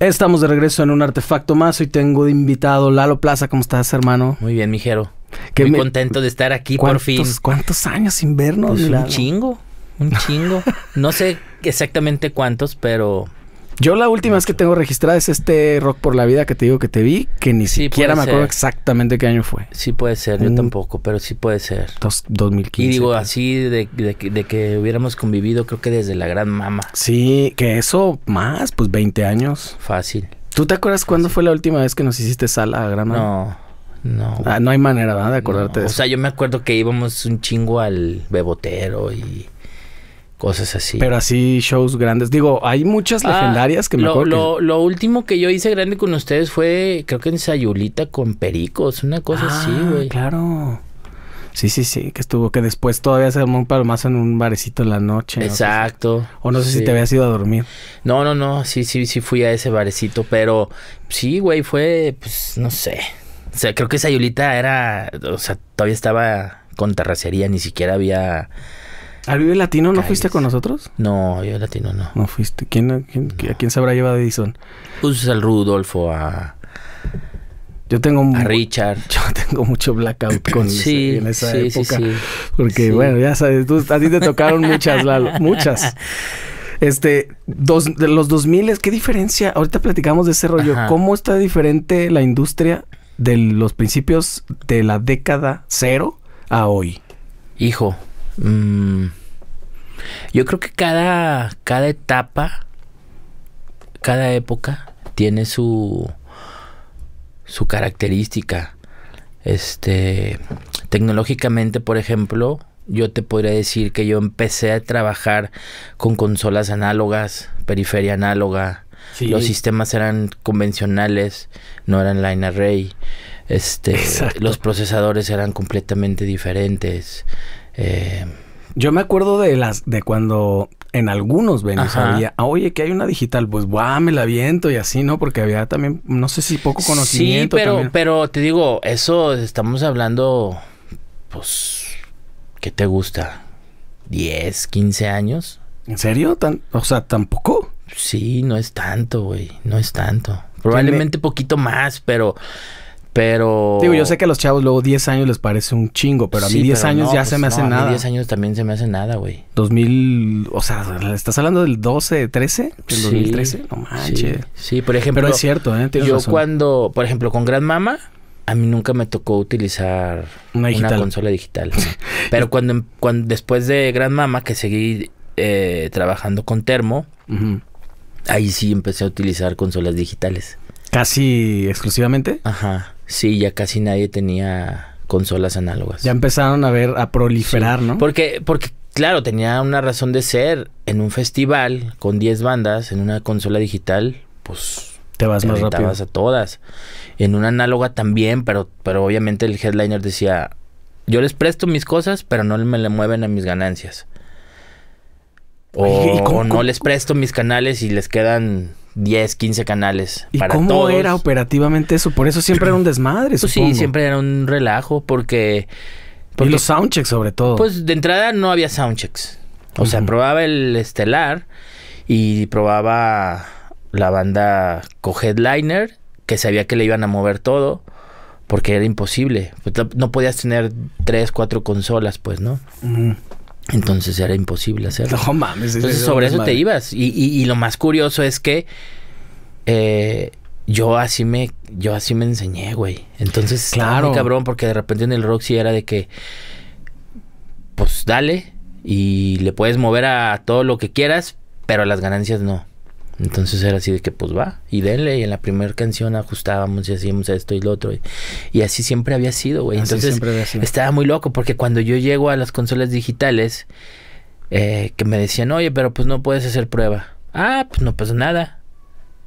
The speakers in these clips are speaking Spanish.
Estamos de regreso en un artefacto más. Hoy tengo de invitado Lalo Plaza. ¿Cómo estás, hermano? Muy bien, mijero. qué Muy contento de estar aquí por fin. ¿Cuántos años sin vernos? Pues un chingo, un chingo. no sé exactamente cuántos, pero yo la última vez que tengo registrada es este Rock por la Vida que te digo que te vi, que ni siquiera me acuerdo exactamente qué año fue. Sí puede ser, yo tampoco, pero sí puede ser. 2015. Y digo, así de, de, que hubiéramos convivido creo que desde la gran mama. Sí, que eso más, pues 20 años. Fácil. ¿Tú te acuerdas cuándo fue la última vez que nos hiciste sala a gran mama? No. No. Ah, no hay manera, ¿verdad? De acordarte de eso. O sea, yo me acuerdo que íbamos un chingo al bebotero y cosas así. Pero así shows grandes. Digo, hay muchas ah, legendarias que me lo, Lo, último que yo hice grande con ustedes fue, creo que en Sayulita con Pericos, una cosa ah, así, güey. Claro. Sí, sí, sí, que estuvo, que después todavía se armó un palomazo en un barecito en la noche. Exacto. O no sé si te habías ido a dormir. No, no, no, sí, sí, sí fui a ese barecito, pero sí, güey, fue, pues, no sé. O sea, creo que Sayulita era, o sea, todavía estaba con terracería, ni siquiera había ¿Al Vive Latino no fuiste con nosotros? No, Vive Latino no. No fuiste. ¿Quién, ¿A quién se habrá llevado Edison? Pues al Rudolfo, a... Yo tengo a Richard. Yo tengo mucho blackout con sí, en esa sí, época. Sí, porque, bueno, ya sabes, a ti te tocaron muchas, Lalo, muchas. Este, dos, de los 2000, ¿qué diferencia? Ahorita platicamos de ese rollo. ¿Cómo está diferente la industria de los principios de la década cero a hoy? Hijo, Mm, yo creo que cada, cada etapa, cada época tiene su, su característica. Este, tecnológicamente, por ejemplo, yo te podría decir que yo empecé a trabajar con consolas análogas, periferia análoga. Los sistemas eran convencionales, no eran line array. Este, los procesadores eran completamente diferentes. Eh, yo me acuerdo de las de cuando en algunos venues había, ah, oye, que hay una digital, pues guau, me la viento y así, ¿no? Porque había también, no sé si poco conocimiento. Sí, pero, pero te digo, eso estamos hablando, pues, ¿qué te gusta? ¿10, 15 años? ¿En serio? ¿Tan, o sea, tampoco. Sí, no es tanto, güey, no es tanto. Probablemente poquito más, pero pero. Digo, yo sé que a los chavos luego 10 años les parece un chingo, pero a mí 10 años ya pues se me hace a mí nada. 10 años también se me hace nada, güey. 2000. O sea, ¿estás hablando del 12, 13? ¿Del sí, 2013? No manches. Sí, por ejemplo. Pero es cierto, ¿eh? yo cuando, por ejemplo, con Gran Mama, a mí nunca me tocó utilizar una, consola digital. pero cuando, cuando después de Gran Mama, que seguí eh, trabajando con Termo, ahí sí empecé a utilizar consolas digitales. Casi exclusivamente. Ajá. Sí, ya casi nadie tenía consolas análogas. Ya empezaron a ver, a proliferar, ¿no? Porque, porque, claro, tenía una razón de ser en un festival con 10 bandas, en una consola digital, pues... Te vas más rápido. a todas. En una análoga también, pero, pero obviamente el headliner decía, yo les presto mis cosas, pero no me le mueven a mis ganancias. O, no les presto mis canales y les quedan 10, 15 canales. ¿Y cómo era operativamente eso? Por eso siempre era un desmadre. Pues sí, siempre era un relajo porque, Y los soundchecks sobre todo. Pues de entrada no había soundchecks. O sea, probaba el estelar y probaba la banda co-headliner, que sabía que le iban a mover todo, porque era imposible. Pues, no podías tener tres, cuatro consolas, pues, ¿no? Entonces era imposible hacerlo. No mames. Entonces sobre eso te ibas. Y, lo más curioso es que eh, yo así me yo así me enseñé, güey. Entonces claro, muy cabrón porque de repente en el rock era de que pues dale y le puedes mover a todo lo que quieras, pero las ganancias no. Entonces era así de que pues va y denle y en la primera canción ajustábamos y hacíamos esto y lo otro y, así siempre había sido, güey. Entonces estaba muy loco porque cuando yo llego a las consolas digitales eh, que me decían, oye, pero pues no puedes hacer prueba. Ah, pues no pasa nada.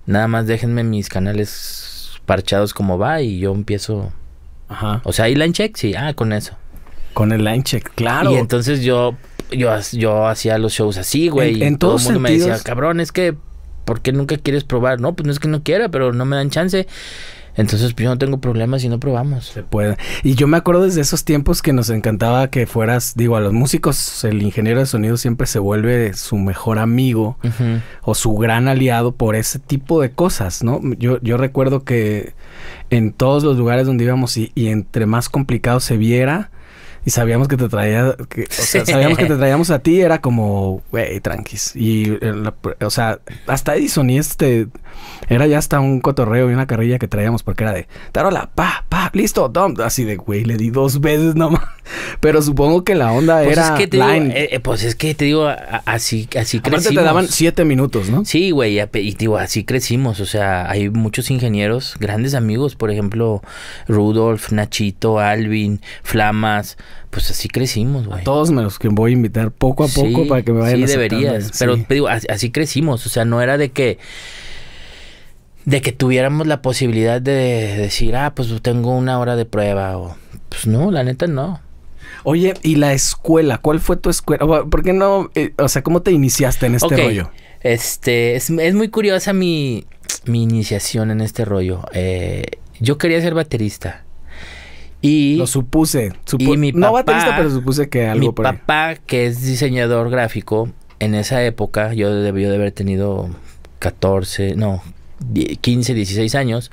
Nada más déjenme mis canales parchados como va y yo empiezo. Ajá. O sea, y line check, sí, ah, con eso. Con el line check, claro. Y entonces yo yo, yo hacía los shows así, güey. En, y todo el mundo me decía, cabrón, es que ¿por qué nunca quieres probar? No, pues no es que no quiera, pero no me dan chance. Entonces, pues yo no tengo problemas si no probamos. Se puede. Y yo me acuerdo desde esos tiempos que nos encantaba que fueras, digo, a los músicos, el ingeniero de sonido siempre se vuelve su mejor amigo o su gran aliado por ese tipo de cosas, ¿no? Yo, yo recuerdo que en todos los lugares donde íbamos y entre más complicado se viera, y sabíamos que te traía, que, o sabíamos que te traíamos a ti, era como, güey, tranquis. Y, o sea, hasta Edison y este, era ya hasta un cotorreo y una carrilla que traíamos porque era de, tarola, pa, pa, listo, Tom. Así de, güey, le di dos veces nomás. Pero supongo que la onda pues era que eh, eh, pues es que te digo, así, así crecimos. Aparte te daban siete minutos, ¿no? Sí, güey, y digo, así crecimos. O sea, hay muchos ingenieros, grandes amigos, por ejemplo, Rudolf, Nachito, Alvin, Flamas. Pues así crecimos, güey. todos me los que voy a invitar poco a poco para que me vayan Sí, deberías. Pero digo, así, crecimos. O sea, no era de que de que tuviéramos la posibilidad de decir, ah, pues tengo una hora de prueba o... Pues no, la neta no. Oye, ¿y la escuela? ¿Cuál fue tu escuela? ¿Por qué no? Eh, o sea, ¿cómo te iniciaste en este rollo? Este, es, muy curiosa mi, mi iniciación en este rollo. Eh, yo quería ser baterista. Y, Lo supuse. y mi papá, pero supuse que algo mi papá, que es diseñador gráfico, en esa época yo debió de haber tenido 14, no, 15, 16 años,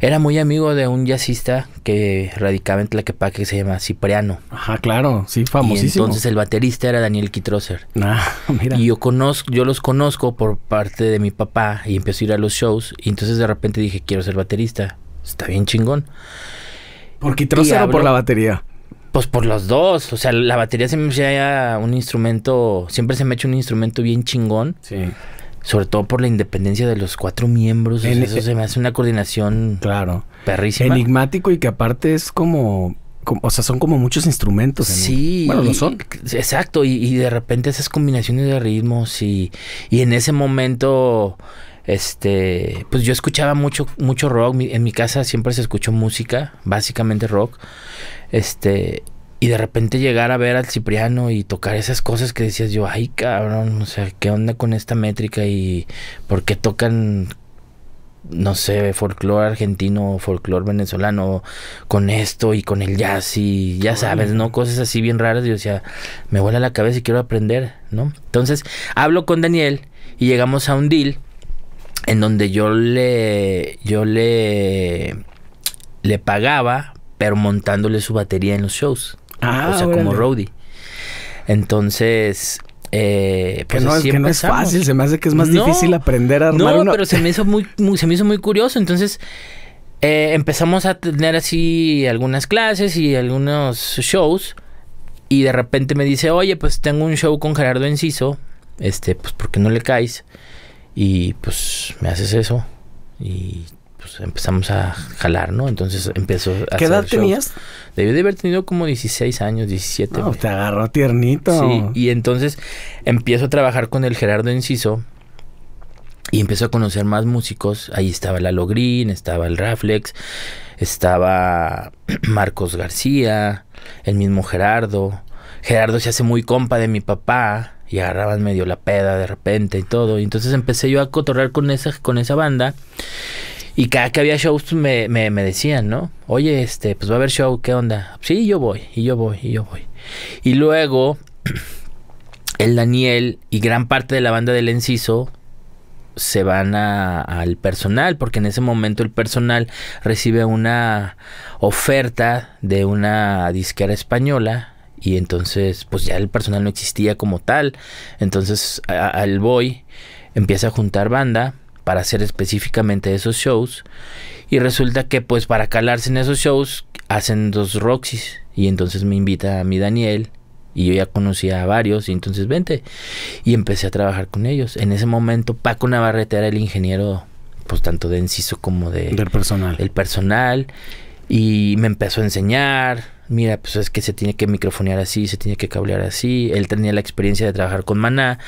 era muy amigo de un jazzista que radicaba en Tlaquepaque que se llama Cipriano. Ajá, claro, sí, famosísimo. Y entonces el baterista era Daniel Kitroser. Ah, y yo conozco, yo los conozco por parte de mi papá y empecé a ir a los shows y entonces de repente dije, quiero ser baterista. Está bien chingón. ¿Por Quitrocera por la batería? Pues por los dos. O sea, la batería se me hacía un instrumento. Siempre se me ha hecho un instrumento bien chingón. Sí. Sobre todo por la independencia de los cuatro miembros. eso e- se me hace una coordinación. Claro. Perrísima. Enigmático y que aparte es como. o sea, son como muchos instrumentos. sí. bueno, lo son. Exacto. Y, y, de repente esas combinaciones de ritmos y, y en ese momento este, pues yo escuchaba mucho, mucho rock. en mi casa siempre se escuchó música, básicamente rock. Este, y de repente llegar a ver al Cipriano y tocar esas cosas que decías yo, ay cabrón, o sea, ¿qué onda con esta métrica y por qué tocan, no sé, folclore argentino, folclore venezolano con esto y con el jazz y ya sabes, ¿no? Cosas así bien raras. yo decía, me vuela la cabeza y quiero aprender, ¿no? Entonces hablo con Daniel y llegamos a un deal en donde yo le yo le le pagaba pero montándole su batería en los shows ah, o sea como roadie entonces eh, pues que no, es fácil se me hace que es más difícil aprender a armar no pero se me hizo muy, se me hizo muy curioso entonces eh, empezamos a tener así algunas clases y algunos shows y de repente me dice oye pues tengo un show con Gerardo Enciso este pues porque no le caes y pues me haces eso y pues empezamos a jalar, ¿no? Entonces empezó a ¿Qué edad tenías? Debí de haber tenido como 16 años, 17. te agarró tiernito. Sí, y entonces empiezo a trabajar con el Gerardo Enciso y empiezo a conocer más músicos. Ahí estaba la Green, estaba el Raflex, estaba Marcos García, el mismo Gerardo. Gerardo se hace muy compa de mi papá y agarraban medio la peda de repente y todo. Y entonces empecé yo a cotorrear con esa, con esa banda. Y cada que había shows pues, me, me, decían, ¿no? Oye, este, pues va a haber show, ¿qué onda? Sí, yo voy, y yo voy, y yo voy. Y luego, el Daniel y gran parte de la banda del Enciso se van al personal, porque en ese momento el personal recibe una oferta de una disquera española y entonces pues ya el personal no existía como tal. Entonces al boy empieza a juntar banda para hacer específicamente esos shows y resulta que pues para calarse en esos shows hacen dos Roxys y entonces me invita a mi Daniel y yo ya conocía a varios y entonces vente y empecé a trabajar con ellos. En ese momento Paco Navarrete era el ingeniero pues tanto de inciso como de del personal. El personal y me empezó a enseñar mira, pues es que se tiene que microfonear así, se tiene que cablear así. Él tenía la experiencia de trabajar con Maná.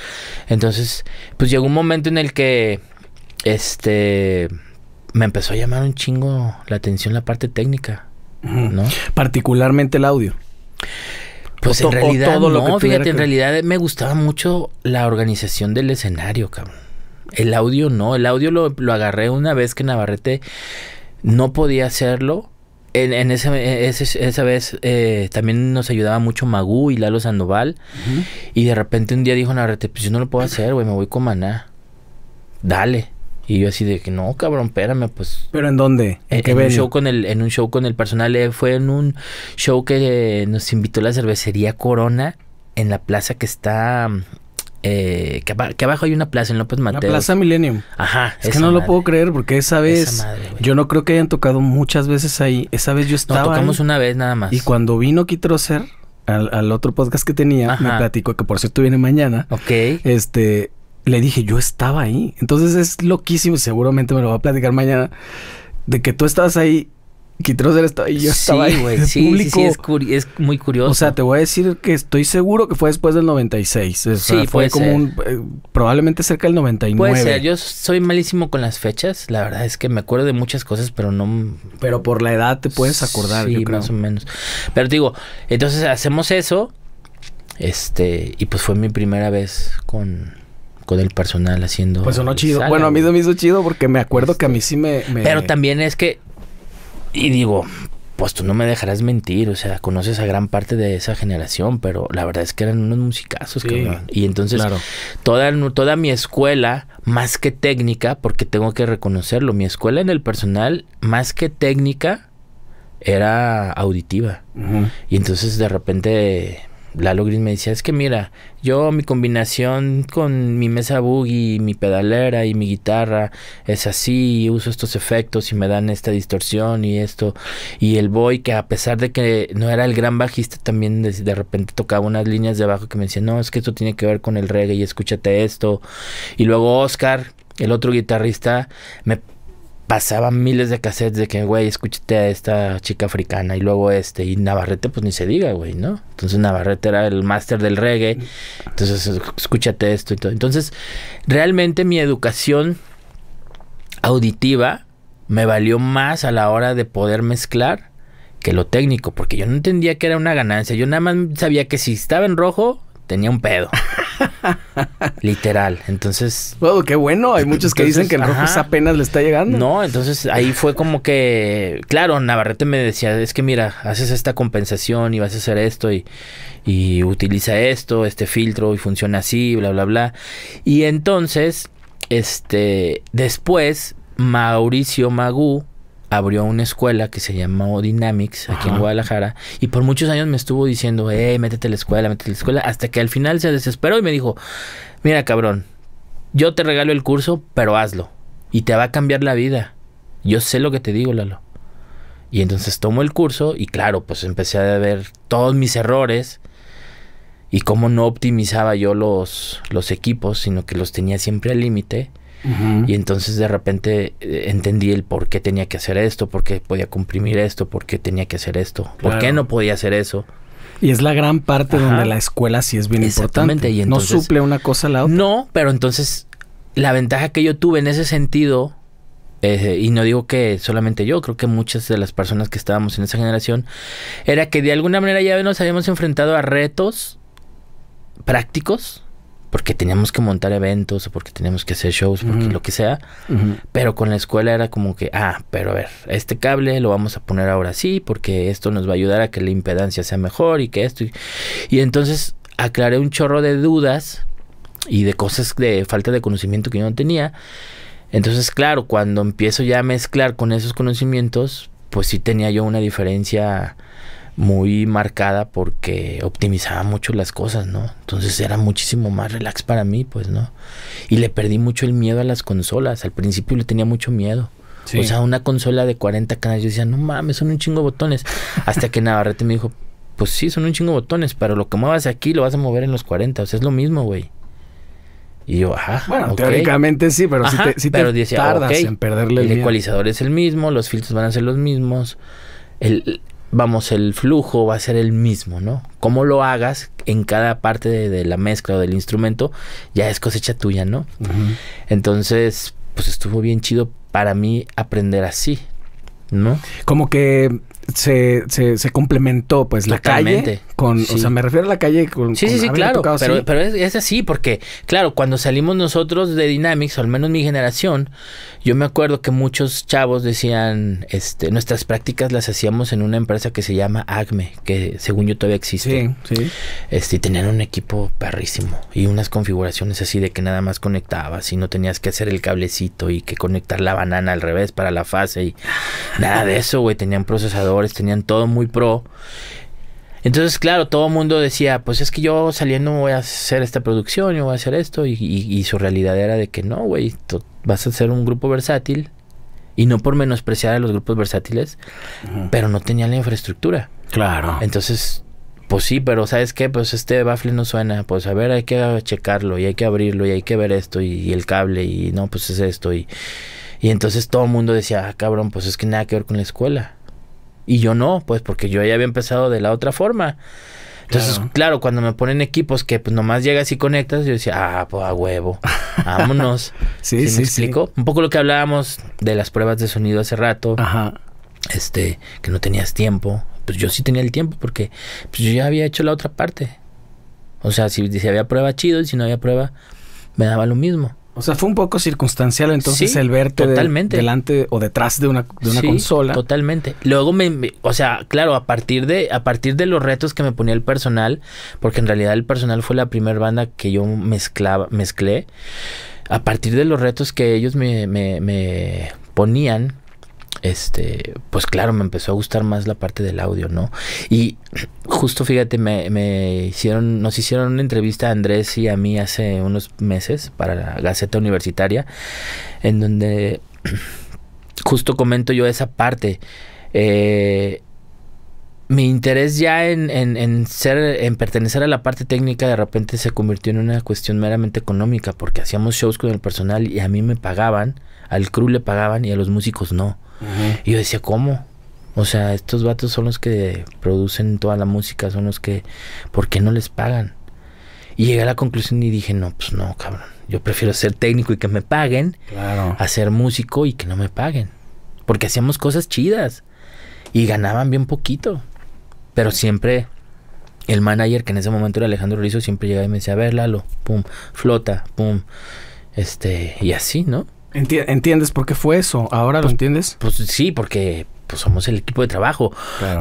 Entonces, pues llegó un momento en el que, este, me empezó a llamar un chingo la atención la parte técnica, ¿no? Particularmente el audio. Pues en realidad, todo no, lo fíjate, en realidad me gustaba mucho la organización del escenario, cabrón. El audio no, el audio lo, lo agarré una vez que Navarrete no podía hacerlo en, ese, esa vez eh, también nos ayudaba mucho Magú y Lalo Sandoval. Y de repente un día dijo en la pues yo no lo puedo hacer, güey, me voy con Maná. Dale. Y yo así de que no, cabrón, espérame, pues. ¿Pero en dónde? ¿En, un show con el, en un show con el personal. Eh, fue en un show que nos invitó la cervecería Corona en la plaza que está mm, eh, que, abajo hay una plaza en López Mateo. La Plaza Millennium. Ajá. Es que no lo puedo creer porque esa vez, yo no creo que hayan tocado muchas veces ahí. Esa vez yo estaba. No, tocamos una vez nada más. Y cuando vino Kitrocer al, al otro podcast que tenía, me platicó que por cierto viene mañana. Ok. Este, le dije, yo estaba ahí. Entonces es loquísimo, seguramente me lo va a platicar mañana, de que tú estabas ahí Quitros Y yo estaba sí, güey. Sí, sí, es, muy curioso. O sea, te voy a decir que estoy seguro que fue después del 96. O fue como eh, probablemente cerca del 99. Puede ser. Yo soy malísimo con las fechas. La verdad es que me acuerdo de muchas cosas, pero no. Pero por la edad te puedes acordar, sí, más o menos. Pero digo, entonces hacemos eso. Este. Y pues fue mi primera vez con con el personal haciendo. Pues no chido. bueno, a mí me hizo chido porque me acuerdo que a este, mí sí me, Pero también es que y digo, pues tú no me dejarás mentir, o sea, conoces a gran parte de esa generación, pero la verdad es que eran unos musicazos, Y entonces, toda, toda mi escuela, más que técnica, porque tengo que reconocerlo, mi escuela en el personal, más que técnica, era auditiva. Y entonces de repente Lalo Gris me decía, es que mira, yo mi combinación con mi mesa boogie, mi pedalera y mi guitarra es así, uso estos efectos y me dan esta distorsión y esto. Y el boy que a pesar de que no era el gran bajista, también de, repente tocaba unas líneas de bajo que me decía, no, es que esto tiene que ver con el reggae y escúchate esto. Y luego Oscar, el otro guitarrista, me pasaban miles de cassettes de que, güey, escúchate a esta chica africana y luego este. Y Navarrete, pues ni se diga, güey, ¿no? Entonces Navarrete era el máster del reggae. Entonces, escúchate esto y todo. Entonces, realmente mi educación auditiva me valió más a la hora de poder mezclar que lo técnico, porque yo no entendía que era una ganancia. Yo nada más sabía que si estaba en rojo, tenía un pedo. Literal. Entonces. Bueno, qué bueno. Hay muchos que dicen que apenas le está llegando. No, entonces ahí fue como que. Claro, Navarrete me decía: es que mira, haces esta compensación y vas a hacer esto y, y utiliza esto, este filtro y funciona así, bla, bla, bla. Y entonces, este. Después, Mauricio Magú abrió una escuela que se llamó Dynamics aquí en Guadalajara y por muchos años me estuvo diciendo, eh, métete a la escuela, métete a la escuela, hasta que al final se desesperó y me dijo, mira cabrón, yo te regalo el curso, pero hazlo y te va a cambiar la vida. Yo sé lo que te digo, Lalo. Y entonces tomo el curso y claro, pues empecé a ver todos mis errores y cómo no optimizaba yo los, los equipos, sino que los tenía siempre al límite. Y entonces de repente eh, entendí el por qué tenía que hacer esto, por qué podía comprimir esto, por qué tenía que hacer esto, por qué no podía hacer eso. Y es la gran parte donde la escuela sí es bien importante. Y no suple una cosa a la otra. No, pero entonces la ventaja que yo tuve en ese sentido, eh, y no digo que solamente yo, creo que muchas de las personas que estábamos en esa generación, era que de alguna manera ya nos habíamos enfrentado a retos prácticos porque teníamos que montar eventos o porque teníamos que hacer shows, porque lo que sea. Pero con la escuela era como que, ah, pero a ver, este cable lo vamos a poner ahora sí, porque esto nos va a ayudar a que la impedancia sea mejor y que esto. Y, y entonces aclaré un chorro de dudas y de cosas de falta de conocimiento que yo no tenía. Entonces, claro, cuando empiezo ya a mezclar con esos conocimientos, pues sí tenía yo una diferencia muy marcada porque optimizaba mucho las cosas, ¿no? Entonces era muchísimo más relax para mí, pues, ¿no? Y le perdí mucho el miedo a las consolas. Al principio le tenía mucho miedo. O sea, una consola de 40 canales, yo decía, no mames, son un chingo de botones. Hasta que Navarrete me dijo, pues sí, son un chingo de botones, pero lo que muevas aquí lo vas a mover en los 40. O sea, es lo mismo, güey. Y yo, ajá. Bueno, teóricamente sí, pero si te, tardas en perderle el El ecualizador es el mismo, los filtros van a ser los mismos. El, vamos, el flujo va a ser el mismo, ¿no? Cómo lo hagas en cada parte de, la mezcla o del instrumento ya es cosecha tuya, ¿no? Entonces, pues estuvo bien chido para mí aprender así, ¿no? Como que se, se, complementó, pues, Totalmente. la calle o sea, me refiero a la calle con... Sí, sí, sí, claro. pero, es, así, porque, claro, cuando salimos nosotros de Dynamics, o al menos mi generación, yo me acuerdo que muchos chavos decían, este, nuestras prácticas las hacíamos en una empresa que se llama ACME, que según yo todavía existe. Sí, sí. Este, y tenían un equipo perrísimo y unas configuraciones así de que nada más conectabas y no tenías que hacer el cablecito y que conectar la banana al revés para la fase y nada de eso, güey. Tenían procesadores, tenían todo muy pro. Entonces, claro, todo el mundo decía, pues es que yo saliendo voy a hacer esta producción, yo voy a hacer esto, y, su realidad era de que no, güey, vas a ser un grupo versátil, y no por menospreciar a los grupos versátiles, pero no tenían la infraestructura. Claro. Entonces, pues sí, pero ¿sabes qué? Pues este baffle no suena, pues a ver, hay que checarlo, y hay que abrirlo, y hay que ver esto, y, el cable, y no, pues es esto, y... Y entonces todo el mundo decía, ah, cabrón, pues es que nada que ver con la escuela. Y yo no, pues porque yo ya había empezado de la otra forma. Entonces, claro. cuando me ponen equipos que pues nomás llegas y conectas, yo decía, ah, pues a huevo, vámonos. sí, sí, sí, me explico? Un poco lo que hablábamos de las pruebas de sonido hace rato. Este, que no tenías tiempo. Pues yo sí tenía el tiempo porque pues, yo ya había hecho la otra parte. O sea, si, si había prueba chido y si no había prueba, me daba lo mismo. O sea, fue un poco circunstancial entonces el verte delante o detrás de una, de sí, consola. Totalmente. Luego me, o sea, claro, a partir de, a partir de los retos que me ponía el personal, porque en realidad el personal fue la primera banda que yo mezclaba, mezclé. A partir de los retos que ellos me, me ponían, este, pues claro, me empezó a gustar más la parte del audio, ¿no? Y justo fíjate, me, hicieron, nos hicieron una entrevista a Andrés y a mí hace unos meses para la Gaceta Universitaria, en donde justo comento yo esa parte. Eh, mi interés ya en, ser, en pertenecer a la parte técnica de repente se convirtió en una cuestión meramente económica, porque hacíamos shows con el personal y a mí me pagaban, al crew le pagaban y a los músicos no. Y yo decía, ¿cómo? O sea, estos vatos son los que producen toda la música, son los que... ¿Por qué no les pagan? Y llegué a la conclusión y dije, no, pues no, cabrón. Yo prefiero ser técnico y que me paguen a ser músico y que no me paguen. Porque hacíamos cosas chidas y ganaban bien poquito. Pero siempre el manager, que en ese momento era Alejandro Rizo, siempre llegaba y me decía, a ver, Lalo, pum, flota, pum. Este, y así, ¿no? ¿Entiendes por qué fue eso? ¿Ahora lo pues, entiendes? Pues sí, porque pues somos el equipo de trabajo.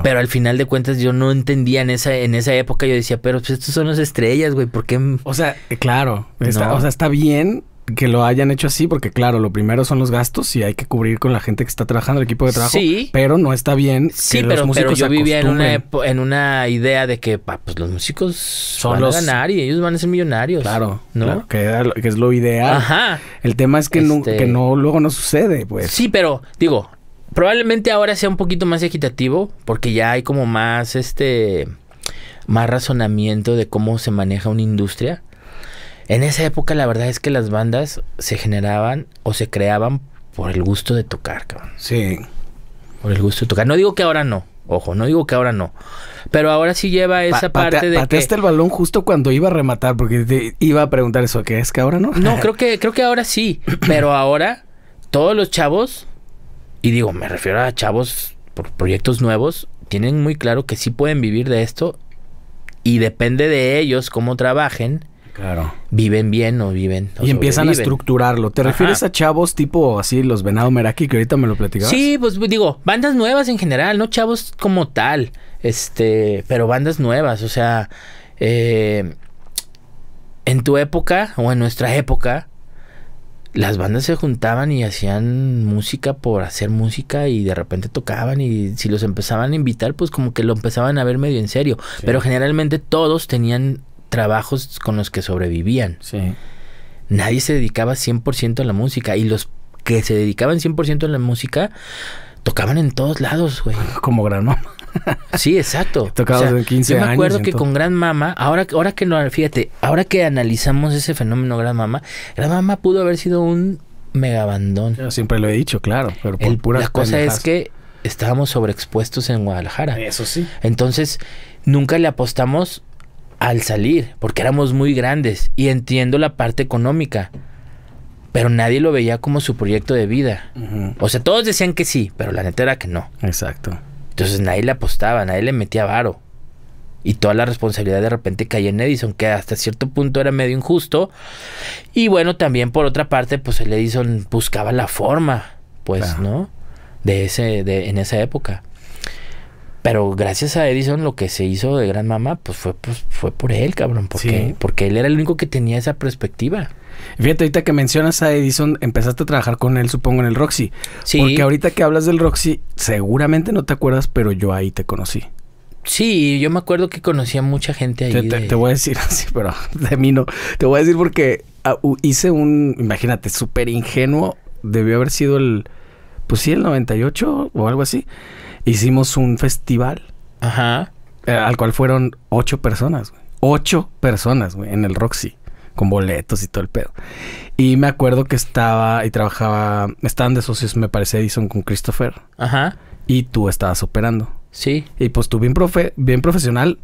Pero al final de cuentas yo no entendía en esa, en esa época, yo decía, pero pues estos son las estrellas, güey, ¿por qué? O sea, eh, claro, o sea, está bien que lo hayan hecho así, porque claro, lo primero son los gastos y hay que cubrir con la gente que está trabajando, el equipo de trabajo. Sí. Pero no está bien. Sí, pero, los músicos yo vivía en una, idea de que pa, ah, pues los músicos son van a ganar y ellos van a ser millonarios. Claro, ¿no? Claro, que, es lo ideal. Ajá. El tema es que, este que no, luego no sucede, pues. Sí, pero digo, probablemente ahora sea un poquito más equitativo, porque ya hay como más este más razonamiento de cómo se maneja una industria. En esa época la verdad es que las bandas se generaban o se creaban por el gusto de tocar, cabrón. Sí. Por el gusto de tocar. No digo que ahora no. Ojo, no digo que ahora no. Pero ahora sí lleva esa parte de. Pateaste el balón justo cuando iba a rematar, porque te iba a preguntar eso, ¿qué es que ahora no? No, creo que, creo que ahora sí. Pero ahora, todos los chavos, y digo, me refiero a chavos por proyectos nuevos, tienen muy claro que sí pueden vivir de esto. Y depende de ellos cómo trabajen Claro. Viven bien o viven. y empiezan a estructurarlo. ¿Te refieres a chavos tipo así, los Venado Meraki, que ahorita me lo platicabas? Sí, pues digo, bandas nuevas en general, no chavos como tal. Este, pero bandas nuevas, o sea, eh, en tu época o en nuestra época, las bandas se juntaban y hacían música por hacer música y de repente tocaban y si los empezaban a invitar, pues como que lo empezaban a ver medio en serio. Pero generalmente todos tenían trabajos con los que sobrevivían. Sí. Nadie se dedicaba 100% a la música y los que se dedicaban 100% a la música tocaban en todos lados, güey. Como gran mamá. sí, exacto. Tocaban en 15 años. Yo me acuerdo que con Gran Mama, ahora, ahora que no, fíjate, ahora que analizamos ese fenómeno Gran Mama, Gran Mama pudo haber sido un megabandón. Yo siempre lo he dicho, claro, pero por pura La cosa es que estábamos sobreexpuestos en Guadalajara. Eso sí. Entonces, nunca le apostamos al salir, porque éramos muy grandes y entiendo la parte económica, pero nadie lo veía como su proyecto de vida. O sea, todos decían que sí, pero la neta era que no. Exacto. Entonces nadie le apostaba, nadie le metía varo. Y toda la responsabilidad de repente caía en Edison, que hasta cierto punto era medio injusto. Y bueno, también por otra parte, pues el Edison buscaba la forma, pues, ¿no? De ese, de, en esa época. Pero gracias a Edison lo que se hizo de gran mamá, pues fue, pues, fue por él, cabrón. Porque, porque él era el único que tenía esa perspectiva. Fíjate, ahorita que mencionas a Edison, empezaste a trabajar con él, supongo, en el Roxy. Sí. Porque ahorita que hablas del Roxy, seguramente no te acuerdas, pero yo ahí te conocí. Sí, yo me acuerdo que conocía mucha gente ahí. Te, voy a decir así, pero de mí no. Te voy a decir porque ah, hice un, imagínate, súper ingenuo. Debió haber sido el, pues sí, el 98 o algo así hicimos un festival. Ajá. Eh, al cual fueron ocho personas, güey. Ocho personas, güey, en el Roxy. Con boletos y todo el pedo. Y me acuerdo que estaba y trabajaba. Estaban de socios, me parece, Edison con Christopher. Ajá. Y tú estabas operando. Sí. Y pues tú, bien, profe, bien profesional,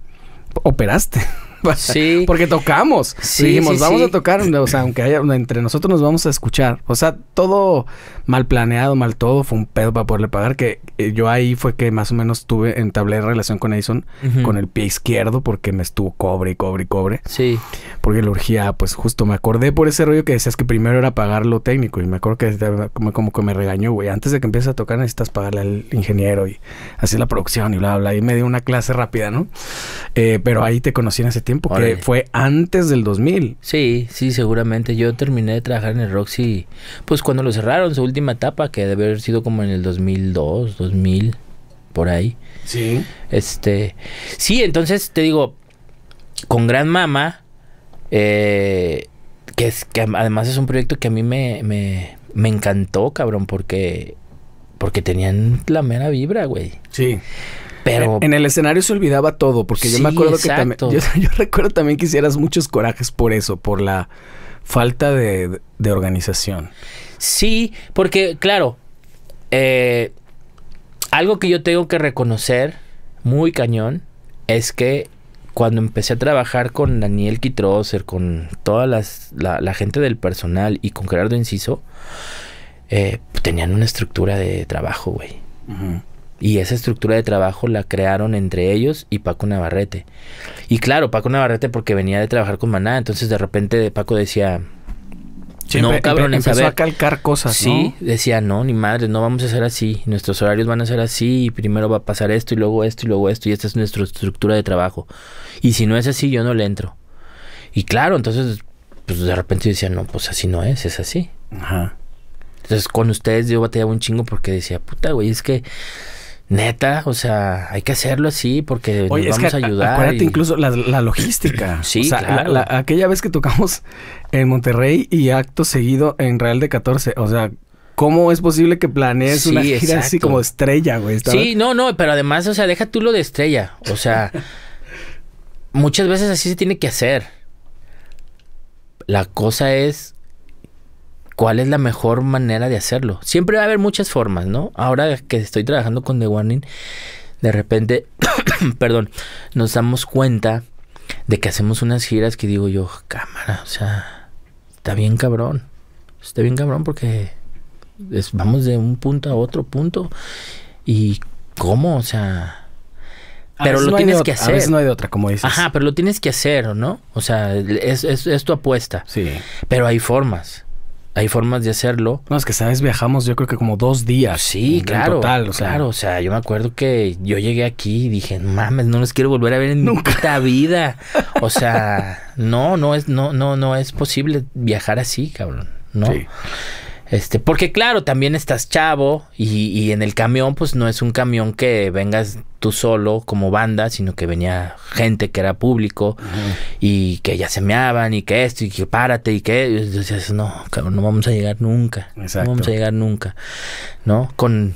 operaste. Sí. Porque tocamos. Sí, dijimos, vamos a tocar, o sea, aunque haya, entre nosotros nos vamos a escuchar. O sea, todo mal planeado, mal todo, fue un pedo para poderle pagar. Que eh, yo ahí fue que más o menos tuve, entablé relación con Edison con el pie izquierdo porque me estuvo cobre y cobre y cobre. Sí. Porque la urgía, pues justo me acordé por ese rollo que decías que primero era pagar lo técnico y me acuerdo que como, como que me regañó, güey. Antes de que empieces a tocar necesitas pagarle al ingeniero y así la producción y bla, bla. Y me dio una clase rápida, ¿no? Eh, pero ahí te conocí en ese tiempo, que fue antes del 2000. Sí, sí, seguramente. Yo terminé de trabajar en el Roxy, pues cuando lo cerraron, su último etapa, que debe haber sido como en el 2002, 2000, por ahí. Sí. Este, sí, entonces te digo, con Gran Mama, eh, que, es, que además es un proyecto que a mí me, encantó, cabrón, porque, porque tenían la mera vibra, güey. Sí. Pero, en el escenario se olvidaba todo, porque yo me acuerdo que también. Yo, yo, recuerdo también que hicieras muchos corajes por eso, por la falta de, de organización. Sí, porque claro, eh, algo que yo tengo que reconocer muy cañón es que cuando empecé a trabajar con Daniel ser con toda la, gente del personal y con Gerardo Inciso, eh, tenían una estructura de trabajo, güey. Y esa estructura de trabajo la crearon entre ellos y Paco Navarrete. Y claro, Paco Navarrete porque venía de trabajar con Maná, entonces de repente Paco decía, no, cabrón, empezó a calcar cosas, Sí, decía, no, ni madre, no vamos a hacer así. Nuestros horarios van a ser así y primero va a pasar esto y luego esto y luego esto y esta es nuestra estructura de trabajo. Y si no es así, yo no le entro. Y claro, entonces, pues de repente yo decía, no, pues así no es, es así. Ajá. Entonces con ustedes yo batallaba un chingo porque decía, puta, güey, es que Neta, o sea, hay que hacerlo así porque nos vamos a ayudar. Acuérdate incluso la, logística. sí, aquella vez que tocamos en Monterrey y acto seguido en Real de 14, o sea, ¿Cómo es posible que planees una gira así como estrella, güey? Sí, no, no, pero además, o sea, deja tú lo de estrella. O sea, muchas veces así se tiene que hacer. La cosa es cuál es la mejor manera de hacerlo. Siempre va a haber muchas formas, ¿no? Ahora que estoy trabajando con The Warning, de repente, perdón, nos damos cuenta de que hacemos unas giras que digo yo, cámara, o sea, está bien cabrón. Está bien cabrón porque vamos de un punto a otro punto. ¿Y cómo? O sea... Pero lo tienes que hacer. A veces no hay de otra, como dices. Ajá, pero lo tienes que hacer, ¿no? O sea, es, es tu apuesta. Sí. Pero hay formas. Hay formas de hacerlo. No, es que sabes, viajamos yo creo que como dos días. Sí, claro. Total, Claro, o sea, yo me acuerdo que yo llegué aquí y dije, mames, no les quiero volver a ver en Nunca. mi vida. O sea, no, no es, no, no, no es posible viajar así, cabrón. No. Sí. Este, porque claro, también estás chavo y, y, en el camión, pues no es un camión que vengas tú solo como banda, sino que venía gente que era público y que ya meaban y que esto y que párate y que... no, cabrón, no vamos a llegar nunca. No vamos a llegar nunca, ¿no? Con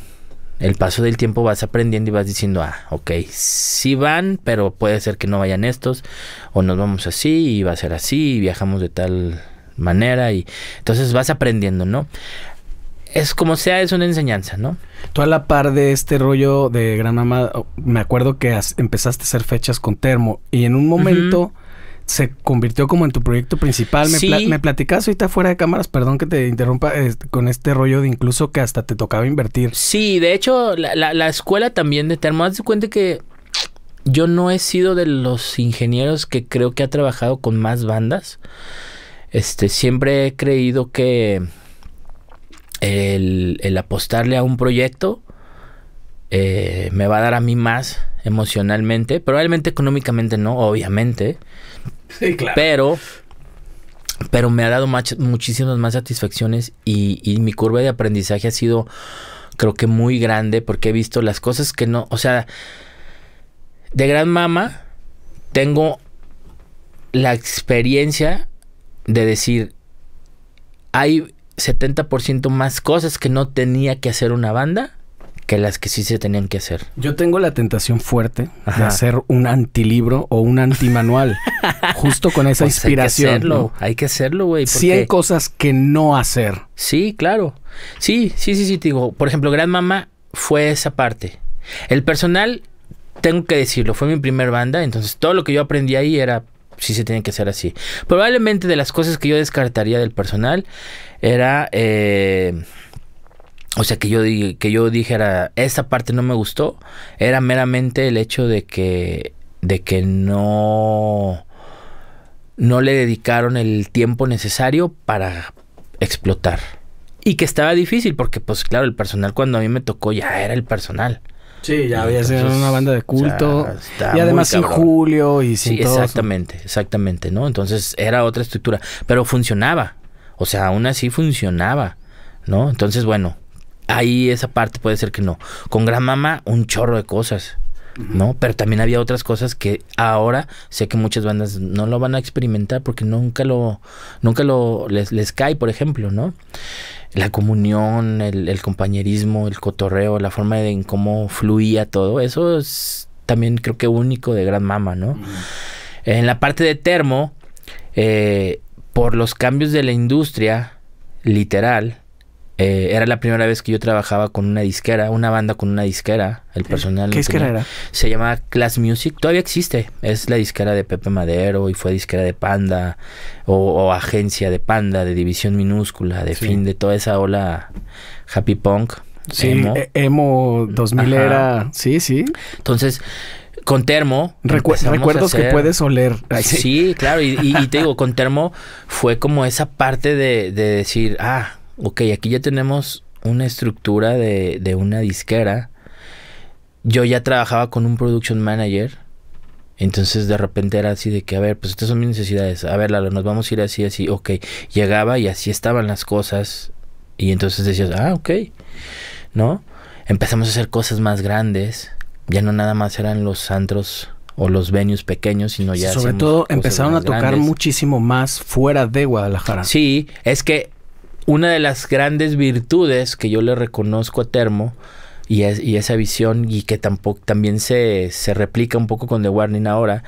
el paso del tiempo vas aprendiendo y vas diciendo, ah, ok, sí van, pero puede ser que no vayan estos, o nos vamos así y va a ser así y viajamos de tal manera y entonces vas aprendiendo, ¿no? Es como sea, es una enseñanza, ¿no? Tú a la par de este rollo de Gran Mamá, me acuerdo que empezaste a hacer fechas con Termo y en un momento... se convirtió como en tu proyecto principal. Me, sí. ahorita fuera de cámaras, perdón que te interrumpa, con este rollo de incluso que hasta te tocaba invertir. Sí, de hecho, la, escuela también de Termo, se cuenta que yo no he sido de los ingenieros que creo que ha trabajado con más bandas. Este, siempre he creído que el, apostarle a un proyecto eh, me va a dar a mí más emocionalmente, probablemente económicamente no, obviamente. Sí, claro. Pero, pero me ha dado muchísimas más satisfacciones y, y mi curva de aprendizaje ha sido, creo que muy grande, porque he visto las cosas que no, o sea, de gran mama tengo la experiencia de decir, hay 70% más cosas que no tenía que hacer una banda que las que sí se tenían que hacer. Yo tengo la tentación fuerte de hacer un antilibro o un antimanual, justo con esa inspiración. Pues hay que hacerlo, hay que hacerlo, güey. 100 cosas que no hacer. Sí, claro. Sí, sí, sí, sí, digo. Por ejemplo, Gran Mamá fue esa parte. El personal, tengo que decirlo, fue mi primer banda, entonces todo lo que yo aprendí ahí era sí se tiene que hacer así. Probablemente de las cosas que yo descartaría del personal era... Eh, o sea, que yo, que yo dijera, esa parte no me gustó, era meramente el hecho de que, de que no, no le dedicaron el tiempo necesario para explotar. Y que estaba difícil, porque pues claro, el personal cuando a mí me tocó ya era el personal. Sí, ya había sido una banda de culto. y además sin Julio y sin sí, Exactamente, exactamente, ¿no? Entonces era otra estructura, pero funcionaba. O sea, aún así funcionaba, ¿no? Entonces, bueno, ahí esa parte puede ser que no. Con Gran Mama, un chorro de cosas. ¿no? Pero también había otras cosas que ahora sé que muchas bandas no lo van a experimentar porque nunca lo, nunca lo, les, les cae, por ejemplo, ¿no? la comunión, el, compañerismo, el cotorreo, la forma de, en cómo fluía todo, eso es también creo que único de Gran Mama, ¿no? En la parte de termo, eh, por los cambios de la industria, literal, eh, era la primera vez que yo trabajaba con una disquera, una banda con una disquera. El eh, personal. ¿Qué disquera era? Se llamaba Class Music. Todavía existe. Es la disquera de Pepe Madero y fue disquera de Panda o, agencia de Panda, de División Minúscula, de fin de toda esa ola happy punk. Sí, emo, 2000 e-, era. Sí, sí. Entonces con termo. recuerdos que puedes oler. sí. claro. Y, te digo, con termo fue como esa parte de, de decir, ah, ok, aquí ya tenemos una estructura de, una disquera. Yo ya trabajaba con un production manager. Entonces de repente era así de que, a ver, pues estas son mis necesidades. A ver, nos vamos a ir así, así. Ok, llegaba y así estaban las cosas. Y entonces decías, ah, ok. ¿No? Empezamos a hacer cosas más grandes. Ya no nada más eran los antros o los venues pequeños, sino ya... Sobre todo empezaron a tocar muchísimo más fuera de Guadalajara. Sí, es que una de las grandes virtudes que yo le reconozco a Termo y, esa visión y que tampoco también se, se replica un poco con The Warning ahora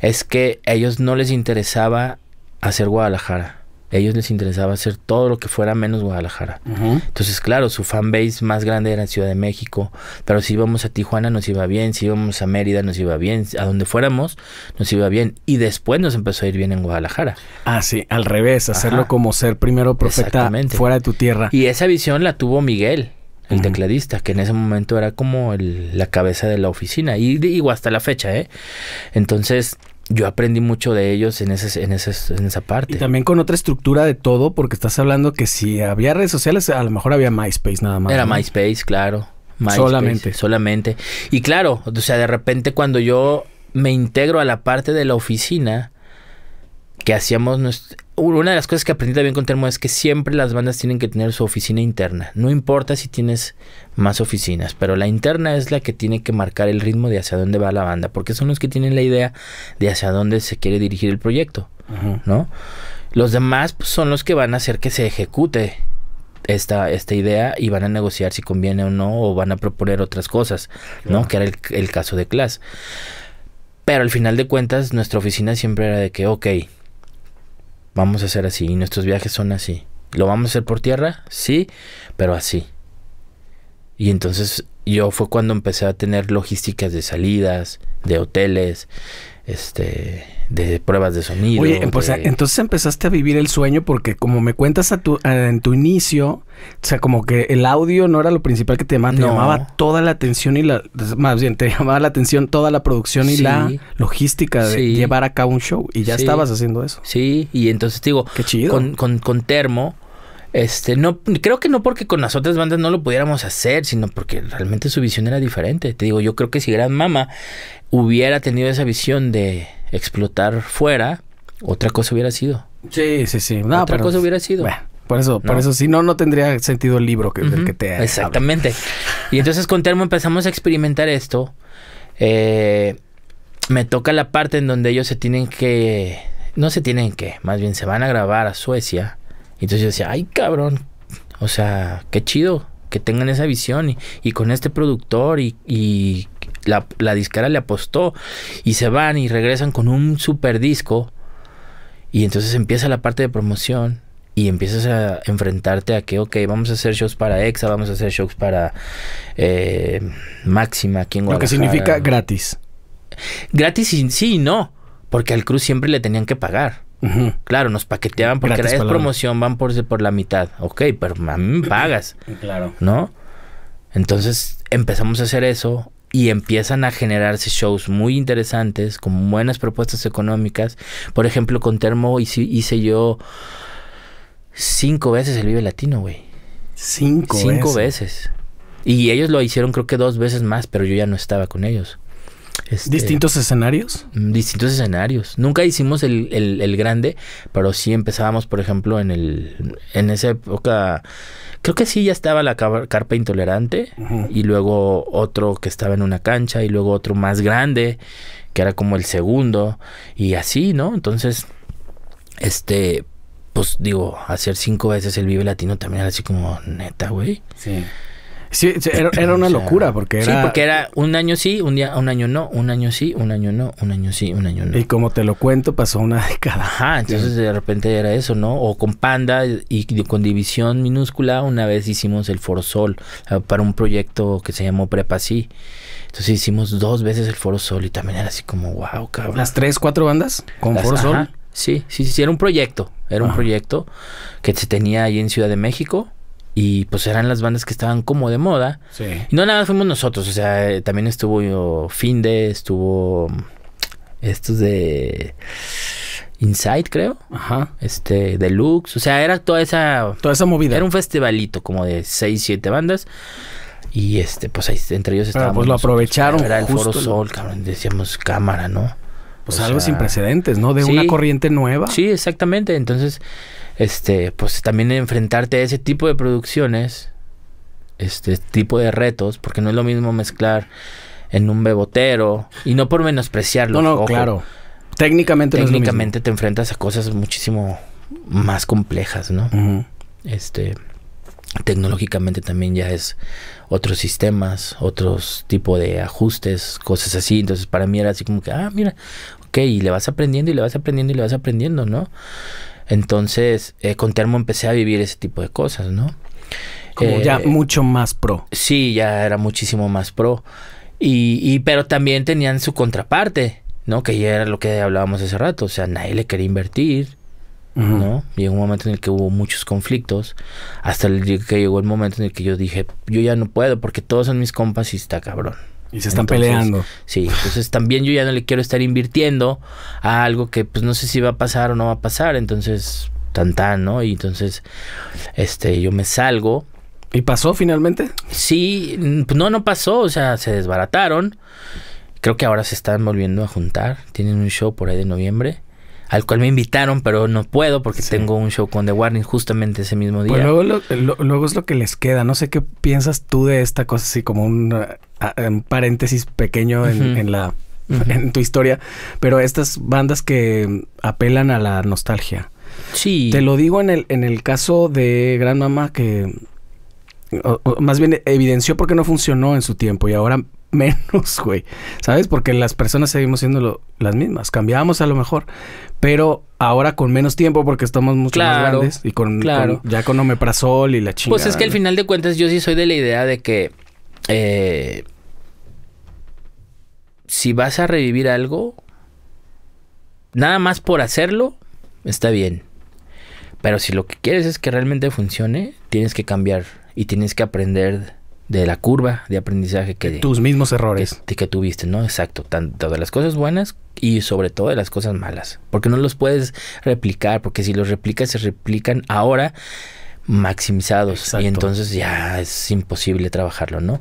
es que a ellos no les interesaba hacer Guadalajara ellos les interesaba hacer todo lo que fuera menos Guadalajara. Entonces, claro, su fanbase más grande era Ciudad de México, pero si íbamos a Tijuana nos iba bien, si íbamos a Mérida nos iba bien, a donde fuéramos nos iba bien. Y después nos empezó a ir bien en Guadalajara. Ah, sí, al revés, hacerlo como ser primero profeta fuera de tu tierra. Y esa visión la tuvo Miguel el tecladista, que en ese momento era como la cabeza de la oficina, y digo hasta la fecha, ¿eh? Entonces, yo aprendí mucho de ellos en, ese, en, en esa parte. Y también con otra estructura de todo, porque estás hablando que si había redes sociales, a lo mejor había MySpace nada más. Era MySpace, claro. solamente. Solamente. Y claro, o sea, de repente cuando yo me integro a la parte de la oficina, que hacíamos una de las cosas que aprendí también con Termo es que siempre las bandas tienen que tener su oficina interna. No importa si tienes más oficinas, pero la interna es la que tiene que marcar el ritmo de hacia dónde va la banda, porque son los que tienen la idea de hacia dónde se quiere dirigir el proyecto, ¿no? Los demás pues, son los que van a hacer que se ejecute esta, esta idea y van a negociar si conviene o no, o van a proponer otras cosas, ¿no? Que era el, caso de Class. Pero al final de cuentas, nuestra oficina siempre era de que, ok, Vamos a hacer así. Y nuestros viajes son así. ¿Lo vamos a hacer por tierra? Sí, pero así. Y entonces yo fue cuando empecé a tener logísticas de salidas, de hoteles, este de pruebas de sonido. Oye, pues, entonces empezaste a vivir el sueño porque como me cuentas a en tu inicio, o sea, como que el audio no era lo principal que te llamaba, te llamaba toda la atención y la más bien te llamaba la atención toda la producción y la logística de llevar a cabo un show y ya estabas haciendo eso. Sí, y entonces digo, Qué Con, con, con Termo este, no, creo que no porque con las otras bandas no lo pudiéramos hacer, sino porque realmente su visión era diferente. Te digo, yo creo que si Gran Mama hubiera tenido esa visión de explotar fuera, otra cosa hubiera sido. Sí, sí, sí. otra cosa hubiera sido. por eso, por eso, si no, no tendría sentido el libro que, que te Exactamente. Y entonces con Termo empezamos a experimentar esto. Eh, me toca la parte en donde ellos se tienen que. No se tienen que, más bien se van a grabar a Suecia entonces yo decía, ay cabrón, o sea, qué chido que tengan esa visión y, con este productor y, la, discara le apostó y se van y regresan con un super disco y entonces empieza la parte de promoción y empiezas a enfrentarte a que, ok, vamos a hacer shows para EXA, vamos a hacer shows para eh, Máxima, quien Lo que significa gratis. Gratis sí, y no, porque al Cruz siempre le tenían que pagar. Claro, nos paqueteaban porque era promoción, van por, por la mitad. Ok, pero pagas. Mm, claro. ¿No? Entonces empezamos a hacer eso y empiezan a generarse shows muy interesantes, con buenas propuestas económicas. Por ejemplo, con Termo hice, hice yo cinco veces el Vive Latino, güey. Cinco. Cinco veces. Y ellos lo hicieron creo que dos veces más, pero yo ya no estaba con ellos. Este, ¿Distintos escenarios? Mm, distintos escenarios. Nunca hicimos el, el, grande, pero sí empezábamos, por ejemplo, en el en esa época, creo que sí ya estaba la carpa intolerante y luego otro que estaba en una cancha y luego otro más grande, que era como el segundo y así, ¿no? Entonces, este, pues digo, hacer cinco veces el Vive Latino también era así como neta, güey. Sí. Sí, era, una locura porque era... Sí, porque era un año sí, un día, un año no, un año sí, un año no, un año sí, un año no. Y como te lo cuento, pasó una década. Ajá, entonces de repente era eso, ¿no? O con Panda y con División Minúscula, una vez hicimos el Foro Sol ah, para un proyecto que se llamó Prepa Sí. Entonces hicimos dos veces el Foro Sol y también era así como, wow, cabrón. ¿Las tres, cuatro bandas con Sol? Sí, sí, sí, era un proyecto, era un proyecto que se tenía ahí en Ciudad de México y pues eran las bandas que estaban como de moda. Sí. no nada, fuimos nosotros. O sea, eh, también estuvo eh, Finde, estuvo mm, estos de Inside, creo. Ajá. Este, Deluxe. O sea, era toda esa. Toda esa movida. Era un festivalito como de 6, 7 bandas. Y este, pues ahí entre ellos estaban. Pues lo aprovecharon. Era el Foro Sol, cabrón. Decíamos cámara, ¿no? Pues algo sin precedentes, ¿no? De una corriente nueva. Sí, exactamente. Entonces, este, pues también enfrentarte a ese tipo de producciones, este tipo de retos, porque no es lo mismo mezclar en un bebotero y no por menospreciarlo. No, no, claro. Técnicamente, técnicamente te enfrentas a cosas muchísimo más complejas, ¿no? Este tecnológicamente también ya es otros sistemas, otros tipo de ajustes, cosas así. Entonces para mí era así como que, ah, mira, ok, y le vas aprendiendo y le vas aprendiendo y le vas aprendiendo, ¿no? Entonces, eh, con Termo empecé a vivir ese tipo de cosas, ¿no? Como ya eh, mucho más pro. Sí, ya era muchísimo más pro. Y, pero también tenían su contraparte, ¿no? Que ya era lo que hablábamos hace rato. O sea, nadie le quería invertir, ¿no? Llegó un momento en el que hubo muchos conflictos. Hasta el, que llegó el momento en el que yo dije, yo ya no puedo porque todos son mis compas y está cabrón. Y se están peleando. Sí, entonces también yo ya no le quiero estar invirtiendo a algo que pues no sé si va a pasar o no va a pasar, entonces tan tan, ¿no? Y entonces este yo me salgo. ¿Y pasó finalmente? Sí, pues, no, no pasó, o sea, se desbarataron. Creo que ahora se están volviendo a juntar, tienen un show por ahí de noviembre al cual me invitaron, pero no puedo porque tengo un show con The Warning justamente ese mismo día. Pues luego, es lo que les queda. No sé qué piensas tú de esta cosa, así como un, paréntesis pequeño en, la en tu historia, pero estas bandas que apelan a la nostalgia. Sí. Te lo digo en el, en el caso de Gran Mamá que más bien evidenció por qué no funcionó en su tiempo y ahora menos, güey. ¿Sabes? Porque las personas seguimos siendo las mismas. Cambiamos a lo mejor, pero ahora con menos tiempo porque estamos mucho más grandes y con, claro. ya con omeprazol y la pues chingada. Pues es que al final de cuentas yo sí soy de la idea de que eh, si vas a revivir algo, nada más por hacerlo, está bien. Pero si lo que quieres es que realmente funcione, tienes que cambiar y tienes que aprender de la curva de aprendizaje que... tus mismos errores. Que, que, tuviste, ¿no? Exacto. Tanto de las cosas buenas y sobre todo de las cosas malas. Porque no los puedes replicar, porque si los replicas, se replican ahora maximizados y entonces ya es imposible trabajarlo, ¿no?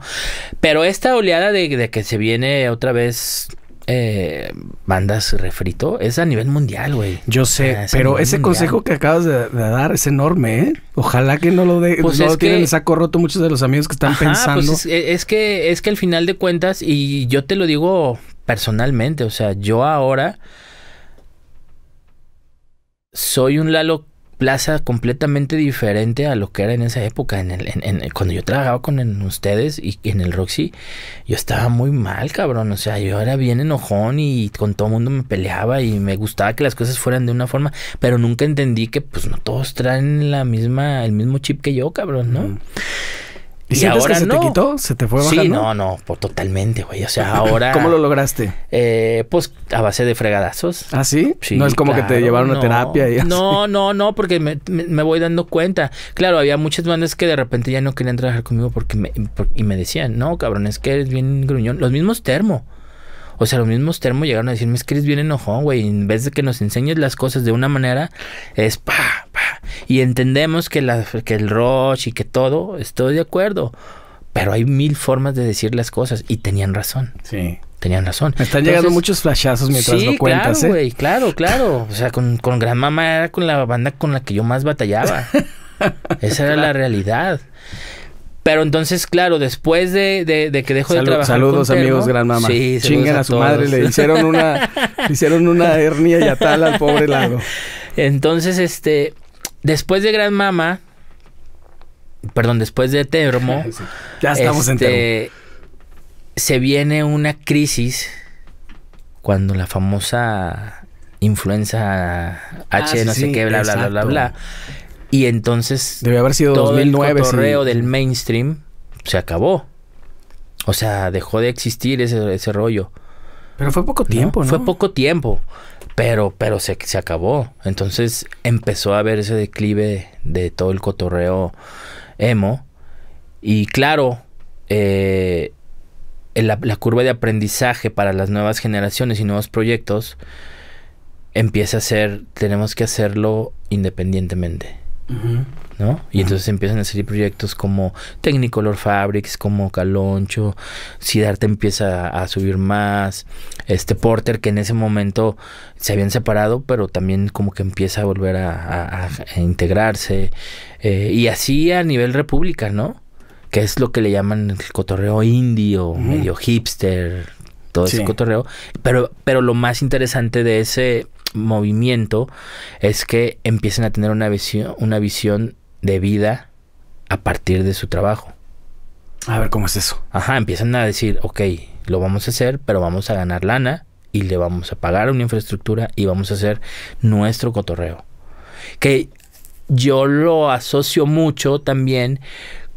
Pero esta oleada de que se viene otra vez eh, bandas refrito. Es a nivel mundial, güey. Yo sé, pero ese consejo que acabas de, dar es enorme, ¿eh? Ojalá que no lo de, pues no tienen que... saco roto muchos de los amigos que están pues pensando. es, eh, es, que es que al final de cuentas, y yo te lo digo personalmente, o sea, yo ahora soy un Lalo plaza completamente diferente a lo que era en esa época. En el, en, cuando yo trabajaba con ustedes y en el Roxy, yo estaba muy mal, cabrón. O sea, yo era bien enojón y con todo mundo me peleaba y me gustaba que las cosas fueran de una forma, pero nunca entendí que pues no todos traen la misma, el mismo chip que yo, cabrón, ¿no? ¿Y, ¿Y ahora se te quitó? ¿Se te fue bajando? Sí, no, no, por pues, totalmente, güey. O sea, ahora. ¿Cómo lo lograste? Eh, pues a base de fregadazos. ¿Ah, sí? no es como que te llevaron a terapia y así. No, no, no, porque me, voy dando cuenta. Claro, había muchas bandas que de repente ya no querían trabajar conmigo porque me, y me decían, no, cabrón, es que eres bien gruñón. Los mismos termo. O sea, los mismos termos llegaron a decirme, es que eres bien enojón, güey. En vez de que nos enseñes las cosas de una manera, es pa, pa. Y entendemos que, la, que el rush y que todo, estoy de acuerdo. Pero hay mil formas de decir las cosas y tenían razón. Sí tenían razón. Me están llegando muchos flashazos mientras lo cuentas. Claro, ¿eh? güey, claro, claro. O sea, con, con, Gran Mamá era con la banda con la que yo más batallaba. Esa era la realidad. Pero entonces, claro, después de, que dejó de trabajar. Saludos, amigos, gran mamá. Sí, Chingan a, a su madre, le hicieron una, hicieron una hernia y tal al pobre lado. Entonces, este, después de Gran Mamá... perdón, después de Termo, ya estamos en este, termo. Se viene una crisis cuando la famosa influenza ah, H, no sé qué, bla, bla, bla, bla, bla, y entonces. 2009. El cotorreo del mainstream se acabó. O sea, dejó de existir ese, ese rollo. Pero fue poco tiempo, ¿no? Fue poco tiempo. Pero, pero se, acabó. Entonces empezó a haber ese declive de todo el cotorreo emo. Y claro, eh, la, la, curva de aprendizaje para las nuevas generaciones y nuevos proyectos empieza a ser, tenemos que hacerlo independientemente. ¿no? Y entonces empiezan a salir proyectos como Technicolor Fabrics, como Caloncho, Sidarte empieza a, subir más, este Porter que en ese momento se habían separado, pero también como que empieza a volver a, integrarse, eh, y así a nivel república, ¿no? Que es lo que le llaman el cotorreo indio, medio hipster, todo ese cotorreo, pero, pero lo más interesante de ese movimiento es que empiecen a tener una visión, una visión de vida a partir de su trabajo. A ver, ¿cómo es eso? Ajá, empiezan a decir, ok, lo vamos a hacer, pero vamos a ganar lana y le vamos a pagar una infraestructura y vamos a hacer nuestro cotorreo. Que yo lo asocio mucho también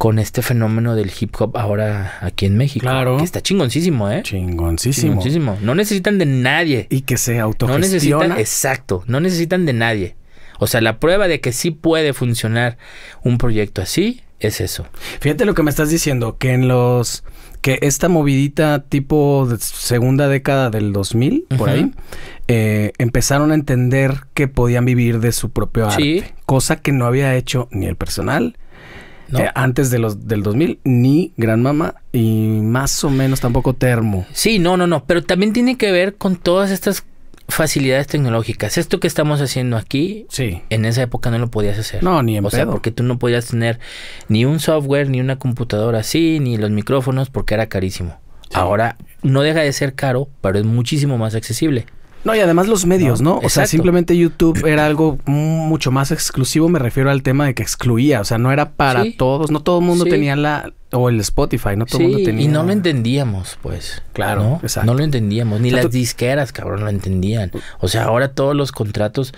con este fenómeno del hip hop ahora aquí en México. Claro. Que está chingoncísimo, ¿eh? Chingoncísimo. Chingoncísimo. No necesitan de nadie. Y que se autogestiona. No necesitan, exacto, no necesitan de nadie. O sea, la prueba de que sí puede funcionar un proyecto así es eso. Fíjate lo que me estás diciendo, que en los que esta movidita tipo de segunda década del 2000, por ahí, eh, empezaron a entender que podían vivir de su propio arte, cosa que no había hecho ni el personal, eh, antes de los, del 2000, ni Gran Mama y más o menos tampoco Termo. Sí, no, no, no, pero también tiene que ver con todas estas facilidades tecnológicas. Esto que estamos haciendo aquí, en esa época no lo podías hacer. No, ni en O sea, porque tú no podías tener ni un software, ni una computadora así, ni los micrófonos, porque era carísimo. Ahora no deja de ser caro, pero es muchísimo más accesible. No, y además los medios, ¿no? O sea, simplemente YouTube era algo mucho más exclusivo, me refiero al tema de que excluía, o sea, no era para todos, no todo el mundo tenía la... O el Spotify, no todo el mundo tenía... Y no lo entendíamos, pues. Claro, ¿no? Exacto. No lo entendíamos, ni las disqueras, cabrón, lo entendían. O sea, ahora todos los contratos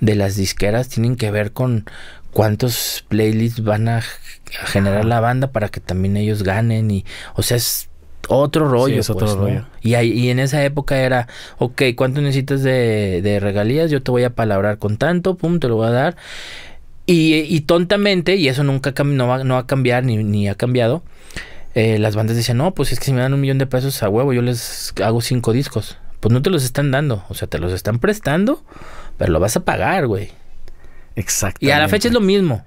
de las disqueras tienen que ver con cuántos playlists van a, a generar la banda para que también ellos ganen y... O sea, es otro pues, rollo. Y, ahí, en esa época era, ok, ¿cuánto necesitas de, regalías? Yo te voy a palabrar con tanto, pum, te lo voy a dar. Y, tontamente, y eso nunca no va, a cambiar ni, ha cambiado, eh, las bandas dicen, no, pues es que si me dan un millón de pesos a huevo, yo les hago cinco discos. Pues no te los están dando, o sea, te los están prestando, pero lo vas a pagar, güey. Exacto. Y a la fecha es lo mismo.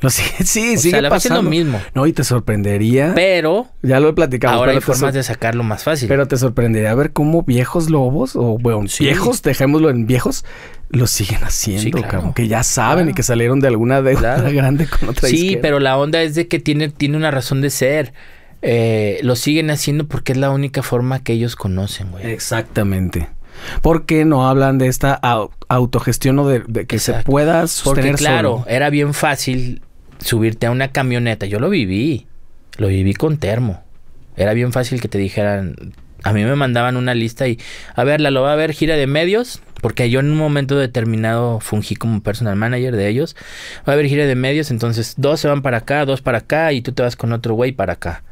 Sí, sigue, sí, o sigue lo mismo. No, y te sorprendería. Pero. Ya lo he platicado. Ahora hay formas de sacarlo más fácil. Pero te sorprendería ver cómo viejos lobos, o bueno, viejos, dejémoslo en viejos, lo siguen haciendo, que ya saben y que salieron de alguna deuda grande con otra Sí, pero la onda es de que tiene, tiene una razón de ser. Eh, lo siguen haciendo porque es la única forma que ellos conocen, güey. Exactamente. Porque no hablan de esta autogestión o de, que se pueda sostener claro, era bien fácil subirte a una camioneta. Yo lo viví, lo viví con termo. Era bien fácil que te dijeran, a mí me mandaban una lista y, a ver, la lo va a ver gira de medios, porque yo en un momento determinado fungí como personal manager de ellos. Va a haber gira de medios, entonces dos se van para acá, dos para acá y tú te vas con otro güey para acá.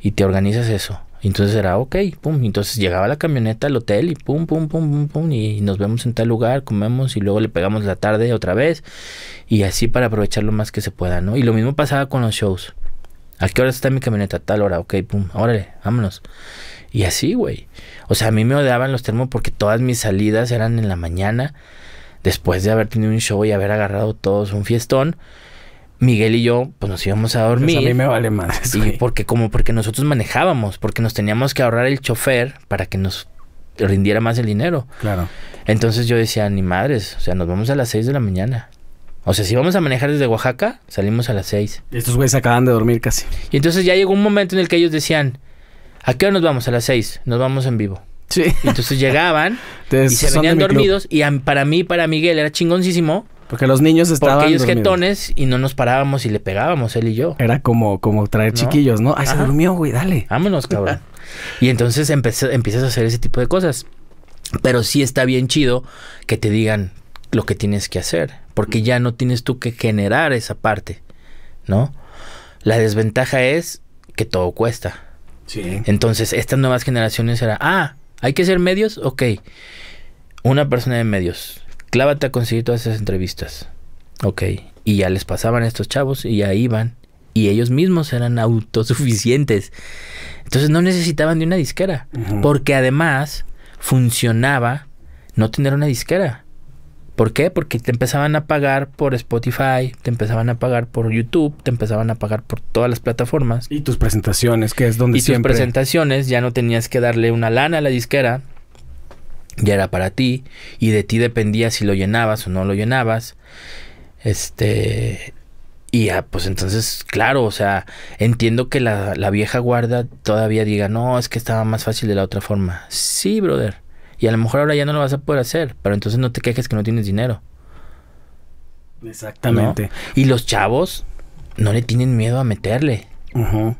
Y te organizas eso. Entonces era, ok, pum. Entonces llegaba la camioneta al hotel y pum, pum, pum, pum, pum. Y nos vemos en tal lugar, comemos y luego le pegamos la tarde otra vez. Y así para aprovechar lo más que se pueda, ¿no? Y lo mismo pasaba con los shows. ¿A qué hora está mi camioneta? Tal hora, ok, pum, órale, vámonos. Y así, güey. O sea, a mí me odiaban los termos porque todas mis salidas eran en la mañana. Después de haber tenido un show y haber agarrado todos un fiestón Miguel y yo, pues nos íbamos a dormir. Pues, a mí me vale más. Y porque, como porque nosotros manejábamos, porque nos teníamos que ahorrar el chofer para que nos rindiera más el dinero. Claro. Entonces yo decía, ni madres, o sea, nos vamos a las 6 de la mañana. O sea, si vamos a manejar desde Oaxaca, salimos a las seis. estos güeyes acaban de dormir casi. Y entonces ya llegó un momento en el que ellos decían, ¿a qué hora nos vamos? A las 6, nos vamos en vivo. Sí. entonces llegaban y se venían dormidos y para mí, para Miguel era chingoncísimo porque los niños estaban. Porque ellos y no nos parábamos y le pegábamos, él y yo. Era como, como traer chiquillos, ¿no? Ay, se durmió, güey, dale. Vámonos, cabrón. y entonces empiezas a hacer ese tipo de cosas. Pero sí está bien chido que te digan lo que tienes que hacer. Porque ya no tienes tú que generar esa parte, ¿no? La desventaja es que todo cuesta. Sí. Entonces, estas nuevas generaciones será, ah, hay que ser medios, ok. Una persona de medios, clávate a conseguir todas esas entrevistas. Ok. Y ya les pasaban a estos chavos y ya iban. Y ellos mismos eran autosuficientes. Entonces no necesitaban de una disquera. Porque además funcionaba no tener una disquera. ¿Por qué? Porque te empezaban a pagar por Spotify, te empezaban a pagar por YouTube, te empezaban a pagar por todas las plataformas. Y tus presentaciones, que es donde y tus presentaciones, ya no tenías que darle una lana a la disquera, ya era para ti y de ti dependía si lo llenabas o no lo llenabas. Este, y ya, pues entonces, claro, o sea, entiendo que la, vieja guarda todavía diga, no, es que estaba más fácil de la otra forma. Sí, brother. Y a lo mejor ahora ya no lo vas a poder hacer, pero entonces no te quejes que no tienes dinero. Exactamente. Y los chavos no le tienen miedo a meterle. Ajá.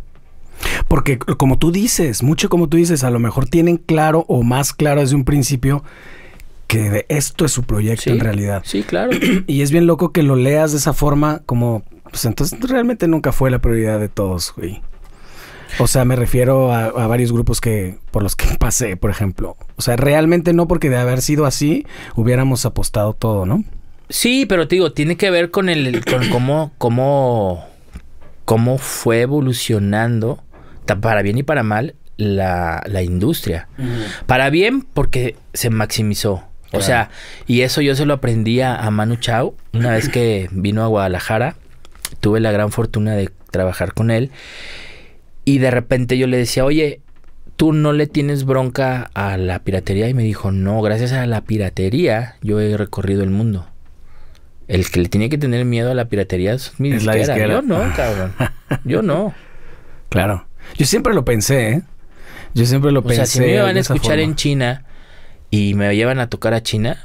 Porque como tú dices, mucho como tú dices, a lo mejor tienen claro o más claro desde un principio que esto es su proyecto en realidad. Sí, claro. y es bien loco que lo leas de esa forma como, pues entonces realmente nunca fue la prioridad de todos, güey. O sea, me refiero a, a, varios grupos que por los que pasé, por ejemplo. O sea, realmente no porque de haber sido así hubiéramos apostado todo, ¿no? Sí, pero te digo, tiene que ver con el con cómo cómo cómo fue evolucionando para bien y para mal, la, industria. Para bien, porque se maximizó. O sea, y eso yo se lo aprendí a, Manu Chao una vez que vino a Guadalajara. Tuve la gran fortuna de trabajar con él. Y de repente yo le decía, oye, tú no le tienes bronca a la piratería. Y me dijo, no, gracias a la piratería yo he recorrido el mundo. El que le tiene que tener miedo a la piratería es mi Yo no, cabrón. Yo no. Claro. Yo siempre lo pensé, ¿eh? Yo siempre lo pensé. O sea, si me van a escuchar en China y me llevan a tocar a China,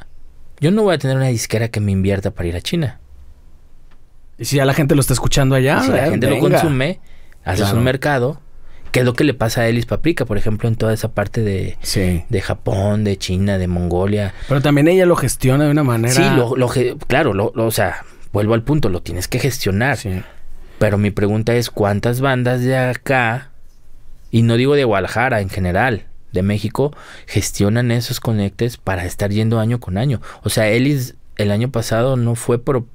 yo no voy a tener una disquera que me invierta para ir a China. Y si ya la gente lo está escuchando allá, si la eh, gente lo consume, haces un mercado, que es lo que le pasa a Elis Paprika, por ejemplo, en toda esa parte de, de Japón, de China, de Mongolia. Pero también ella lo gestiona de una manera. Sí, lo, claro, lo, o sea, vuelvo al punto, lo tienes que gestionar. Pero mi pregunta es, ¿cuántas bandas de acá, y no digo de Guadalajara en general, de México, gestionan esos conectes para estar yendo año con año? O sea, Ellis el año pasado no fue por,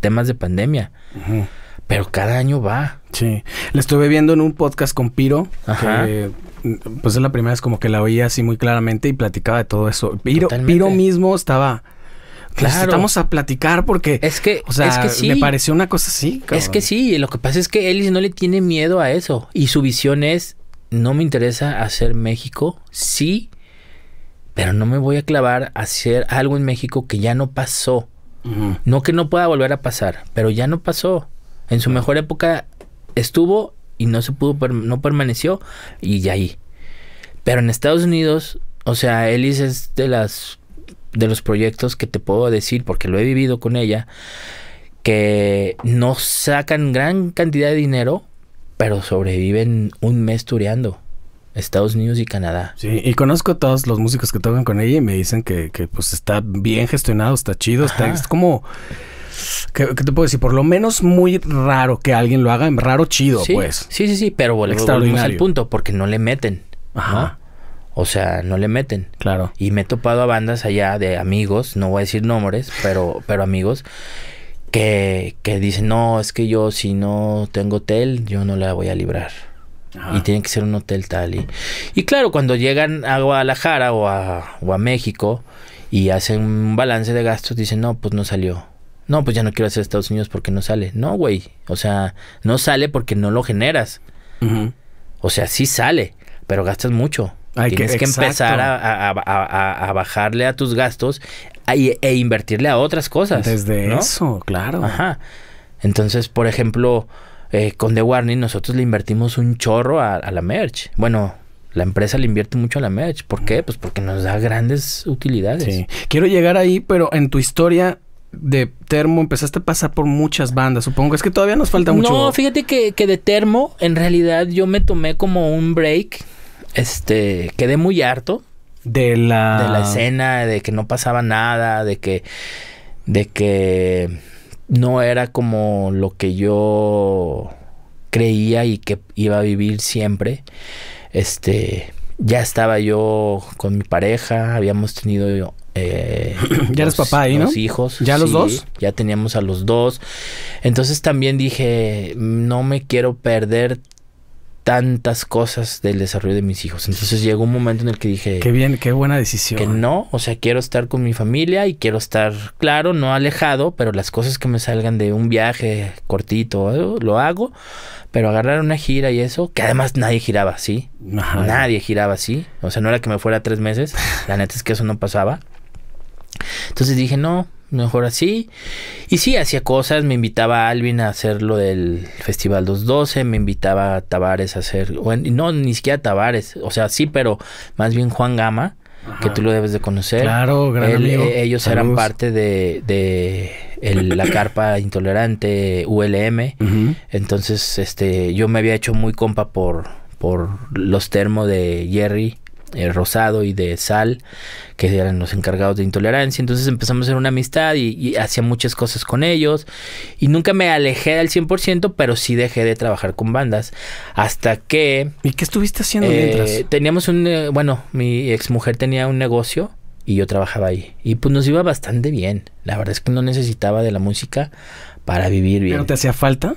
temas de pandemia. Pero cada año va. Sí. La estuve viendo en un podcast con Piro. Que, mm, pues es la primera vez como que la oía así muy claramente y platicaba de todo eso. Piro mismo estaba claro. estamos a platicar porque es que, o sea, me pareció una cosa así. Es que sí, lo que pasa es que Ellis no le tiene miedo a eso y su visión es no me interesa hacer México, sí, pero no me voy a clavar a hacer algo en México que ya no pasó. No que no pueda volver a pasar, pero ya no pasó. En su mejor época estuvo y no se pudo, no permaneció y ya ahí. Pero en Estados Unidos, o sea, Ellis es de las de los proyectos que te puedo decir, porque lo he vivido con ella, que no sacan gran cantidad de dinero, pero sobreviven un mes tureando. Estados Unidos y Canadá. Sí, y conozco a todos los músicos que tocan con ella y me dicen que, pues está bien gestionado, está chido, está es como ¿Qué, te puedo decir? Por lo menos muy raro que alguien lo haga, raro chido, pues. Sí, sí, sí, pero volvemos al punto, porque no le meten. Ajá. O sea, no le meten. Claro. Y me he topado a bandas allá de amigos, no voy a decir nombres, pero, pero amigos, que, dicen, no, es que yo si no tengo hotel, yo no la voy a librar. Y tiene que ser un hotel tal. Y, y claro, cuando llegan a Guadalajara o a, México y hacen un balance de gastos, dicen, no, pues no salió no, pues ya no quiero hacer Estados Unidos porque no sale. No, güey. O sea, no sale porque no lo generas. O sea, sí sale, pero gastas mucho. Tienes que, empezar a, bajarle a tus gastos e, invertirle a otras cosas. Desde eso, claro. Ajá. Entonces, por ejemplo, eh, con The Warning nosotros le invertimos un chorro a, la merch. Bueno, la empresa le invierte mucho a la merch. ¿Por qué? Pues porque nos da grandes utilidades. Sí. Quiero llegar ahí, pero en tu historia de Termo empezaste a pasar por muchas bandas, supongo. Es que todavía nos falta mucho. No, fíjate que de Termo, en realidad yo me tomé como un break este, quedé muy harto. De la... De la escena, de que no pasaba nada, de que... De que no era como lo que yo creía y que iba a vivir siempre. Este, ya estaba yo con mi pareja, habíamos tenido eh, ya los, eres papá ahí, los hijos. ¿Ya los dos? Ya teníamos a los dos. Entonces también dije, no me quiero perder tantas cosas del desarrollo de mis hijos. Entonces llegó un momento en el que dije... Qué bien, qué buena decisión. Que no, o sea, quiero estar con mi familia y quiero estar, claro, no alejado, pero las cosas que me salgan de un viaje cortito, lo hago, pero agarrar una gira y eso, que además nadie giraba así. Nadie giraba así. O sea, no era que me fuera tres meses, la neta es que eso no pasaba. Entonces dije, no, mejor así. Y sí, hacía cosas, me invitaba a Alvin a hacer lo del Festival 212, me invitaba a Tavares a hacer, bueno, no, ni siquiera Tavares, o sea, sí, pero más bien Juan Gama, que tú lo debes de conocer. Claro, gran eh, ellos eran parte de, la carpa intolerante ULM, entonces este, yo me había hecho muy compa por, por los termos de Jerry el eh, Rosado y de Sal, que eran los encargados de intolerancia. Entonces empezamos a hacer una amistad y, hacía muchas cosas con ellos. Y nunca me alejé al 100%, pero sí dejé de trabajar con bandas. Hasta que... ¿Y qué estuviste haciendo mientras? Eh, teníamos un... Eh, bueno, mi ex mujer tenía un negocio y yo trabajaba ahí. Y pues nos iba bastante bien. La verdad es que no necesitaba de la música para vivir bien. ¿Pero te hacía falta?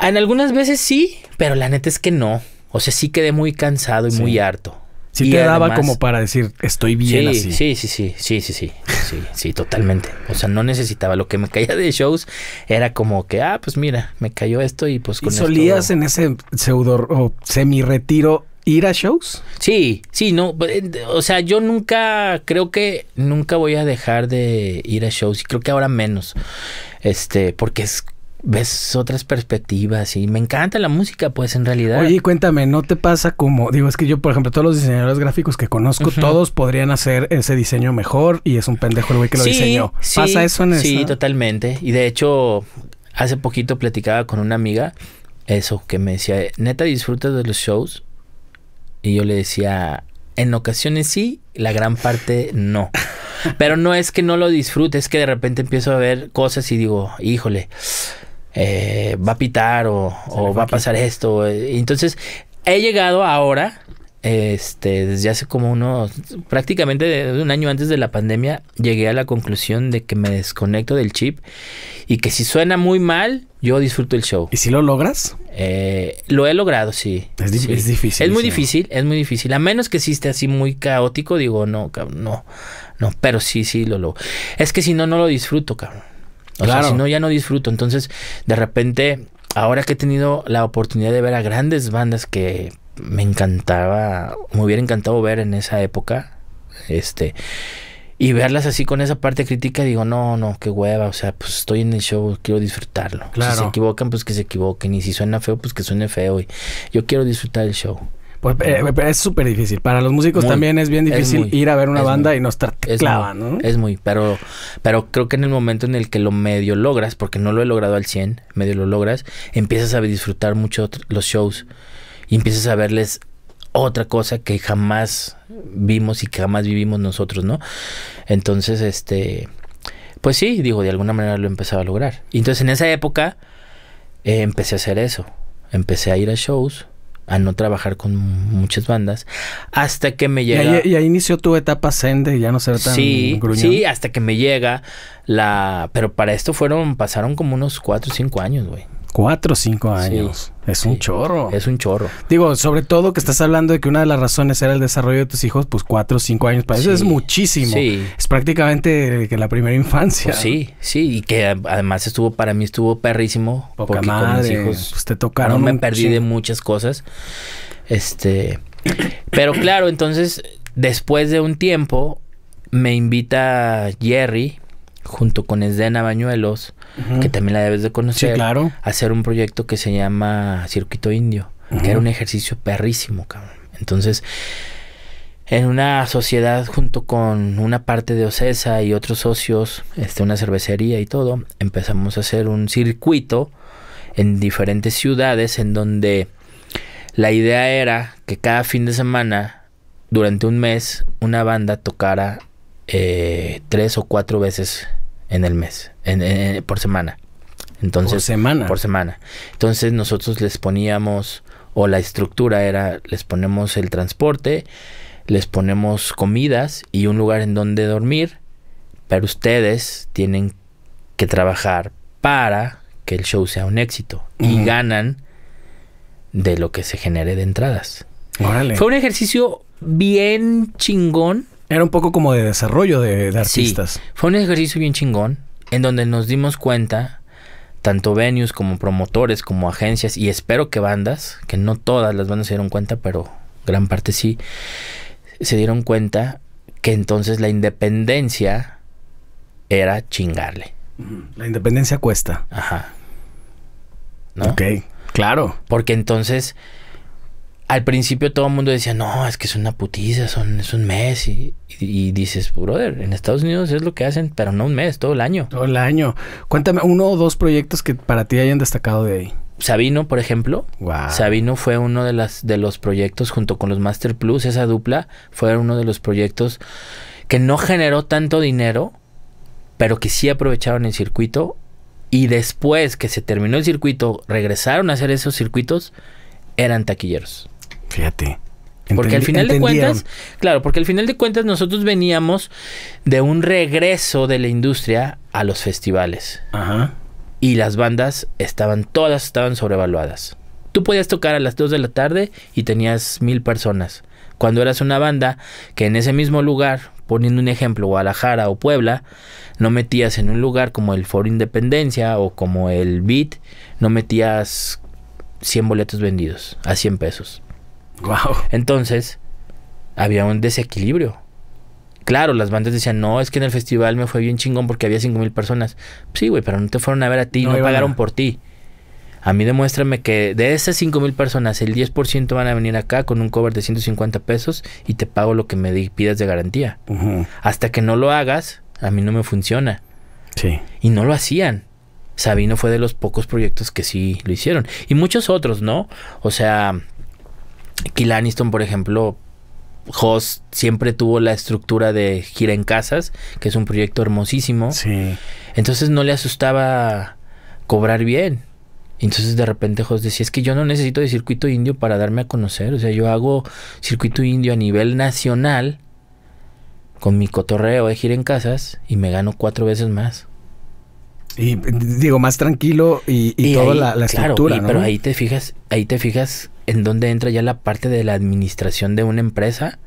En algunas veces sí, pero la neta es que no. O sea, sí quedé muy cansado y muy harto. Sí quedaba te daba como para decir, estoy bien sí, así. Sí, sí, sí, sí, sí, sí, sí, sí, totalmente. O sea, no necesitaba. Lo que me caía de shows era como que, ah, pues mira, me cayó esto y pues con ¿Y solías en ese pseudo o semi-retiro ir a shows? Sí, sí, no. Eh, o sea, yo nunca, creo que nunca voy a dejar de ir a shows y creo que ahora menos. Este, porque es ves otras perspectivas y me encanta la música, pues en realidad. Oye, cuéntame, ¿no te pasa como, digo, es que yo, por ejemplo, todos los diseñadores gráficos que conozco, todos podrían hacer ese diseño mejor y es un pendejo el güey que lo diseñó? ¿Pasa eso en Sí, totalmente. Y de hecho, hace poquito platicaba con una amiga eso, que me decía, neta, disfrutas de los shows. Y yo le decía, en ocasiones sí, la gran parte no. Pero no es que no lo disfrute, es que de repente empiezo a ver cosas y digo, híjole eh, va a pitar o, va a pasar esto. Eh, entonces, he llegado ahora, este, desde hace como unos, prácticamente un año antes de la pandemia, llegué a la conclusión de que me desconecto del chip y que si suena muy mal, yo disfruto el show. ¿Y si lo logras? Eh, lo he logrado, sí. Es, difícil. Es muy difícil, es muy difícil. A menos que sí esté así muy caótico, digo, no, no, no, pero sí, sí lo logro. Es que si no, no lo disfruto, cabrón. O sea, si no, ya no disfruto. Entonces, de repente, ahora que he tenido la oportunidad de ver a grandes bandas que me encantaba, me hubiera encantado ver en esa época, este, y verlas así con esa parte crítica, digo, no, no, qué hueva, o sea, pues estoy en el show, quiero disfrutarlo. Si se equivocan, pues que se equivoquen, y si suena feo, pues que suene feo, y yo quiero disfrutar el show. Pues, eh, es súper difícil. Para los músicos también es bien difícil ir a ver una banda y no estar clava, ¿no? Es muy, pero, pero creo que en el momento en el que lo medio logras, porque no lo he logrado al 100, medio lo logras, empiezas a disfrutar mucho los shows y empiezas a verles otra cosa que jamás vimos y que jamás vivimos nosotros, ¿no? Entonces, este, pues sí, digo, de alguna manera lo empezaba a lograr. Y entonces en esa época eh, empecé a hacer eso. Empecé a ir a shows a no trabajar con muchas bandas hasta que me llega... Y ahí, inició tu etapa sende ya no ser tan sí, Sí, hasta que me llega la... Pero para esto fueron, pasaron como unos 4 o 5 años, güey. Cuatro o cinco años. es un chorro. Es un chorro. Digo, sobre todo que estás hablando de que una de las razones era el desarrollo de tus hijos, pues cuatro o cinco años. Para eso es muchísimo. Es prácticamente que la primera infancia. Pues sí, sí. Y que además estuvo, para mí estuvo perrísimo. porque hijos. Pues, te tocaron. No me perdí de muchas cosas. Este. pero claro, entonces, después de un tiempo, me invita Jerry, junto con Esdena Bañuelos, que también la debes de conocer, hacer un proyecto que se llama Circuito Indio, que era un ejercicio perrísimo, Entonces, en una sociedad junto con una parte de Ocesa y otros socios, este, una cervecería y todo, empezamos a hacer un circuito en diferentes ciudades en donde la idea era que cada fin de semana, durante un mes, una banda tocara eh, tres o cuatro veces en el mes, por semana. Entonces, por semana. Entonces nosotros les poníamos, o la estructura era, les ponemos el transporte, les ponemos comidas y un lugar en donde dormir, pero ustedes tienen que trabajar para que el show sea un éxito y ganan de lo que se genere de entradas. Fue un ejercicio bien chingón era un poco como de desarrollo de, artistas. Sí, fue un ejercicio bien chingón en donde nos dimos cuenta, tanto venues como promotores, como agencias y espero que bandas, que no todas las bandas se dieron cuenta, pero gran parte sí, se dieron cuenta que entonces la independencia era chingarle. La independencia cuesta. Ajá. Ok, claro. Porque entonces al principio todo el mundo decía, no, es que es una putiza, son, es un mes. Y, dices, brother, en Estados Unidos es lo que hacen, pero no un mes, todo el año. Todo el año. Cuéntame uno o dos proyectos que para ti hayan destacado de ahí. Sabino, por ejemplo. Sabino fue uno de, las, de los proyectos, junto con los Master Plus, esa dupla, fue uno de los proyectos que no generó tanto dinero, pero que sí aprovecharon el circuito. Y después que se terminó el circuito, regresaron a hacer esos circuitos, eran taquilleros. Fíjate. Porque al final de cuentas, claro, porque al final de cuentas nosotros veníamos de un regreso de la industria a los festivales. Ajá. Y las bandas estaban, todas estaban sobrevaluadas. Tú podías tocar a las 2 de la tarde y tenías mil personas. Cuando eras una banda que en ese mismo lugar, poniendo un ejemplo, Guadalajara o Puebla, no metías en un lugar como el Foro Independencia o como el Beat, no metías 100 boletos vendidos a 100 pesos. Entonces, había un desequilibrio. Claro, las bandas decían, no, es que en el festival me fue bien chingón porque había cinco mil personas. sí, güey, pero no te fueron a ver a ti, no, pagaron por ti. A mí demuéstrame que de esas cinco mil personas, el 10% van a venir acá con un cover de 150 pesos y te pago lo que me pidas de garantía. Hasta que no lo hagas, a mí no me funciona. Sí. Y no lo hacían. Sabino fue de los pocos proyectos que sí lo hicieron. Y muchos otros, ¿no? O sea, Kill Aniston, por ejemplo, Hoss siempre tuvo la estructura de Gira en Casas, que es un proyecto hermosísimo. Sí. Entonces no le asustaba cobrar bien. Entonces de repente Hoss decía, es que yo no necesito de circuito indio para darme a conocer. O sea, yo hago circuito indio a nivel nacional con mi cotorreo de Gira en Casas y me gano cuatro veces más. Y digo, más tranquilo y, toda la, estructura. Pero ahí te fijas, ahí te fijas en dónde entra ya la parte de la administración de una empresa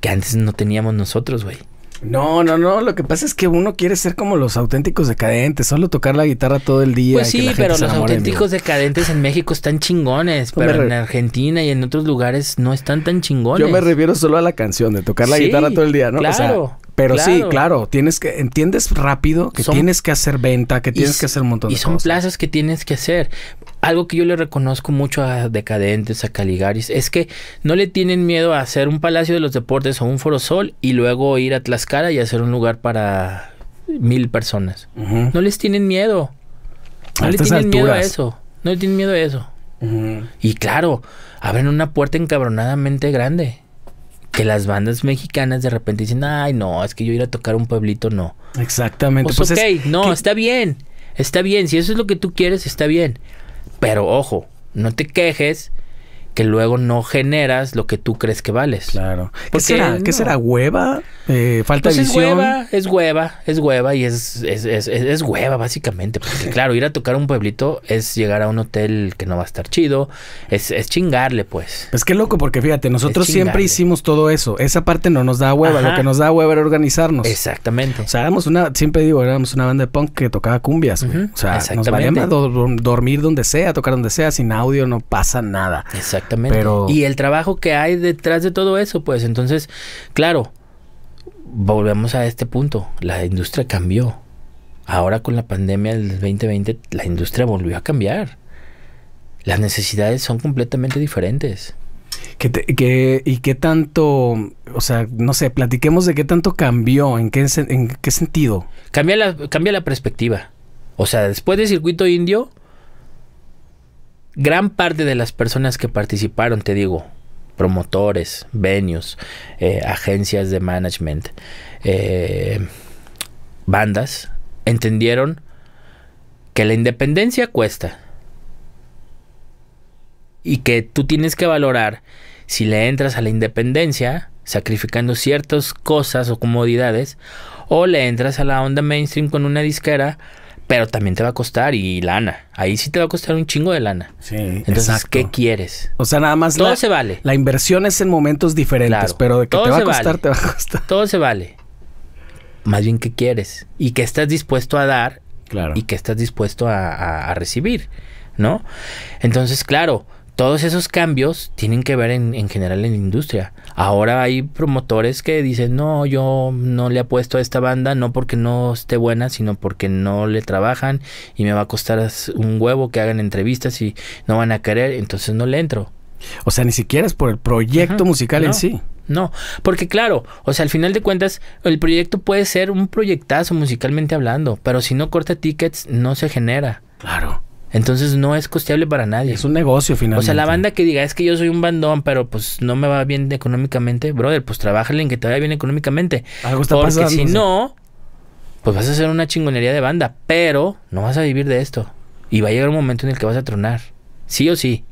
que antes no teníamos nosotros, güey. No, no, no. Lo que pasa es que uno quiere ser como los auténticos decadentes, solo tocar la guitarra todo el día. Pues sí, pero los auténticos decadentes en México están chingones, pero en Argentina y en otros lugares no están tan chingones. Yo me refiero solo a la canción, de tocar la guitarra todo el día, ¿no? Claro. Pero sí, claro, tienes que, entiendes rápido que tienes que hacer venta, que tienes que hacer un montón de cosas. Y son plazas que tienes que hacer. Algo que yo le reconozco mucho a Decadentes, a Caligaris, es que no le tienen miedo a hacer un Palacio de los Deportes o un Forosol y luego ir a Tlaxcala y hacer un lugar para mil personas. No les tienen miedo. No les tienen miedo a eso. No les tienen miedo a eso. Y claro, abren una puerta encabronadamente grande que las bandas mexicanas de repente dicen, ay, no, es que yo ir a tocar un pueblito, no. Exactamente. Pues, pues ok, no, está bien, está bien, si eso es lo que tú quieres, está bien. Pero ojo, no te quejes que luego no generas lo que tú crees que vales. Claro. ¿Qué será? ¿Qué será? ¿Hueva? Eh, ¿Falta de pues visión? Es hueva, es hueva, es hueva y es es, hueva básicamente. Porque claro, ir a tocar un pueblito es llegar a un hotel que no va a estar chido, es, chingarle pues. Es que loco porque fíjate, nosotros siempre hicimos todo eso. Esa parte no nos da hueva, lo que nos da hueva era organizarnos. Exactamente. O sea, éramos una, siempre digo, éramos una banda de punk que tocaba cumbias. O sea, nos valía dormir donde sea, tocar donde sea, sin audio no pasa nada. Exactamente. Y el trabajo que hay detrás de todo eso, pues entonces, claro, volvemos a este punto. La industria cambió. Ahora con la pandemia del 2020, la industria volvió a cambiar. Las necesidades son completamente diferentes. ¿Y qué tanto, o sea, no sé, platiquemos de qué tanto cambió, en qué, en qué sentido? Cambia cambia la perspectiva. O sea, después del circuito indio, gran parte de las personas que participaron, te digo, promotores, venues, eh, agencias de management, eh, bandas, entendieron que la independencia cuesta y que tú tienes que valorar si le entras a la independencia sacrificando ciertas cosas o comodidades o le entras a la onda mainstream con una disquera pero también te va a costar y lana. Ahí sí te va a costar un chingo de lana. Sí. Entonces, ¿qué quieres? O sea, nada más. Todo se vale. La inversión es en momentos diferentes, pero de que te va a costar, te va a costar. Todo se vale. Más bien, ¿qué quieres? Y que estás dispuesto a dar. Claro. Y que estás dispuesto a recibir, ¿no? Entonces, claro todos esos cambios tienen que ver en, general en la industria. Ahora hay promotores que dicen, no, yo no le apuesto a esta banda, no porque no esté buena, sino porque no le trabajan y me va a costar un huevo que hagan entrevistas y no van a querer, entonces no le entro. O sea, ni siquiera es por el proyecto musical en sí. No, porque claro, o sea, al final de cuentas, el proyecto puede ser un proyectazo musicalmente hablando, pero si no corta tickets, no se genera. Claro. Entonces no es costeable para nadie. Es un negocio finalmente. O sea, la banda que diga, es que yo soy un bandón, pero pues no me va bien económicamente, brother, pues trabájale en que te vaya bien económicamente. Porque si no, pues vas a hacer una chingonería de banda, pero no vas a vivir de esto. Y va a llegar un momento en el que vas a tronar. Sí o sí.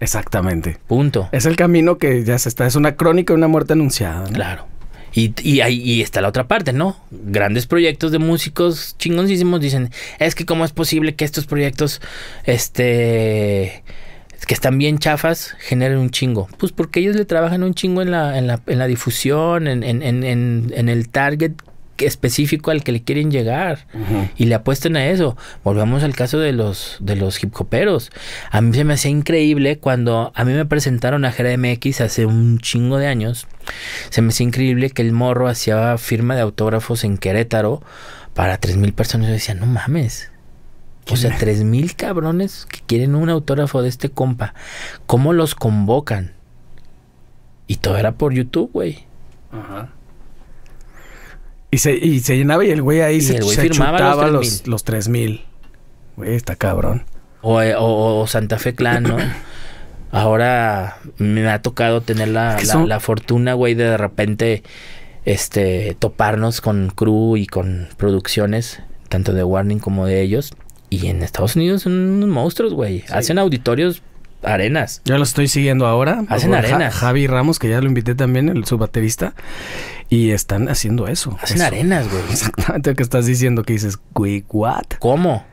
Exactamente. Punto. Es el camino que ya se está, es una crónica de una muerte anunciada. Claro. Y, ahí está la otra parte, ¿no? Grandes proyectos de músicos chingoncísimos dicen, es que cómo es posible que estos proyectos, este, que están bien chafas, generen un chingo. Pues porque ellos le trabajan un chingo en la, en la, en la difusión, en, en, en, el target específico al que le quieren llegar y le apuesten a eso. Volvamos al caso de los de los hip hoperos. A mí se me hacía increíble cuando a mí me presentaron a Jeremx hace un chingo de años. Se me hacía increíble que el morro hacía firma de autógrafos en Querétaro para tres mil personas. Yo decía, no mames. O sea, tres mil cabrones que quieren un autógrafo de este compa. ¿Cómo los convocan? Y todo era por YouTube, güey. Ajá. Y se, y se llenaba y el güey ahí se, chutaba los, 3000. Güey, está cabrón. Eh, o, Santa Fe Clan, ¿no? Ahora me ha tocado tener la, la, fortuna, güey, de de repente este, toparnos con crew y con producciones, tanto de Warning como de ellos. Y en Estados Unidos son unos monstruos, güey. Hacen auditorios arenas. Yo los estoy siguiendo ahora. Hacen arenas. Javi Ramos, que ya lo invité también, el, su y están haciendo eso. Hacen arenas, güey. Exactamente lo que estás diciendo, que dices, güey, ¿what? ¿Cómo?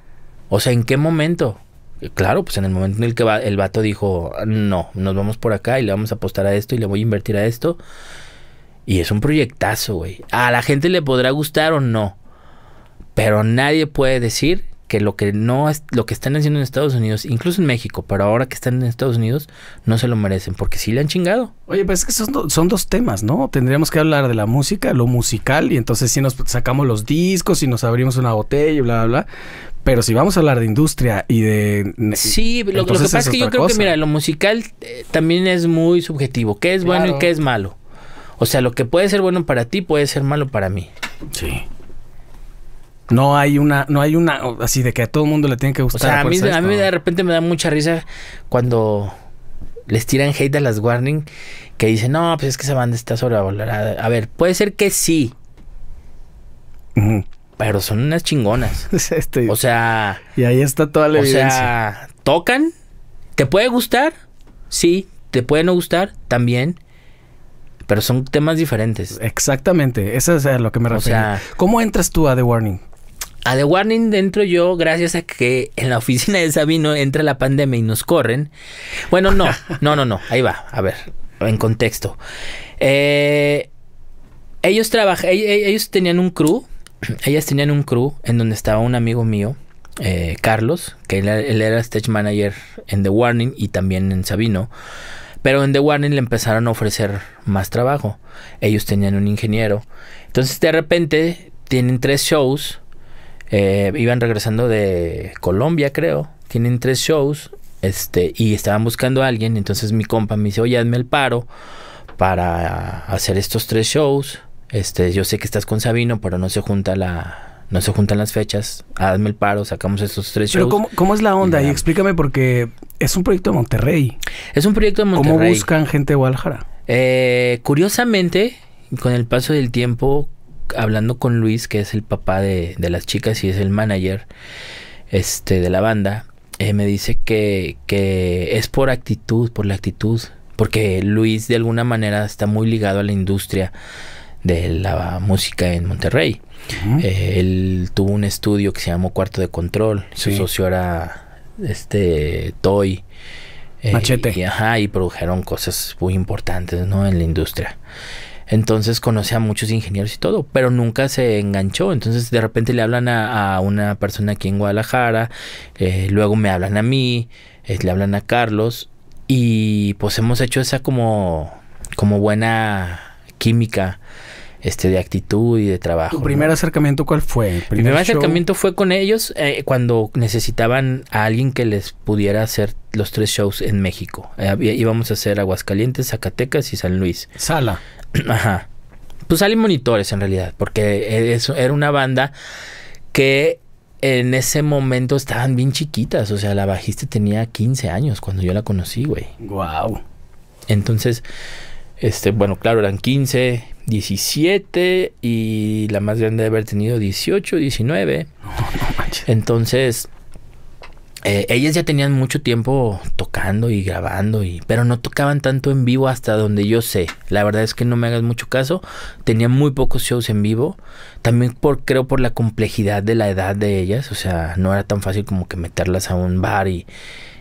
O sea, ¿en qué momento? Eh, claro, pues en el momento en el que va, el vato dijo, no, nos vamos por acá y le vamos a apostar a esto y le voy a invertir a esto. Y es un proyectazo, güey. A la gente le podrá gustar o no. Pero nadie puede decir que lo que no es, lo que están haciendo en Estados Unidos, incluso en México, pero ahora que están en Estados Unidos, no se lo merecen, porque sí le han chingado. Oye, pues es que son, son dos temas, ¿no? Tendríamos que hablar de la música, lo musical, y entonces sí nos sacamos los discos y nos abrimos una botella y bla, bla, bla. Pero si vamos a hablar de industria y de... Sí, lo, que pasa es que yo creo que, mira, lo musical eh, también es muy subjetivo. ¿Qué es bueno y qué es malo? O sea, lo que puede ser bueno para ti puede ser malo para mí. Sí. No hay una, no hay una así de que a todo el mundo le tiene que gustar. O sea, a, mí, de repente me da mucha risa cuando les tiran hate a las Warning que dicen, no, pues es que esa banda está sobrevalorada. A ver, puede ser que sí. Pero son unas chingonas. Este, o sea. Y ahí está toda la o sea, tocan. ¿Te puede gustar? Sí. ¿Te puede no gustar? También pero son temas diferentes. Exactamente, eso es a lo que me refiero. ¿Cómo entras tú a The Warning? A The Warning dentro yo gracias a que en la oficina de Sabino entra la pandemia y nos corren. Bueno, no, no, no, no. Ahí va, a ver, en contexto. Eh, ellos, e, e, ellos tenían un crew, ellas tenían un crew en donde estaba un amigo mío, eh, Carlos, que él, era stage manager en The Warning y también en Sabino. Pero en The Warning le empezaron a ofrecer más trabajo. Ellos tenían un ingeniero. Entonces de repente tienen tres shows eh, iban regresando de Colombia, creo. Tienen tres shows. Este, y estaban buscando a alguien. Entonces mi compa me dice, oye, hazme el paro para hacer estos tres shows. Este, yo sé que estás con Sabino, pero no se junta la, no se juntan las fechas, hazme el paro, sacamos estos tres shows. ¿cómo, es la onda? Y, explícame porque es un proyecto de Monterrey. Es un proyecto de Monterrey. ¿Cómo buscan gente de Guadalajara? Eh, curiosamente, con el paso del tiempo, hablando con Luis, que es el papá de, de las chicas y es el manager este, de la banda, eh, me dice que, es por actitud, por la actitud, porque Luis de alguna manera está muy ligado a la industria de la música en Monterrey. Eh, él tuvo un estudio que se llamó Cuarto de Control. Su socio era este Toy. Eh, Machete. Y, y produjeron cosas muy importantes ¿no? en la industria. Entonces conoce a muchos ingenieros y todo, pero nunca se enganchó. Entonces de repente le hablan a, una persona aquí en Guadalajara, eh, luego me hablan a mí, eh, le hablan a Carlos y pues hemos hecho esa como, como buena química este, de actitud y de trabajo. ¿Tu primer acercamiento cuál fue? Mi primer acercamiento fue con ellos eh, cuando necesitaban a alguien que les pudiera hacer los tres shows en México. Eh, íbamos a hacer Aguascalientes, Zacatecas y San Luis. Sala. Ajá. Pues salen monitores en realidad, porque e, eso era una banda que en ese momento estaban bien chiquitas. O sea, la bajista tenía 15 años cuando yo la conocí, güey. Wow. Entonces, este, bueno, claro, eran 15, 17 y la más grande de haber tenido 18, 19. No, no manches. Entonces, eh, ellas ya tenían mucho tiempo tocando y grabando, y, pero no tocaban tanto en vivo hasta donde yo sé. La verdad es que no me hagas mucho caso. Tenían muy pocos shows en vivo. También por, creo por la complejidad de la edad de ellas. O sea, no era tan fácil como que meterlas a un bar y,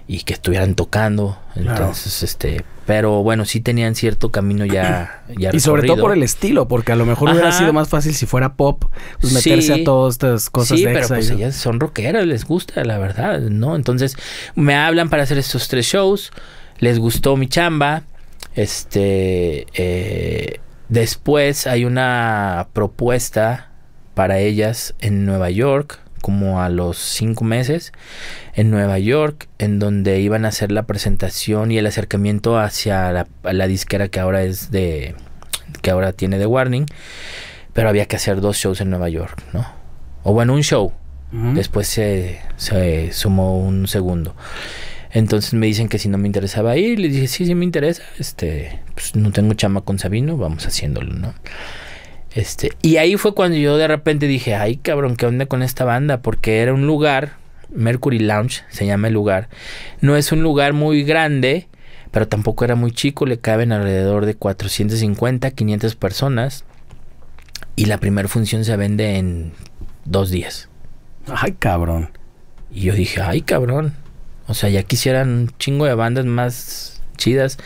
y que estuvieran tocando. Entonces, este, pero bueno, sí tenían cierto camino ya. y sobre todo por el estilo, porque a lo mejor hubiera sido más fácil si fuera pop, pues meterse a todas estas cosas. Sí, pero pues ellas son rockeras, les gusta, la verdad, ¿no? Entonces me hablan para hacer estos tres shows, les gustó mi chamba, este. Eh, después hay una propuesta para ellas en Nueva York como a los cinco meses en Nueva York, en donde iban a hacer la presentación y el acercamiento hacia la, la disquera que ahora es de que ahora tiene de Warning, pero había que hacer dos shows en Nueva York, ¿no? O bueno, un show. Después se, se sumó un segundo. Entonces me dicen que si no me interesaba ir, le dije, sí, sí me interesa, este, pues no tengo chama con Sabino, vamos haciéndolo, ¿no? Este, y ahí fue cuando yo de repente dije, ay cabrón, ¿qué onda con esta banda? Porque era un lugar, Mercury Lounge se llama el lugar. No es un lugar muy grande, pero tampoco era muy chico, le caben alrededor de 450, 500 personas. Y la primera función se vende en dos días. Ay cabrón. Y yo dije, ay cabrón. O sea, ya quisieran un chingo de bandas más chidas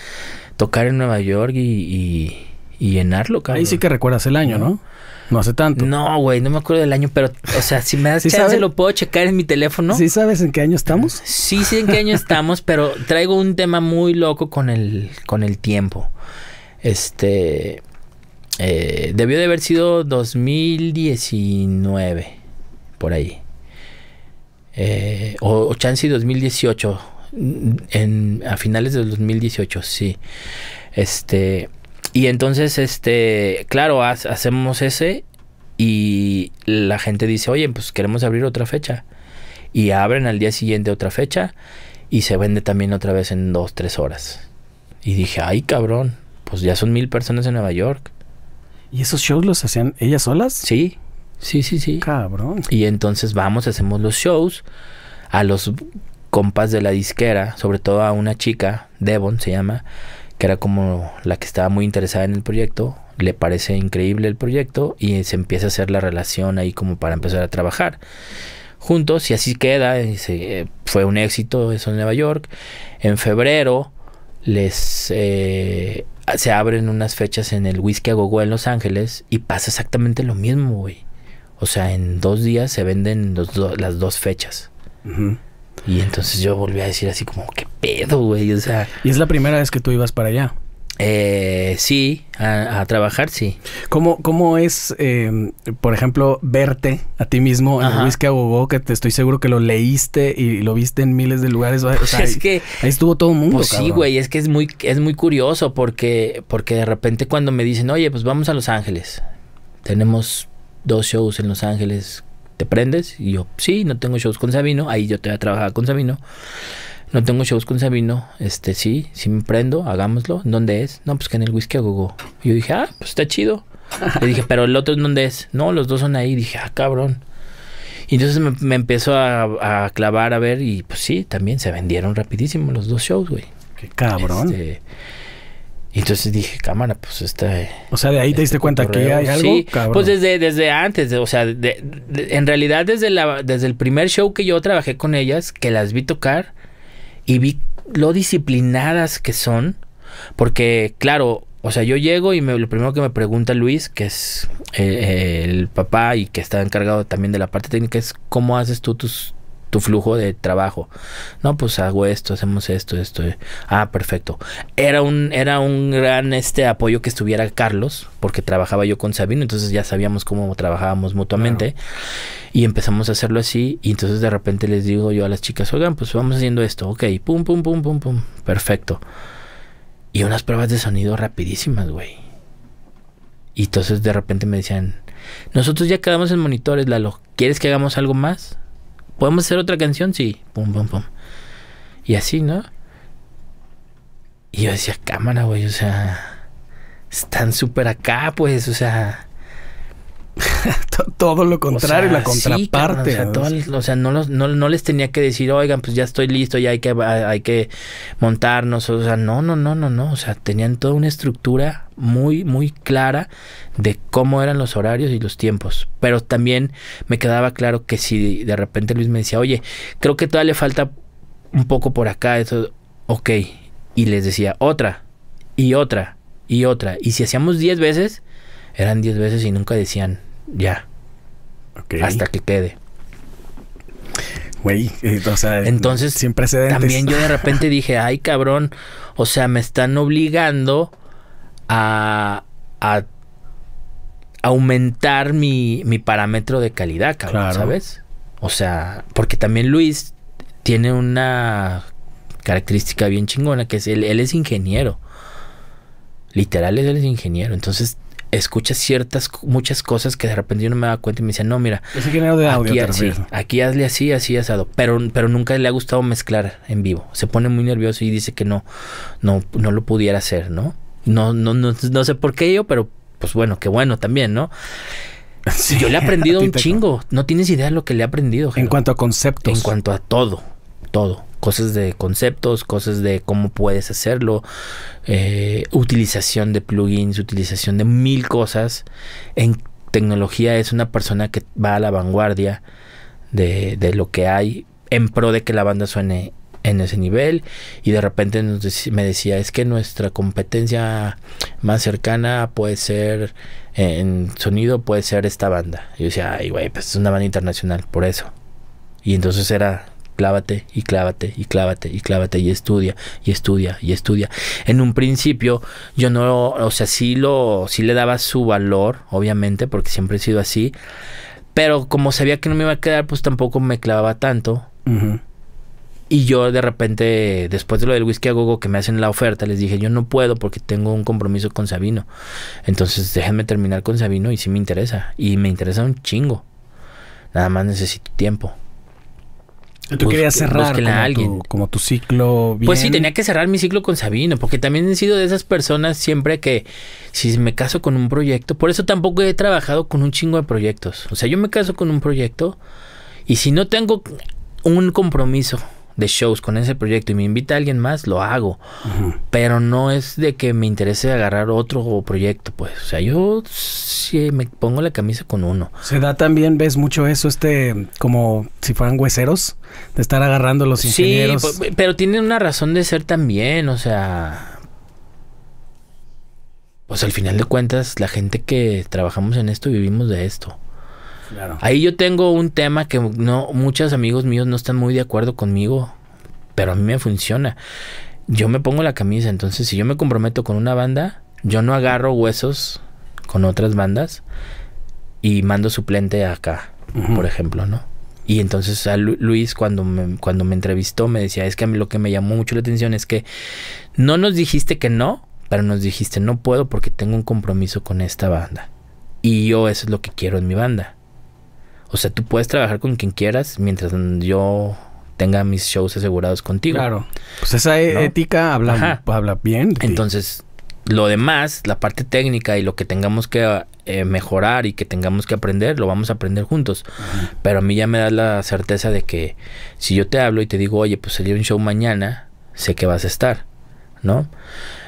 tocar en Nueva York y y llenarlo, cabrón. Ahí sí que recuerdas el año, ¿no? No hace tanto. No, güey, no me acuerdo del año, pero, o sea, si me das chance, lo puedo checar en mi teléfono. ¿Sí sabes en qué año estamos? Sí, sí en qué año estamos, pero traigo un tema muy loco con el, con el tiempo. Este. Eh, debió de haber sido 2019, por ahí. Eh, o, o, chance 2018. a finales del 2018, sí. Este y entonces, este, claro, hacemos ese y la gente dice, oye, pues queremos abrir otra fecha. Y abren al día siguiente otra fecha y se vende también otra vez en dos, tres horas. Y dije, ay cabrón, pues ya son mil personas en Nueva York. ¿Y esos shows los hacían ellas solas? Sí, sí, sí, sí. Cabrón. Y entonces vamos, hacemos los shows a los compas de la disquera, sobre todo a una chica, Devon se llama que era como la que estaba muy interesada en el proyecto, le parece increíble el proyecto y se empieza a hacer la relación ahí como para empezar a trabajar juntos y así queda. Eh, fue un éxito eso en Nueva York. En febrero les eh, se abren unas fechas en el Whiskey a Gogo en Los Ángeles y pasa exactamente lo mismo, güey. O sea, en dos días se venden las dos fechas. Y entonces yo volví a decir así como, ¿qué pedo, güey? O sea... ¿Y es la primera vez que tú ibas para allá? Eh, sí, a, trabajar, sí. ¿Cómo, cómo es, em, por ejemplo, verte a ti mismo en Luis abogó que te estoy seguro que lo leíste y lo viste en miles de lugares? O sea, es ahí, que, ahí estuvo todo el mundo. Pues sí, güey, es que es muy, es muy curioso porque, porque de repente cuando me dicen, oye, pues vamos a Los Ángeles, tenemos dos shows en Los Ángeles, ¿te prendes? Y yo, sí, no tengo shows con Sabino, ahí yo te voy a trabajar con Sabino. No tengo shows con Sabino, este sí, sí me prendo, hagámoslo. ¿Dónde es? No, pues que en el whisky a Gogo. Yo dije, ah, pues está chido. Le dije, pero el otro dónde es? No, los dos son ahí. Dije, ah, cabrón. Y entonces me, empezó a, clavar a ver y pues sí, también se vendieron rapidísimo los dos shows, güey. Qué cabrón. Este, y entonces dije, cámara, pues esta... Eh, o sea, de ahí te este diste cuenta que hay algo. Sí, pues desde, desde antes, o sea, en realidad desde, la, desde el primer show que yo trabajé con ellas, que las vi tocar y vi lo disciplinadas que son, porque claro, o sea, yo llego y me, lo primero que me pregunta Luis, que es eh, el papá y que está encargado también de la parte técnica, es cómo haces tú tus, tu flujo de trabajo. No, pues hago esto, hacemos esto, esto. Eh. Ah, perfecto. Era un, era un gran este apoyo que estuviera Carlos, porque trabajaba yo con Sabino, entonces ya sabíamos cómo trabajábamos mutuamente. Y empezamos a hacerlo así, y entonces de repente les digo yo a las chicas, oigan, pues vamos haciendo esto, ok, pum, pum, pum, pum, pum, perfecto. Y unas pruebas de sonido rapidísimas, güey. Y entonces de repente me decían, nosotros ya quedamos en monitores, Lalo, ¿quieres que hagamos algo más? ¿Podemos hacer otra canción? Sí. Pum, pum, pum. Y así, ¿no? Y yo decía, cámara, güey, o sea, están súper acá, pues, o sea, Todo lo contrario, la contraparte. o sea, no, no, les tenía que decir, oigan, pues ya estoy listo, ya hay que, hay que montarnos. O sea, no, no, no, no, no. O sea, tenían toda una estructura muy, muy clara de cómo eran los horarios y los tiempos. Pero también me quedaba claro que si de repente Luis me decía, oye, creo que todavía le falta un poco por acá, eso, ok. Y les decía, otra, y otra, y otra. Y si hacíamos 10 veces eran 10 veces y nunca decían ya. Hasta que quede. Güey, eh, o sea, entonces siempre También yo de repente dije, ay cabrón, o sea, me están obligando a, a aumentar mi, mi, parámetro de calidad, cabrón, claro. ¿sabes? O sea, porque también Luis tiene una característica bien chingona, que es él, es ingeniero. Literal, él es ingeniero. Entonces escucha ciertas, muchas cosas que de repente yo no me daba cuenta y me dice, no, mira, aquí, aquí hazle así, así asado, pero, pero nunca le ha gustado mezclar en vivo, se pone muy nervioso y dice que no, no, no lo pudiera hacer, ¿no? No, no, no, sé por qué yo, pero pues bueno, qué bueno también, ¿no? yo le he aprendido un chingo, no tienes idea de lo que le he aprendido. En cuanto a conceptos. En cuanto a todo, todo cosas de conceptos, cosas de cómo puedes hacerlo, eh, utilización de plugins, utilización de mil cosas. En tecnología es una persona que va a la vanguardia de, de lo que hay en pro de que la banda suene en ese nivel y de repente me decía es que nuestra competencia más cercana puede ser en sonido puede ser esta banda y yo decía ay güey pues es una banda internacional por eso y entonces era clávate y clávate y clávate y clávate y estudia y estudia y estudia. En un principio yo no, o sea, sí lo, sí le daba su valor, obviamente, porque siempre he sido así, pero como sabía que no me iba a quedar, pues tampoco me clavaba tanto. Y yo de repente, después de lo del whisky a gogo que me hacen la oferta, les dije, yo no puedo porque tengo un compromiso con Sabino. Entonces déjenme terminar con Sabino y si sí me interesa. Y me interesa un chingo. Nada más necesito tiempo. Tú pues querías cerrar a alguien. Tu, como tu ciclo. Pues sí, tenía que cerrar mi ciclo con Sabino, porque también he sido de esas personas siempre que si me caso con un proyecto, por eso tampoco he trabajado con un chingo de proyectos. O sea, yo me caso con un proyecto y si no tengo un compromiso de shows con ese proyecto y me invita a alguien más, lo hago. Pero no es de que me interese agarrar otro proyecto, pues. O sea, yo sí me pongo la camisa con uno. Se da también, ves mucho eso, este, como si fueran hueseros, de estar agarrando los ingenieros. Sí, pues, pero tienen una razón de ser también, o sea. Pues al final de cuentas, la gente que trabajamos en esto vivimos de esto. Ahí yo tengo un tema que no muchos amigos míos no están muy de acuerdo conmigo, pero a mí me funciona. Yo me pongo la camisa, entonces si yo me comprometo con una banda, yo no agarro huesos con otras bandas y mando suplente acá, por ejemplo, ¿no? Y entonces Luis cuando cuando me entrevistó me decía, es que a mí lo que me llamó mucho la atención es que no nos dijiste que no, pero nos dijiste no puedo porque tengo un compromiso con esta banda. Y yo eso es lo que quiero en mi banda. O sea, tú puedes trabajar con quien quieras mientras yo tenga mis shows asegurados contigo. Claro. Pues esa e- ética habla, habla bien. Entonces, lo demás, la parte técnica y lo que tengamos que eh, mejorar y que tengamos que aprender, lo vamos a aprender juntos. Pero a mí ya me da la certeza de que si yo te hablo y te digo, oye, pues sería un show mañana, sé que vas a estar, ¿no?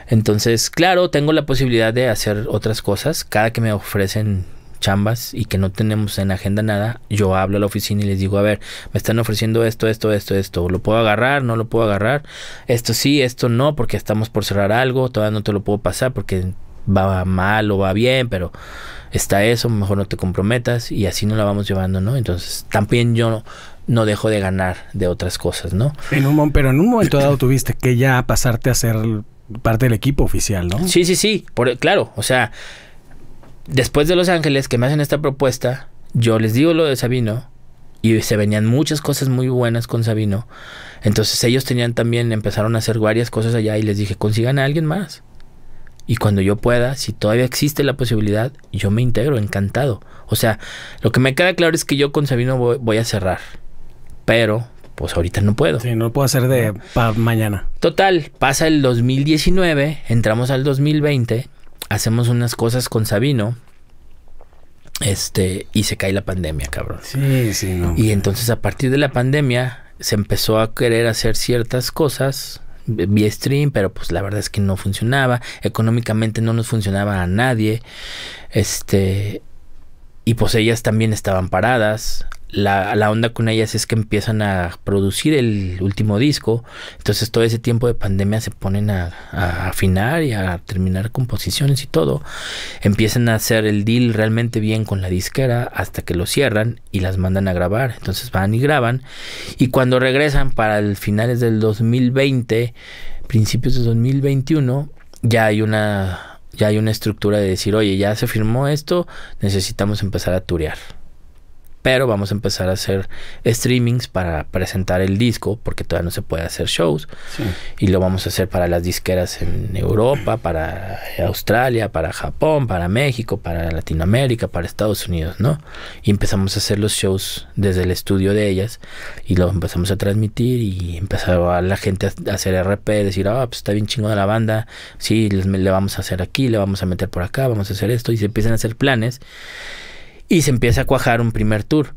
Entonces, claro, tengo la posibilidad de hacer otras cosas cada que me ofrecen chambas y que no tenemos en agenda nada, yo hablo a la oficina y les digo, a ver, me están ofreciendo esto, esto, esto, esto, ¿lo puedo agarrar? ¿No lo puedo agarrar? Esto sí, esto no, porque estamos por cerrar algo, todavía no te lo puedo pasar porque va mal o va bien, pero está eso, mejor no te comprometas y así no la vamos llevando, ¿no? Entonces, también yo no, dejo de ganar de otras cosas, ¿no? En un, pero en un momento dado tuviste que ya pasarte a ser parte del equipo oficial, ¿no? Sí, sí, sí, por, claro, o sea, después de Los Ángeles, que me hacen esta propuesta, yo les digo lo de Sabino y se venían muchas cosas muy buenas con Sabino. Entonces ellos tenían también, empezaron a hacer varias cosas allá y les dije, consigan a alguien más. Y cuando yo pueda, si todavía existe la posibilidad, yo me integro, encantado. O sea, lo que me queda claro es que yo con Sabino voy, a cerrar. Pero, pues ahorita no puedo. Sí, no lo puedo hacer de mañana. Total, pasa el 2019, entramos al 2020 hacemos unas cosas con Sabino. Este, y se cae la pandemia, cabrón. Sí, sí, Y entonces a partir de la pandemia se empezó a querer hacer ciertas cosas vía stream, pero pues la verdad es que no funcionaba. Económicamente no nos funcionaba a nadie. Este, y pues ellas también estaban paradas la, la, onda con ellas es que empiezan a producir el último disco. Entonces todo ese tiempo de pandemia se ponen a, afinar y a terminar composiciones y todo. Empiezan a hacer el deal realmente bien con la disquera hasta que lo cierran y las mandan a grabar. Entonces van y graban. Y cuando regresan para el finales del 2020, principios de 2021, ya hay una... Ya hay una estructura de decir, oye, ya se firmó esto, necesitamos empezar a turear. Pero vamos a empezar a hacer streamings para presentar el disco, porque todavía no se puede hacer shows. Y lo vamos a hacer para las disqueras en Europa, para Australia, para Japón, para México, para Latinoamérica, para Estados Unidos, ¿no? Y empezamos a hacer los shows desde el estudio de ellas y los empezamos a transmitir y empezaba la gente a hacer RP, decir, ah, pues está bien de la banda, sí, les, le vamos a hacer aquí, le vamos a meter por acá, vamos a hacer esto, y se empiezan a hacer planes y se empieza a cuajar un primer tour.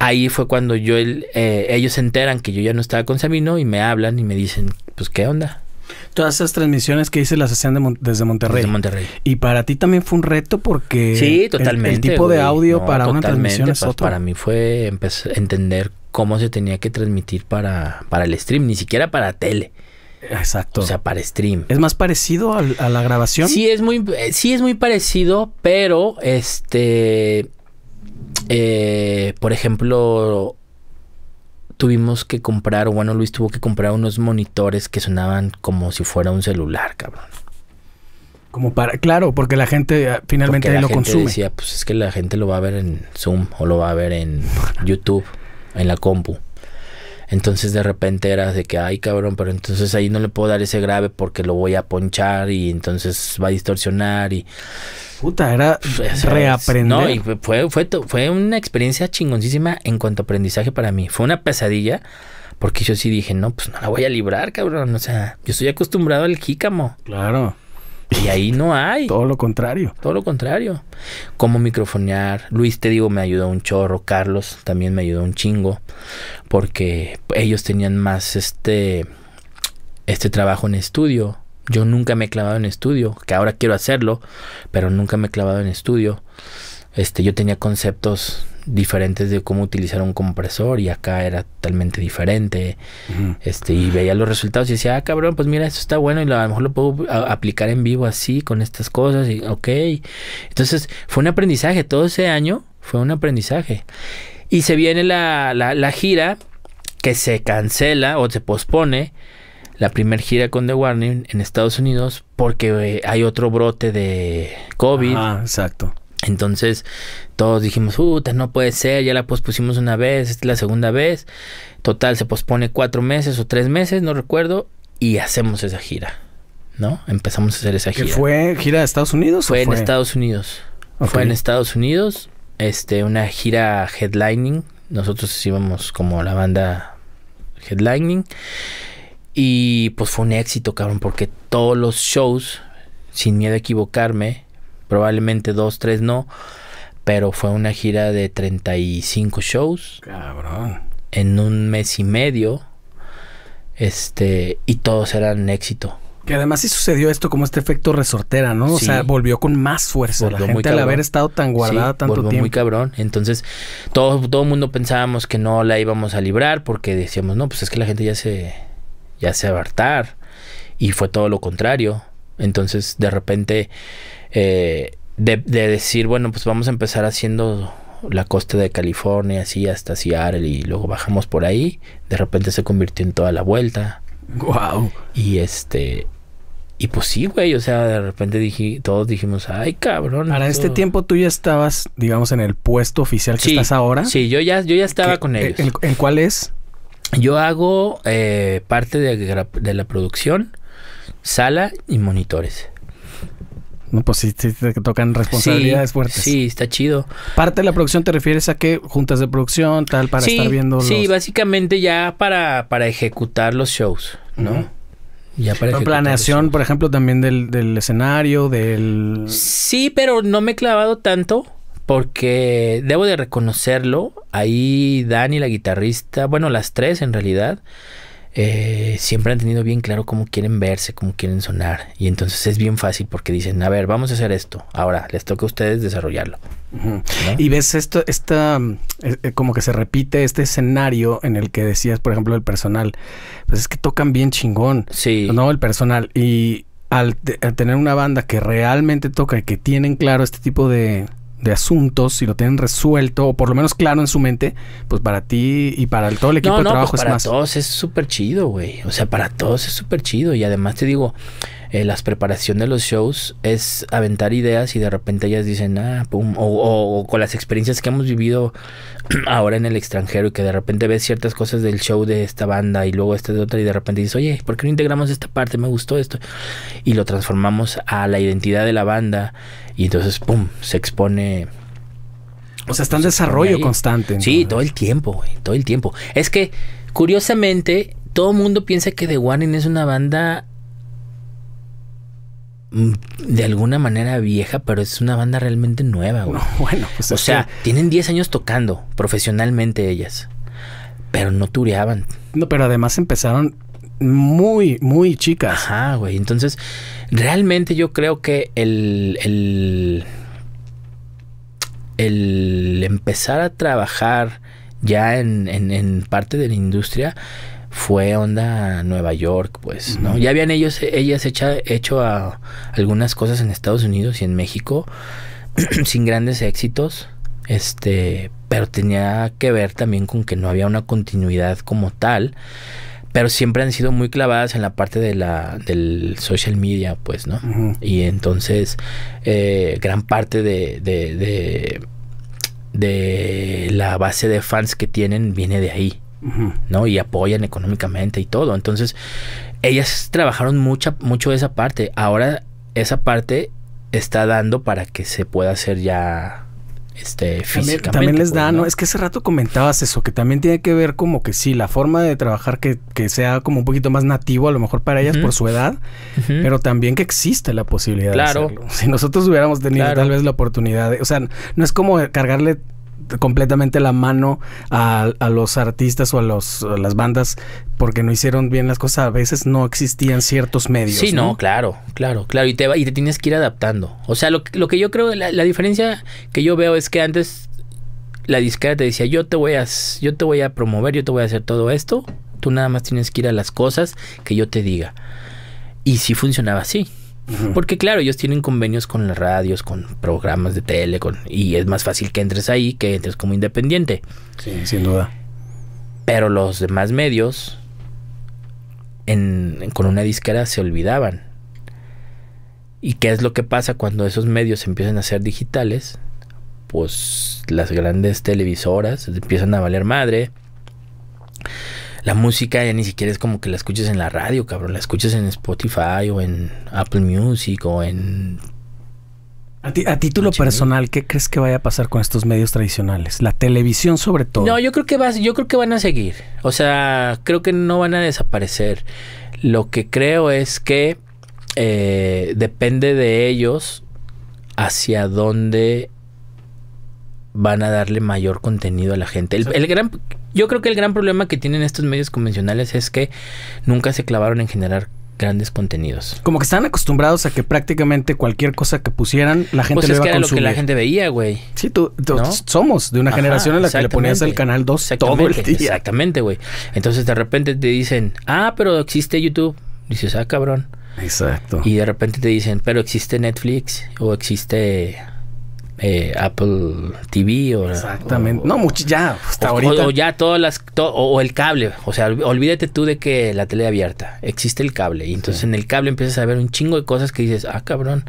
Ahí fue cuando yo el, eh, ellos se enteran que yo ya no estaba con Sabino y me hablan y me dicen, pues qué onda. Todas esas transmisiones que hice las hacían desde Monterrey. Desde Monterrey. Y para ti también fue un reto porque sí, totalmente, el, tipo de audio para una transmisión es otro. Para mí fue entender cómo se tenía que transmitir para, para el stream, ni siquiera para tele. Exacto. O sea, para stream. ¿Es más parecido a, a la grabación? Sí, es muy, eh, sí es muy parecido, pero este eh, por ejemplo, tuvimos que comprar, bueno, Luis tuvo que comprar unos monitores que sonaban como si fuera un celular, cabrón. Como para, claro, porque la gente eh, finalmente porque la lo gente Decía, pues es que la gente lo va a ver en Zoom o lo va a ver en YouTube, en la compu. Entonces de repente era de que, ay cabrón, pero entonces ahí no le puedo dar ese grave porque lo voy a ponchar y entonces va a distorsionar y... Puta, era pues, reaprender. No, y fue, fue, fue una experiencia chingoncísima en cuanto a aprendizaje para mí. Fue una pesadilla. Porque yo sí dije, no, pues no la voy a librar, cabrón. O sea, yo estoy acostumbrado al jícamo. Claro. Y ahí no hay. Todo lo contrario. Todo lo contrario. Cómo microfonear. Luis, te digo, me ayudó un chorro. Carlos también me ayudó un chingo. Porque ellos tenían más este, este trabajo en estudio. Yo nunca me he clavado en estudio, que ahora quiero hacerlo, pero nunca me he clavado en estudio. Este, yo tenía conceptos diferentes de cómo utilizar un compresor y acá era totalmente diferente. Este, y veía los resultados y decía, ah, cabrón, pues mira, esto está bueno y lo, a lo mejor lo puedo aplicar en vivo así, con estas cosas, y ok. Entonces, fue un aprendizaje, todo ese año fue un aprendizaje. Y se viene la, la, la gira que se cancela o se pospone. La primera gira con The Warning en Estados Unidos porque eh, hay otro brote de COVID. Ah, exacto entonces todos dijimos, no puede ser, ya la pospusimos una vez, esta es la segunda vez. Total, se pospone cuatro meses o tres meses, no recuerdo, y hacemos esa gira, ¿no? Empezamos a hacer esa gira. ¿Fue gira de Estados Unidos? Fue, fue? en Estados Unidos. Fue en Estados Unidos, este, una gira headlining. Nosotros íbamos como la banda headlining. Y pues fue un éxito, cabrón, porque todos los shows, sin miedo a equivocarme, probablemente dos, tres no, pero fue una gira de 35 shows. Cabrón. En un mes y medio. Este, y todos eran éxito. Que además sí sucedió esto como este efecto resortera, ¿no? O sea, volvió con más fuerza la gente al haber estado tan guardada tanto muy cabrón. Entonces, todo todo mundo pensábamos que no la íbamos a librar porque decíamos, "No, pues es que la gente ya se ya se va Y fue todo lo contrario. Entonces, de repente eh, de, decir, bueno, pues vamos a empezar haciendo la costa de California, así hasta Seattle y luego bajamos por ahí. De repente se convirtió en toda la vuelta. Wow. Y este y pues sí, güey, o sea, de repente dije, todos dijimos, ay, cabrón. Para este tiempo tú ya estabas, digamos, en el puesto oficial que estás ahora. Sí, yo ya, yo ya estaba con ellos. en cuál es? Yo hago eh, parte de, la producción, sala y monitores. No, pues sí, te tocan responsabilidades fuertes. Sí, está chido. Parte de la producción te refieres a qué juntas de producción, tal, para estar viendo los... Sí, básicamente ya para, para ejecutar los shows, ¿no? Ya para ...la planeación, por ejemplo, también del, del, escenario, del... Sí, pero no me he clavado tanto porque debo de reconocerlo. Ahí Dani, la guitarrista, bueno, las tres en realidad, eh, siempre han tenido bien claro cómo quieren verse, cómo quieren sonar. Y entonces es bien fácil porque dicen, a ver, vamos a hacer esto. Ahora les toca a ustedes desarrollarlo. Y ves esto, esta, mm, eh, eh, como que se repite este escenario en el que decías, por ejemplo, el personal. Pues es que tocan bien chingón. Sí. No, el personal. Y al tener una banda que realmente toca y que tienen claro este tipo de de asuntos, si lo tienen resuelto o por lo menos claro en su mente, pues para ti y para todo el equipo de pues trabajo es más. Para todos es súper chido, güey. O sea, para todos es súper chido. Y además te digo, eh, las preparaciones de los shows es aventar ideas y de repente ellas dicen, ah, pum, o, con las experiencias que hemos vivido ahora en el extranjero y que de repente ves ciertas cosas del show de esta banda y luego esta de otra y de repente dices, oye, ¿por qué no integramos esta parte? Me gustó esto. Y lo transformamos a la identidad de la banda y entonces, pum, se expone o sea, está en desarrollo constante. Sí, todo el tiempo, güey, todo el tiempo. Es que, curiosamente, todo mundo piensa que The Warning es una banda Mm, de alguna manera vieja, pero es una banda realmente nueva, güey. bueno, pues o sea, tienen 10 años tocando profesionalmente ellas, pero no tureaban. No, pero además empezaron muy, muy chicas. Ajá, güey. Entonces, realmente yo creo que el, el, el empezar a trabajar ya en, en parte de la industria fue onda Nueva York, pues, ¿no? Ya habían ellos, ellas hecha, hecho a algunas cosas en Estados Unidos y en México sin grandes éxitos, este, pero tenía que ver también con que no había una continuidad como tal, pero siempre han sido muy clavadas en la parte de la, del social media, pues, ¿no? Y entonces, eh, gran parte de, de, de la base de fans que tienen viene de ahí ¿no? Y apoyan económicamente y todo. Entonces, ellas trabajaron mucha, mucho esa parte. Ahora esa parte está dando para que se pueda hacer ya este, físicamente. También, pues, les da, ¿no? Es que hace rato comentabas eso, que también tiene que ver como que sí, la forma de trabajar que, sea como un poquito más nativo a lo mejor para ellas por su edad, pero también que existe la posibilidad claro. Si nosotros hubiéramos tenido tal vez la oportunidad, o sea, no es como cargarle completamente la mano a, los artistas o a, los, las bandas porque no hicieron bien las cosas. A veces no existían ciertos medios. Sí, no, claro, claro, claro. Y te, va, y te tienes que ir adaptando. O sea, lo, que yo creo, la, la, diferencia que yo veo es que antes la disquera te decía, yo te, voy a, yo te voy a promover, yo te voy a hacer todo esto. Tú nada más tienes que ir a las cosas que yo te diga. Y si funcionaba así. Porque claro, ellos tienen convenios con las radios, con programas de tele, con, y es más fácil que entres ahí que entres como independiente. Sí, sin duda. Pero los demás medios con una disquera se olvidaban. ¿Y qué es lo que pasa cuando esos medios empiezan a ser digitales? Pues las grandes televisoras empiezan a valer madre la música ya ni siquiera es como que la escuches en la radio, cabrón. La escuchas en Spotify o en Apple Music o en... A, título personal, ¿qué crees que vaya a pasar con estos medios tradicionales? La televisión sobre todo. No, yo creo que va yo creo que van a seguir. O sea, creo que no van a desaparecer. Lo que creo es que eh, depende de ellos hacia dónde van a darle mayor contenido a la gente. el gran yo creo que el gran problema que tienen estos medios convencionales es que nunca se clavaron en generar grandes contenidos. Como que están acostumbrados a que prácticamente cualquier cosa que pusieran, la gente pues lo iba es que era lo que la gente veía, güey. Sí, tú, somos de una generación en la que le ponías el canal 2 todo el día. Exactamente, güey. Entonces de repente te dicen, ah, pero existe YouTube. Dices, ah, cabrón. Exacto. Y de repente te dicen, pero existe Netflix o existe eh, Apple TV o exactamente no ya hasta ahorita o, ya todas las o, el cable o sea olvídate tú de que la tele abierta existe el cable y entonces en el cable empiezas a ver un chingo de cosas que dices ah cabrón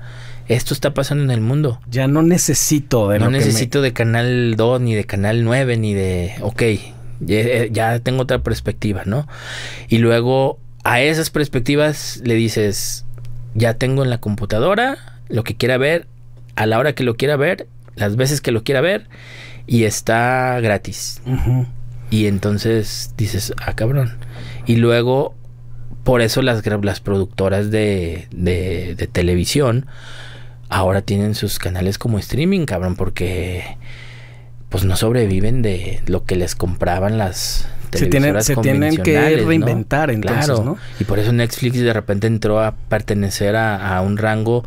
esto está pasando en el mundo. Ya no necesito de No necesito de Canal 2, ni de Canal 9, ni de. Ok, ya, eh, ya tengo otra perspectiva, ¿no? Y luego a esas perspectivas le dices: Ya tengo en la computadora lo que quiera ver, a la hora que lo quiera ver, las veces que lo quiera ver, y está gratis. Y entonces dices, ah, cabrón. Y luego, por eso las, las productoras de, de, televisión ahora tienen sus canales como streaming, cabrón, porque pues no sobreviven de lo que les compraban las se tienen, se tienen que reinventar en claro. ¿no? Y por eso Netflix de repente entró a pertenecer a, a un rango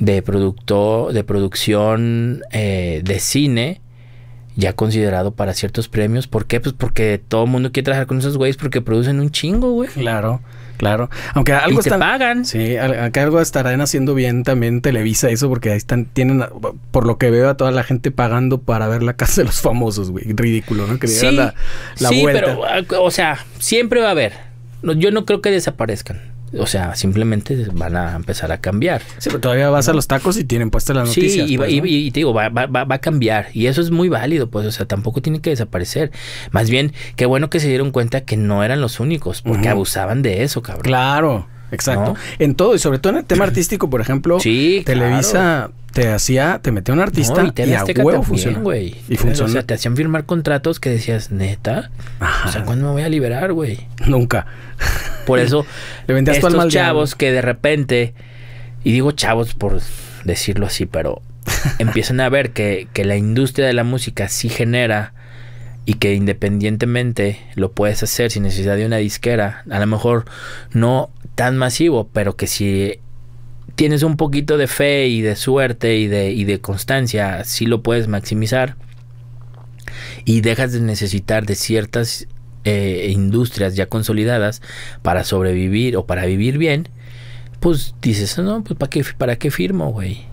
de, producto, de producción eh, de cine ya considerado para ciertos premios. ¿Por qué? Pues porque todo el mundo quiere trabajar con esos güeyes porque producen un chingo, güey. Claro, claro. Aunque algo están, Sí, acá algo estarán haciendo bien también Televisa eso porque ahí están tienen por lo que veo a toda la gente pagando para ver la casa de los famosos, güey. Ridículo, ¿no? Que sí, la, sí, pero ah, o sea, siempre va a haber. Yo no creo que desaparezcan. O sea, simplemente van a empezar a cambiar. Sí, pero todavía vas a los tacos y tienen puestas la noticia. Sí, pues, y, te digo, va, va, va, a cambiar. Y eso es muy válido, pues, o sea, tampoco tiene que desaparecer. Más bien, qué bueno que se dieron cuenta que no eran los únicos, porque abusaban de eso, cabrón. Claro. Exacto. En todo, y sobre todo en el tema artístico, por ejemplo, Televisa te hacía, te metía un artista y, a funcionó. Y funcionó. O te hacían firmar contratos que decías, neta, o sea, ¿cuándo me voy a liberar, güey? Nunca. Por eso, Le estos mal chavos que de repente, y digo chavos por decirlo así, pero empiezan a ver que, que la industria de la música sí genera y que independientemente lo puedes hacer sin necesidad de una disquera. A lo mejor no tan masivo, pero que si tienes un poquito de fe y de suerte y de, de constancia, si lo puedes maximizar y dejas de necesitar de ciertas eh, industrias ya consolidadas para sobrevivir o para vivir bien, pues dices, ah, no, pues ¿para qué, para qué firmo, güey?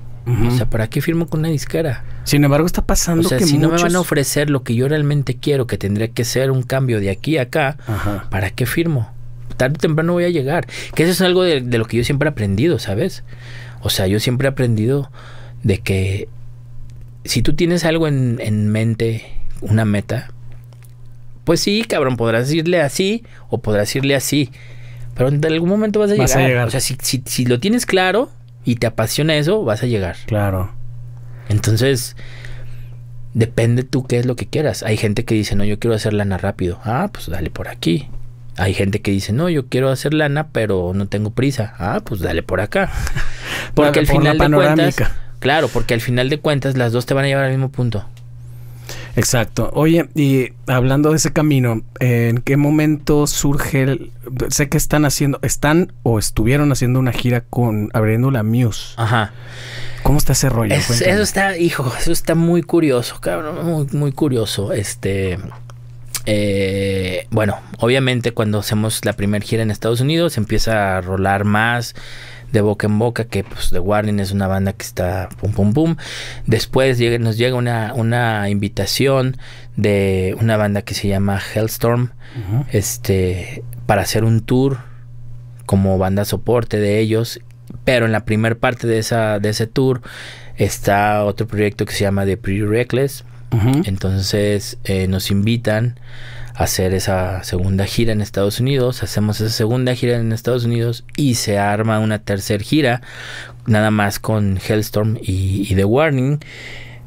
O sea, ¿para qué firmo con una disquera? Sin embargo, está pasando o sea, si no me van a ofrecer lo que yo realmente quiero, que tendría que ser un cambio de aquí a acá, ¿para qué firmo? tarde o temprano voy a llegar. Que eso es algo de, lo que yo siempre he aprendido, ¿sabes? O sea, yo siempre he aprendido de que si tú tienes algo en, mente, una meta, pues sí, cabrón, podrás irle así o podrás irle así. Pero en algún momento vas a, llegar. O sea, si, si, si, lo tienes claro y te apasiona eso, vas a llegar. Claro. Entonces, depende tú qué es lo que quieras. Hay gente que dice, no, yo quiero hacer lana rápido. Ah, pues dale por aquí. Hay gente que dice, no, yo quiero hacer lana, pero no tengo prisa. Ah, pues dale por acá. Porque al final de cuentas... Claro, porque al final de cuentas las dos te van a llevar al mismo punto. Exacto. Oye, y hablando de ese camino, eh, ¿en qué momento surge el... Sé que están haciendo, están o estuvieron haciendo una gira con, abriendo la Muse. Ajá. ¿Cómo está ese rollo? eso está, hijo, eso está muy curioso, cabrón, muy, muy curioso. Este... Eh, bueno, obviamente cuando hacemos la primera gira en Estados Unidos empieza a rolar más de boca en boca, que pues The Warning es una banda que está pum pum pum. Después nos llega una, una invitación de una banda que se llama Hellstorm, este, para hacer un tour como banda soporte de ellos, pero en la primera parte de, esa, de ese tour está otro proyecto que se llama The Pretty Reckless, entonces eh, nos invitan a hacer esa segunda gira en Estados Unidos, hacemos esa segunda gira en Estados Unidos y se arma una tercera gira, nada más con Hellstorm y, The Warning.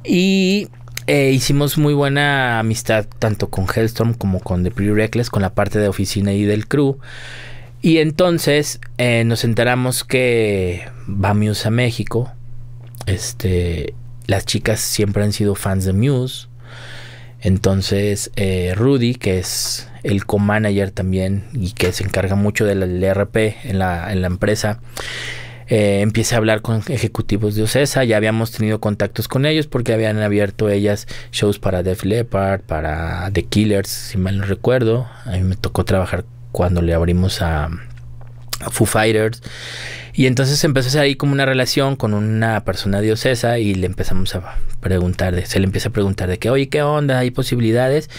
Y eh, hicimos muy buena amistad tanto con Hellstorm como con The Pretty Reckless, con la parte de oficina y del crew. Y entonces eh, nos enteramos que vamos a México. Este, las chicas siempre han sido fans de Muse. Entonces, eh, Rudy, que es el co-manager también y que se encarga mucho del ERP en la, en la empresa, eh, empieza a hablar con ejecutivos de Ocesa. Ya habíamos tenido contactos con ellos porque habían abierto ellas shows para Def Leppard, para The Killers, si mal no recuerdo. A mí me tocó trabajar cuando le abrimos a Foo Fighters. Y entonces empezó a hacer ahí como una relación con una persona diocesa y le empezamos a preguntar, de, se le empieza a preguntar de que, oye, ¿qué onda? ¿Hay posibilidades?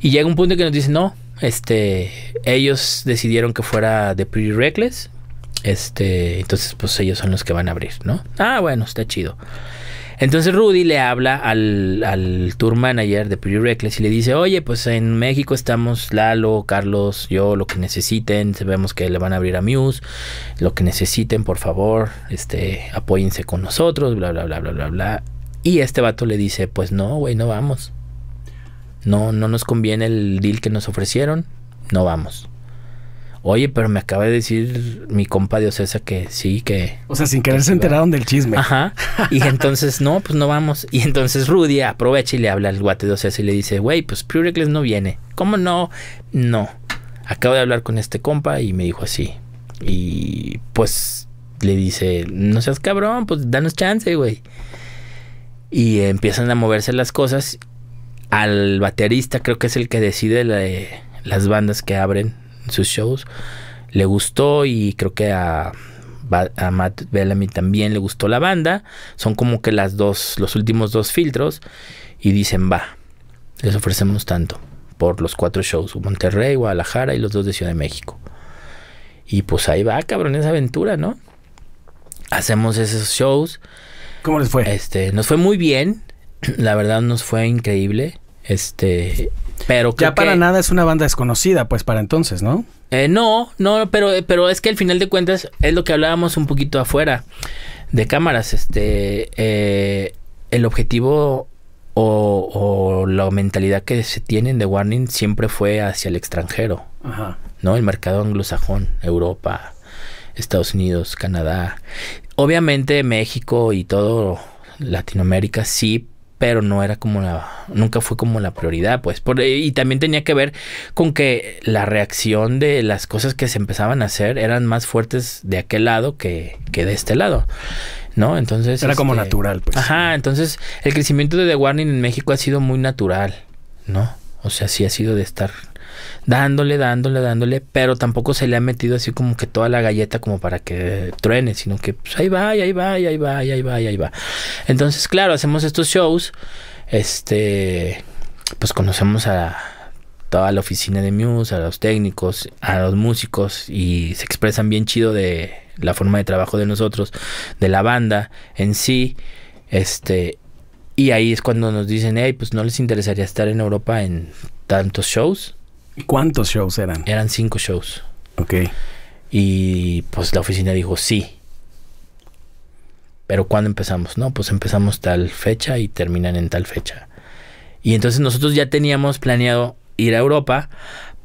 Y llega un punto que nos dice, no, este, ellos decidieron que fuera de Pretty Reckless. Este, entonces pues ellos son los que van a abrir, ¿no? Ah, bueno, está chido. Entonces Rudy le habla al, al tour manager de Pretty Reckless y le dice, oye, pues en México estamos Lalo, Carlos, yo, lo que necesiten, sabemos que le van a abrir a Muse, lo que necesiten, por favor, este, apóyense con nosotros, bla, bla, bla, bla, bla, bla. Y este vato le dice, pues no, güey, no vamos. No, no nos conviene el deal que nos ofrecieron, no vamos. Oye, pero me acaba de decir mi compa de Ocesa que sí, que. O sea, sin querer se enteraron del chisme. Ajá. Y entonces, no, pues no vamos. Y entonces Rudy aprovecha y le habla al guate de Ocesa y le dice, güey, pues Pure no viene. ¿Cómo no? No. Acabo de hablar con este compa y me dijo así. Y pues le dice, no seas cabrón, pues danos chance, güey. Y empiezan a moverse las cosas. Al baterista, creo que es el que decide las bandas que abren sus shows. Le gustó y creo que a, Matt Bellamy también le gustó la banda. Son como que las dos, los últimos dos filtros. Y dicen, va, les ofrecemos tanto por los cuatro shows. Monterrey, Guadalajara y los dos de Ciudad de México. Y pues ahí va, cabrón, esa aventura, ¿no? Hacemos esos shows. ¿Cómo les fue? Este, nos fue muy bien. La verdad nos fue increíble. Este, pero ya para nada es una banda desconocida, pues para entonces, ¿no? Eh, no, no, pero, pero es que al final de cuentas es lo que hablábamos un poquito afuera de cámaras. Este, eh, el objetivo o, la mentalidad que se tienen de Warning siempre fue hacia el extranjero, ¿no? El mercado anglosajón, Europa, Estados Unidos, Canadá. Obviamente México y todo Latinoamérica sí, pero no era como la, nunca fue como la prioridad, pues. Eh, y también tenía que ver con que la reacción de las cosas que se empezaban a hacer eran más fuertes de aquel lado que, que de este lado. ¿No? Entonces. Era como este, natural, pues. Ajá, entonces el crecimiento de The Warning en México ha sido muy natural, ¿no? O sea, sí ha sido de estar dándole, dándole, dándole, pero tampoco se le ha metido así como que toda la galleta como para que truene, sino que pues, ahí va, ahí va, ahí va, ahí va, ahí va. Entonces, claro, hacemos estos shows, este, pues conocemos a toda la oficina de Muse, a los técnicos, a los músicos y se expresan bien chido de la forma de trabajo de nosotros, de la banda en sí, este y ahí es cuando nos dicen, hey, pues no les interesaría estar en Europa en tantos shows. ¿Y ¿Cuántos shows eran? Eran cinco shows. Ok. Y pues la oficina dijo sí. Pero ¿cuándo empezamos? No, pues empezamos tal fecha y terminan en tal fecha. Y entonces nosotros ya teníamos planeado ir a Europa,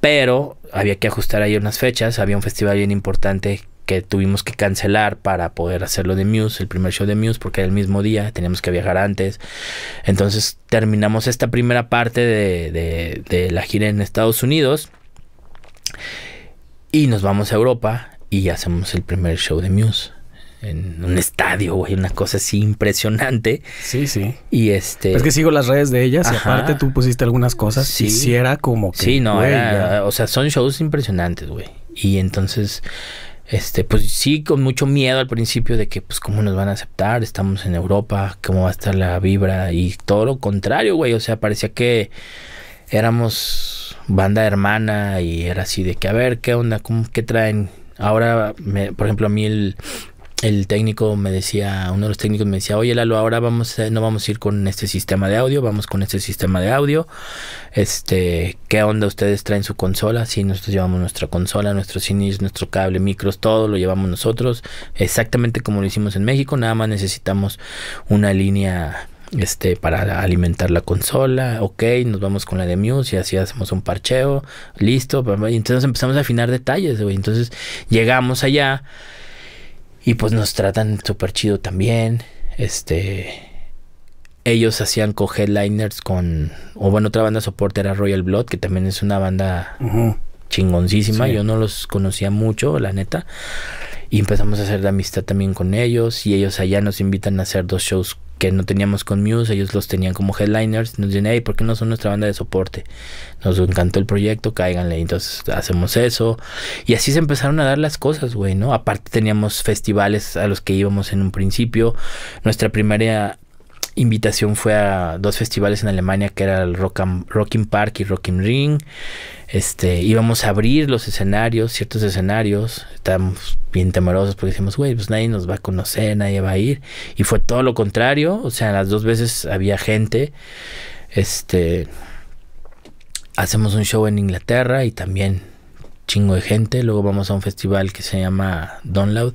pero había que ajustar ahí unas fechas. Había un festival bien importante que tuvimos que cancelar para poder hacerlo de Muse, el primer show de Muse, porque era el mismo día, teníamos que viajar antes. Entonces terminamos esta primera parte de, la gira en Estados Unidos y nos vamos a Europa y hacemos el primer show de Muse en un estadio, güey, una cosa así impresionante. Sí, sí. Y este. Es que sigo las redes de ellas aparte tú pusiste algunas cosas. Sí. Hiciera como que. Sí, no, o sea, son shows impresionantes, güey. Y entonces este, pues sí, con mucho miedo al principio de que, pues, cómo nos van a aceptar, estamos en Europa, cómo va a estar la vibra y todo lo contrario, güey, o sea, parecía que éramos banda hermana y era así de que, a ver, ¿qué onda? ¿Cómo, ¿Qué traen? Ahora, por ejemplo, a mí el, el técnico me decía, uno de los técnicos me decía, oye Lalo, ahora vamos a, no vamos a ir con este sistema de audio, vamos con este sistema de audio. Este, ¿qué onda ustedes traen su consola? Sí, nosotros llevamos nuestra consola, nuestros CINIs, nuestro cable, micros, todo lo llevamos nosotros, exactamente como lo hicimos en México, nada más necesitamos una línea este, para alimentar la consola, ok, nos vamos con la de Muse y así hacemos un parcheo, listo, entonces empezamos a afinar detalles, güey. Entonces llegamos allá y pues nos tratan súper chido también. Este. Ellos hacían co headliners con. O bueno, otra banda de soporte era Royal Blood, que también es una banda chingoncísima. Yo no los conocía mucho, la neta. Y empezamos a hacer la amistad también con ellos. Y ellos allá nos invitan a hacer dos shows que no teníamos con Muse, ellos los tenían como headliners, nos dijeron... hey, ¿por qué no son nuestra banda de soporte? Nos encantó el proyecto, cáiganle, entonces hacemos eso. Y así se empezaron a dar las cosas, güey, ¿no? Aparte teníamos festivales a los que íbamos en un principio, nuestra primera invitación fue a dos festivales en Alemania que era el Rocking Park y Rocking Ring. Este, íbamos a abrir los escenarios, ciertos escenarios. Estábamos bien temerosos porque decimos, güey, pues nadie nos va a conocer, nadie va a ir. Y fue todo lo contrario. O sea, las dos veces había gente. Este, hacemos un show en Inglaterra y también chingo de gente. Luego vamos a un festival que se llama Download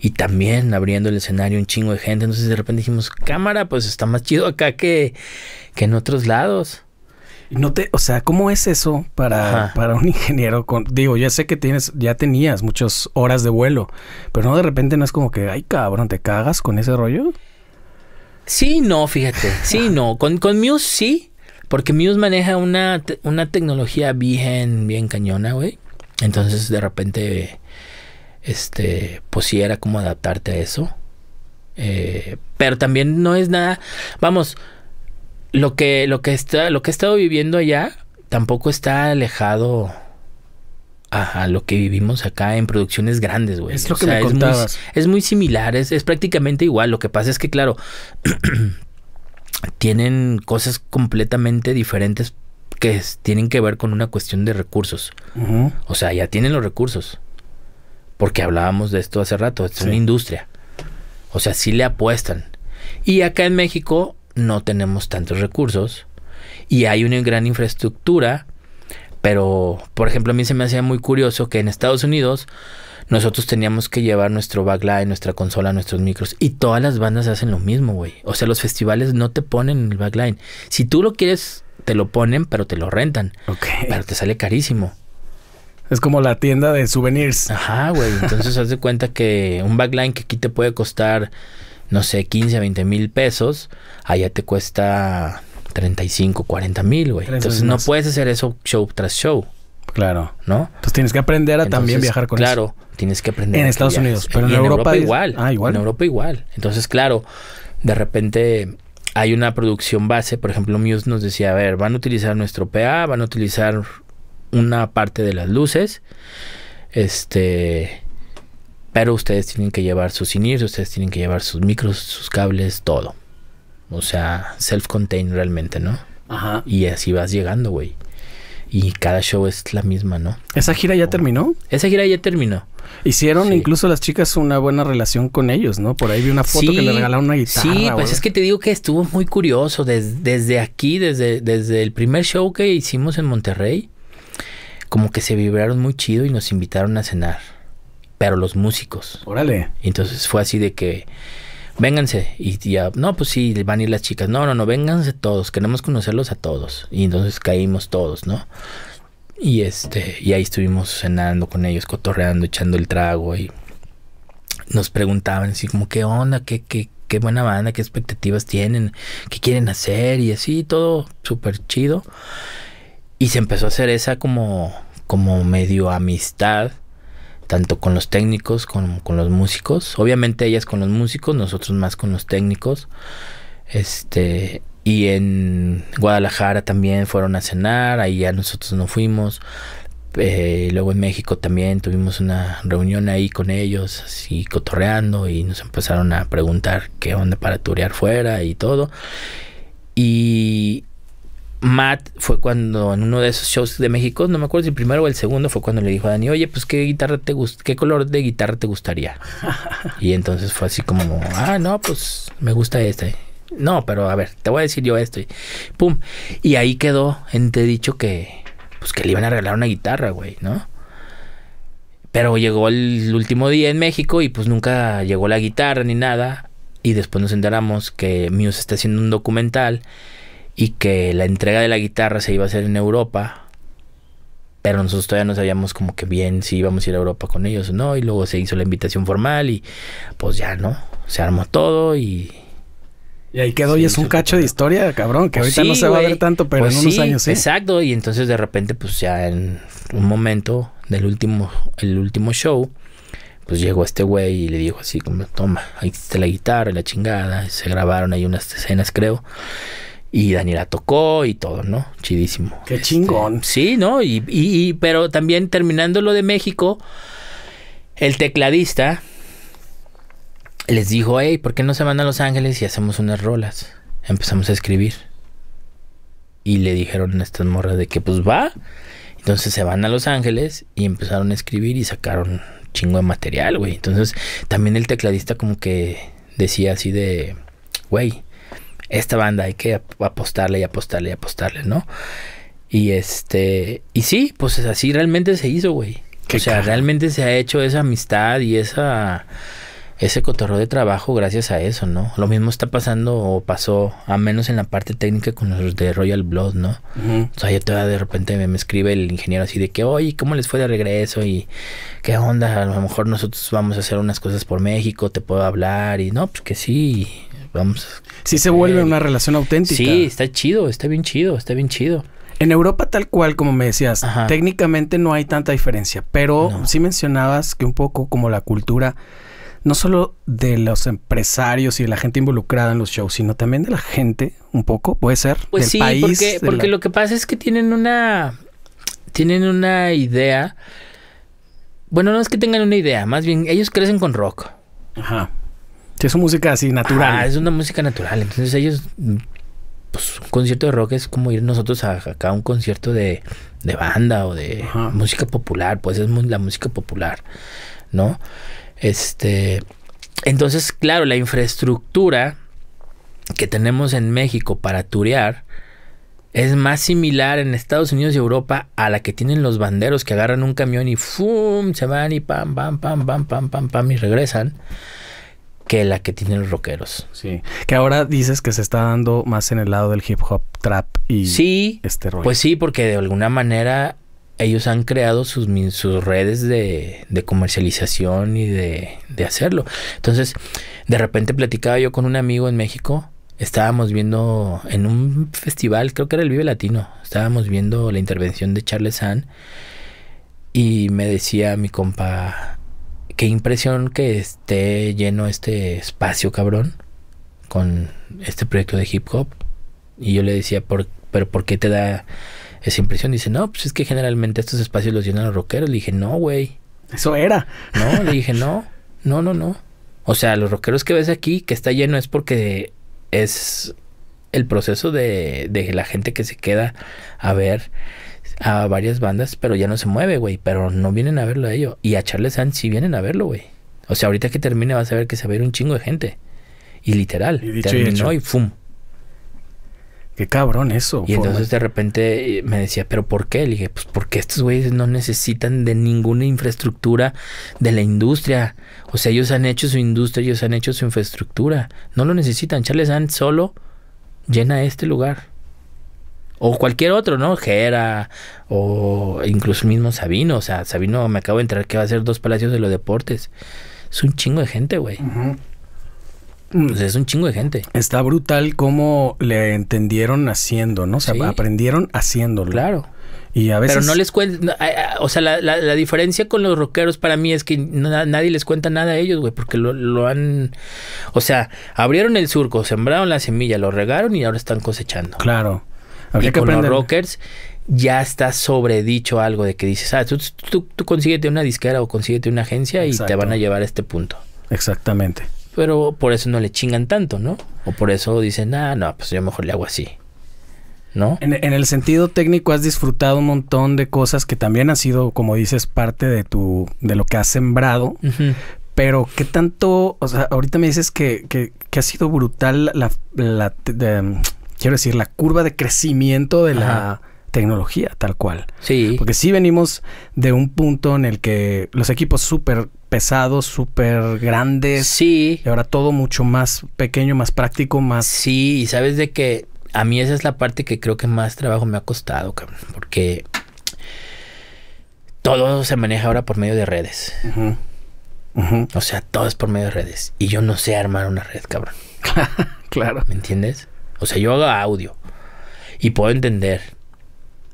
y también abriendo el escenario un chingo de gente. Entonces de repente dijimos, cámara, pues está más chido acá que, que en otros lados. No te, o sea, ¿cómo es eso para, para un ingeniero? Con, digo, ya sé que tienes, ya tenías muchas horas de vuelo, pero no de repente no es como que, ay cabrón, ¿te cagas con ese rollo? Sí, no, fíjate, sí, no. Con, con Muse sí, porque Muse maneja una, una tecnología bien, bien cañona, güey. Entonces de repente, este, pues sí era como adaptarte a eso. Eh, pero también no es nada, vamos, lo que, lo que, está, lo que he estado viviendo allá tampoco está alejado a, lo que vivimos acá en producciones grandes, güey. Es lo que me muy, es muy similar, es, es prácticamente igual. Lo que pasa es que, claro, tienen cosas completamente diferentes que tienen que ver con una cuestión de recursos. O sea, ya tienen los recursos. Porque hablábamos de esto hace rato, es una industria. O sea, sí le apuestan. Y acá en México no tenemos tantos recursos y hay una gran infraestructura, pero por ejemplo a mí se me hacía muy curioso que en Estados Unidos nosotros teníamos que llevar nuestro backline, nuestra consola, nuestros micros y todas las bandas hacen lo mismo, güey. O sea, los festivales no te ponen el backline. Si tú lo quieres te lo ponen, pero te lo rentan. Ok. Pero te sale carísimo. Es como la tienda de souvenirs. Ajá, güey. Entonces haz de cuenta que un backline que aquí te puede costar, no sé, 15, 20 mil pesos, allá te cuesta 35, 40 mil, güey. Entonces no puedes hacer eso show tras show. Claro. ¿No? Entonces tienes que aprender a también viajar con claro, eso. Claro, tienes que aprender. En Estados Unidos, pero en, Europa, igual. Ah, igual. En Europa igual. Entonces, claro, de repente hay una producción base. Por ejemplo, Muse nos decía, a ver, van a utilizar nuestro PA, van a utilizar una parte de las luces. Este. Pero ustedes tienen que llevar sus in ustedes tienen que llevar sus micros, sus cables, todo. O sea, self-contained realmente, ¿no? Ajá. Y así vas llegando, güey y cada show es la misma, ¿no? ¿Esa gira ya oh. terminó? Esa gira ya terminó. Hicieron incluso las chicas una buena relación con ellos, ¿no? Por ahí vi una foto que le regalaron una guitarra. Sí, pues es que te digo que estuvo muy curioso. desde aquí, desde, desde el primer show que hicimos en Monterrey, como que se vibraron muy chido y nos invitaron a cenar. Pero los músicos. Órale. Entonces fue así de que vénganse. Y ya, no, pues sí, van a ir las chicas. No, no, no, vénganse todos, queremos conocerlos a todos. Y entonces caímos todos, ¿no? Y este, y ahí estuvimos cenando con ellos, cotorreando, echando el trago y nos preguntaban así como qué onda, qué, qué, qué buena banda, qué expectativas tienen, qué quieren hacer y así, todo súper chido. Y se empezó a hacer esa como, como medio amistad tanto con los técnicos, como con los músicos. Obviamente ellas con los músicos, nosotros más con los técnicos. Este, y en Guadalajara también fueron a cenar, ahí ya nosotros no fuimos. Eh, luego en México también tuvimos una reunión ahí con ellos, así cotorreando, y nos empezaron a preguntar qué onda para turear fuera y todo. Y Matt fue cuando en uno de esos shows de México, no me acuerdo si el primero o el segundo, fue cuando le dijo a Dani, oye, pues qué guitarra te qué color de guitarra te gustaría. y entonces fue así como, ah, no, pues me gusta este... No, pero a ver, te voy a decir yo esto. Y pum. Y ahí quedó dicho que, pues que le iban a regalar una guitarra, güey, ¿no? Pero llegó el último día en México y pues nunca llegó la guitarra ni nada. Y después nos enteramos que Muse está haciendo un documental y que la entrega de la guitarra se iba a hacer en Europa, pero nosotros todavía no sabíamos como que bien si íbamos a ir a Europa con ellos o no, y luego se hizo la invitación formal y pues ya, ¿no? Se armó todo y... Y ahí quedó y es un cacho de historia, cabrón, que pues ahorita no se va a ver tanto, pero pues en unos años sí. Exacto, y entonces de repente, pues ya en un momento del último, el último show, pues llegó este güey y le dijo así como, toma, ahí está la guitarra y la chingada, se grabaron ahí unas escenas, creo. Y Daniela tocó y todo, ¿no? Chidísimo. Qué este, chingón. sí, ¿no? Y, pero también terminando lo de México, el tecladista les dijo, hey, ¿por qué no se van a Los Ángeles y hacemos unas rolas? Empezamos a escribir. Y le dijeron a estas morras de que pues va. Entonces se van a Los Ángeles y empezaron a escribir y sacaron chingo de material, güey. Entonces también el tecladista como que decía así de, güey, esta banda hay que apostarle y apostarle y apostarle, ¿no? Y este, y sí, pues así realmente se hizo, güey. O sea, realmente se ha hecho esa amistad y esa ese cotorro de trabajo gracias a eso, ¿no? Lo mismo está pasando o pasó, a menos en la parte técnica con los de Royal Blood, ¿no? O sea, yo todavía de repente me, me, escribe el ingeniero así de que, oye, ¿cómo les fue de regreso? Y qué onda, a lo mejor nosotros vamos a hacer unas cosas por México, te puedo hablar. Y no, pues que sí vamos. Sí se vuelve eh, una relación auténtica. Sí, está chido, está bien chido, está bien chido. En Europa tal cual, como me decías, técnicamente no hay tanta diferencia, pero sí mencionabas que un poco como la cultura, no solo de los empresarios y de la gente involucrada en los shows, sino también de la gente, un poco, puede ser. Pues sí, porque, lo que pasa es que tienen una, tienen una idea, bueno, no es que tengan una idea, más bien ellos crecen con rock. Ajá. Es una música así natural. Ah, es una música natural. Entonces ellos, pues un concierto de rock es como ir nosotros a, acá a un concierto de, banda o de música popular. Pues es la música popular, ¿no? Este, entonces, claro, la infraestructura que tenemos en México para turear es más similar en Estados Unidos y Europa a la que tienen los banderos que agarran un camión y ¡fum! se van y pam, pam, pam, pam, pam, pam, pam y regresan que la que tienen los rockeros. Sí. Que ahora dices que se está dando más en el lado del hip hop, trap y sí, este Pues sí, porque de alguna manera ellos han creado sus, sus redes de, comercialización y de, hacerlo. Entonces, de repente platicaba yo con un amigo en México. Estábamos viendo en un festival, creo que era el Vive Latino. Estábamos viendo la intervención de Charles Sand, Y me decía mi compa, qué impresión que esté lleno este espacio, cabrón, con este proyecto de hip hop. Y yo le decía, pero ¿por qué te da esa impresión? Dice, no, pues es que generalmente estos espacios los llenan los rockeros. Le dije, no, güey. Eso era. No, le dije, no, no, no, no. O sea, los rockeros que ves aquí, que está lleno, es porque es el proceso de la gente que se queda a ver a varias bandas, pero ya no se mueve, güey. Pero no vienen a verlo a ellos. Y a Charles Han sí vienen a verlo, güey. O sea, ahorita que termine vas a ver que se va a ir un chingo de gente. Y literal, y terminó y, ¡fum! Qué cabrón eso. Y entonces de repente eh, me decía, ¿pero por qué? Le dije, pues porque estos güeyes no necesitan de ninguna infraestructura de la industria. O sea, ellos han hecho su industria, ellos han hecho su infraestructura. No lo necesitan. Charles Han solo llena este lugar o cualquier otro, ¿no? Gera, o incluso mismo Sabino, o sea, Sabino me acabo de entrar que va a ser dos palacios de los deportes. Es un chingo de gente, güey. es un chingo de gente. Está brutal cómo le entendieron haciendo, ¿no? O sea, aprendieron haciéndolo. Claro. Y a veces... Pero no les cuento... O sea, la, diferencia con los rockeros para mí es que nadie les cuenta nada a ellos, güey, porque lo, han... O sea, abrieron el surco, sembraron la semilla, lo regaron y ahora están cosechando. Claro los rockers ya está sobredicho algo de que dices, ah, tú, tú, consíguete una disquera o consíguete una agencia y te van a llevar a este punto. Exactamente. Pero por eso no le chingan tanto, ¿no? O por eso dicen, ah, no, pues yo mejor le hago así. ¿No? En, el sentido técnico has disfrutado un montón de cosas que también ha sido, como dices, parte de tu, de lo que has sembrado. Pero qué tanto, o sea, ahorita me dices que, ha sido brutal la, quiero decir, la curva de crecimiento de la tecnología, tal cual. Sí. Porque sí venimos de un punto en el que los equipos súper pesados, súper grandes. Sí. Y ahora todo mucho más pequeño, más práctico, más. Sí, y sabes de que a mí esa es la parte que creo que más trabajo me ha costado, cabrón. Porque todo se maneja ahora por medio de redes. O sea, todo es por medio de redes. Y yo no sé armar una red, cabrón. claro. ¿Me entiendes? O sea, yo hago audio y puedo entender.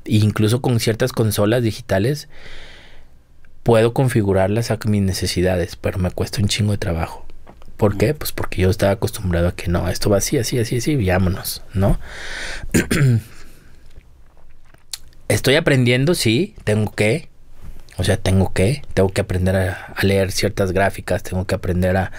Incluso con ciertas consolas digitales puedo configurarlas a mis necesidades, pero me cuesta un chingo de trabajo. ¿Por qué? Pues porque yo estaba acostumbrado a que no, esto va así, así, así, así, vámonos, ¿no? Estoy aprendiendo, sí, tengo que, o sea, tengo que, tengo que aprender a, leer ciertas gráficas, tengo que aprender a,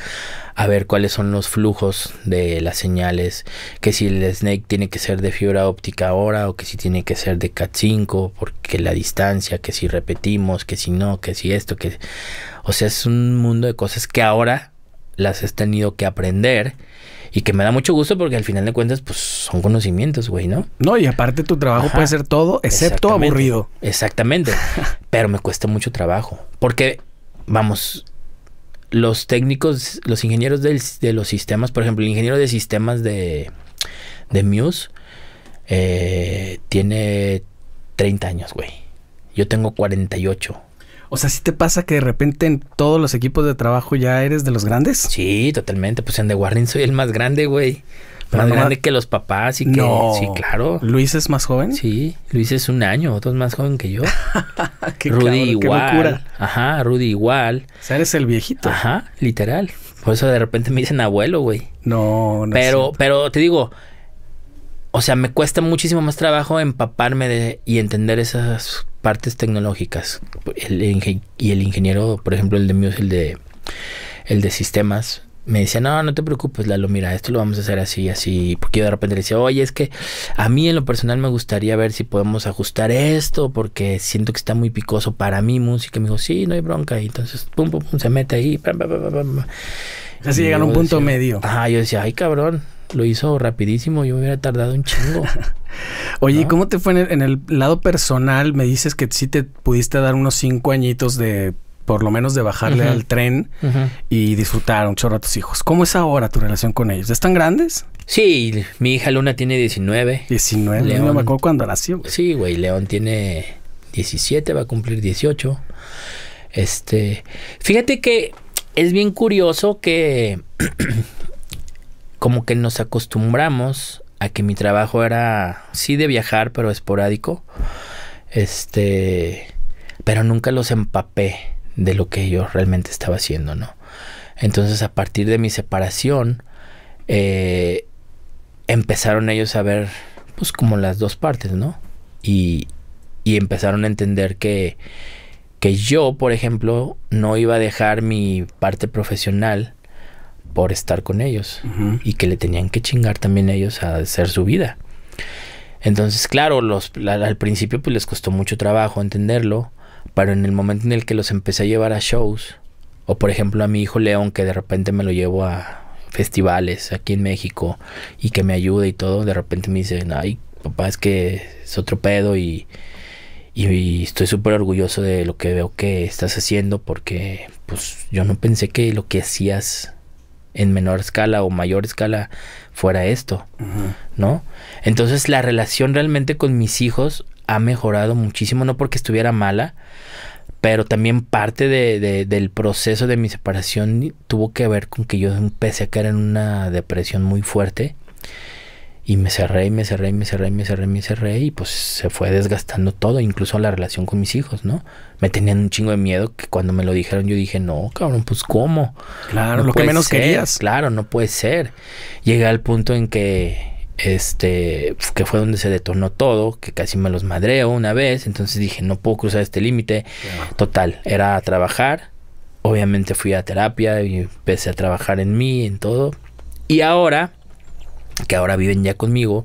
a, ver cuáles son los flujos de las señales, que si el Snake tiene que ser de fibra óptica ahora o que si tiene que ser de Cat 5, porque la distancia, que si repetimos, que si no, que si esto, que... O sea, es un mundo de cosas que ahora las has tenido que aprender y que me da mucho gusto porque al final de cuentas, pues son conocimientos, güey, ¿no? No, y aparte tu trabajo puede ser todo excepto aburrido. Exactamente. Pero me cuesta mucho trabajo. Porque, vamos, los técnicos, los ingenieros de los sistemas, por ejemplo, el ingeniero de sistemas de, de Muse eh, tiene 30 años, güey. Yo tengo 48. O sea, ¿sí te pasa que de repente en todos los equipos de trabajo ya eres de los grandes? Sí, totalmente. Pues en The Guardian soy el más grande, güey. Más grande que los papás y que... Sí, claro. ¿Luis es más joven? Sí. Luis es un año, otro es más joven que yo. qué Rudy igual. Ajá, Rudy igual. O sea, eres el viejito. Ajá, literal. Por eso de repente me dicen abuelo, güey. No, no. Pero, pero te digo, o sea, me cuesta muchísimo más trabajo empaparme de, y entender esas partes tecnológicas. El y el ingeniero, por ejemplo, el de Muse, el de, el de sistemas, me decía, no, no te preocupes, Lalo, mira, esto lo vamos a hacer así, así. Porque yo de repente le decía, oye, es que a mí en lo personal me gustaría ver si podemos ajustar esto, porque siento que está muy picoso para mí música. me dijo, sí, no hay bronca. Y entonces, pum, pum, pum, se mete ahí. Pam, así llegan a un punto medio. Ajá, yo decía, ay, cabrón lo hizo rapidísimo, yo me hubiera tardado un chingo. Oye, ¿cómo te fue en el, lado personal? Me dices que sí te pudiste dar unos cinco añitos de, por lo menos de bajarle al tren y disfrutar un chorro a tus hijos. ¿Cómo es ahora tu relación con ellos? ¿Están grandes? Sí, mi hija Luna tiene 19. 19, no me acuerdo cuando nació. Sí, güey, León tiene 17, va a cumplir 18. Este, fíjate que es bien curioso que como que nos acostumbramos a que mi trabajo era sí de viajar, pero esporádico. Este, pero nunca los empapé de lo que yo realmente estaba haciendo, ¿no? Entonces, a partir de mi separación, eh, empezaron ellos a ver, pues, como las dos partes, ¿no? Y, y empezaron a entender que, que yo, por ejemplo, no iba a dejar mi parte profesional por estar con ellos y que le tenían que chingar también ellos a hacer su vida. Entonces, claro, los, al principio pues les costó mucho trabajo entenderlo, pero en el momento en el que los empecé a llevar a shows, o por ejemplo a mi hijo León, que de repente me lo llevo a festivales aquí en México y que me ayuda y todo, de repente me dicen, ay, papá, es que es otro pedo y, y estoy súper orgulloso de lo que veo que estás haciendo porque pues yo no pensé que lo que hacías en menor escala o mayor escala fuera esto, ¿no? Entonces la relación realmente con mis hijos ha mejorado muchísimo, no porque estuviera mala, pero también parte del proceso de mi separación tuvo que ver con que yo empecé a caer en una depresión muy fuerte y me cerré, y me cerré, y me cerré, y me cerré, y me cerré, y pues se fue desgastando todo, incluso la relación con mis hijos, ¿no? Me tenían un chingo de miedo que cuando me lo dijeron yo dije, no, cabrón, pues cómo. Claro, lo que menos querías. Claro, no puede ser. Llegué al punto en que este, que fue donde se detonó todo, que casi me los madreo una vez, entonces dije, no puedo cruzar este límite. Total, era trabajar, obviamente fui a terapia y empecé a trabajar en mí, en todo. Y ahora que ahora viven ya conmigo,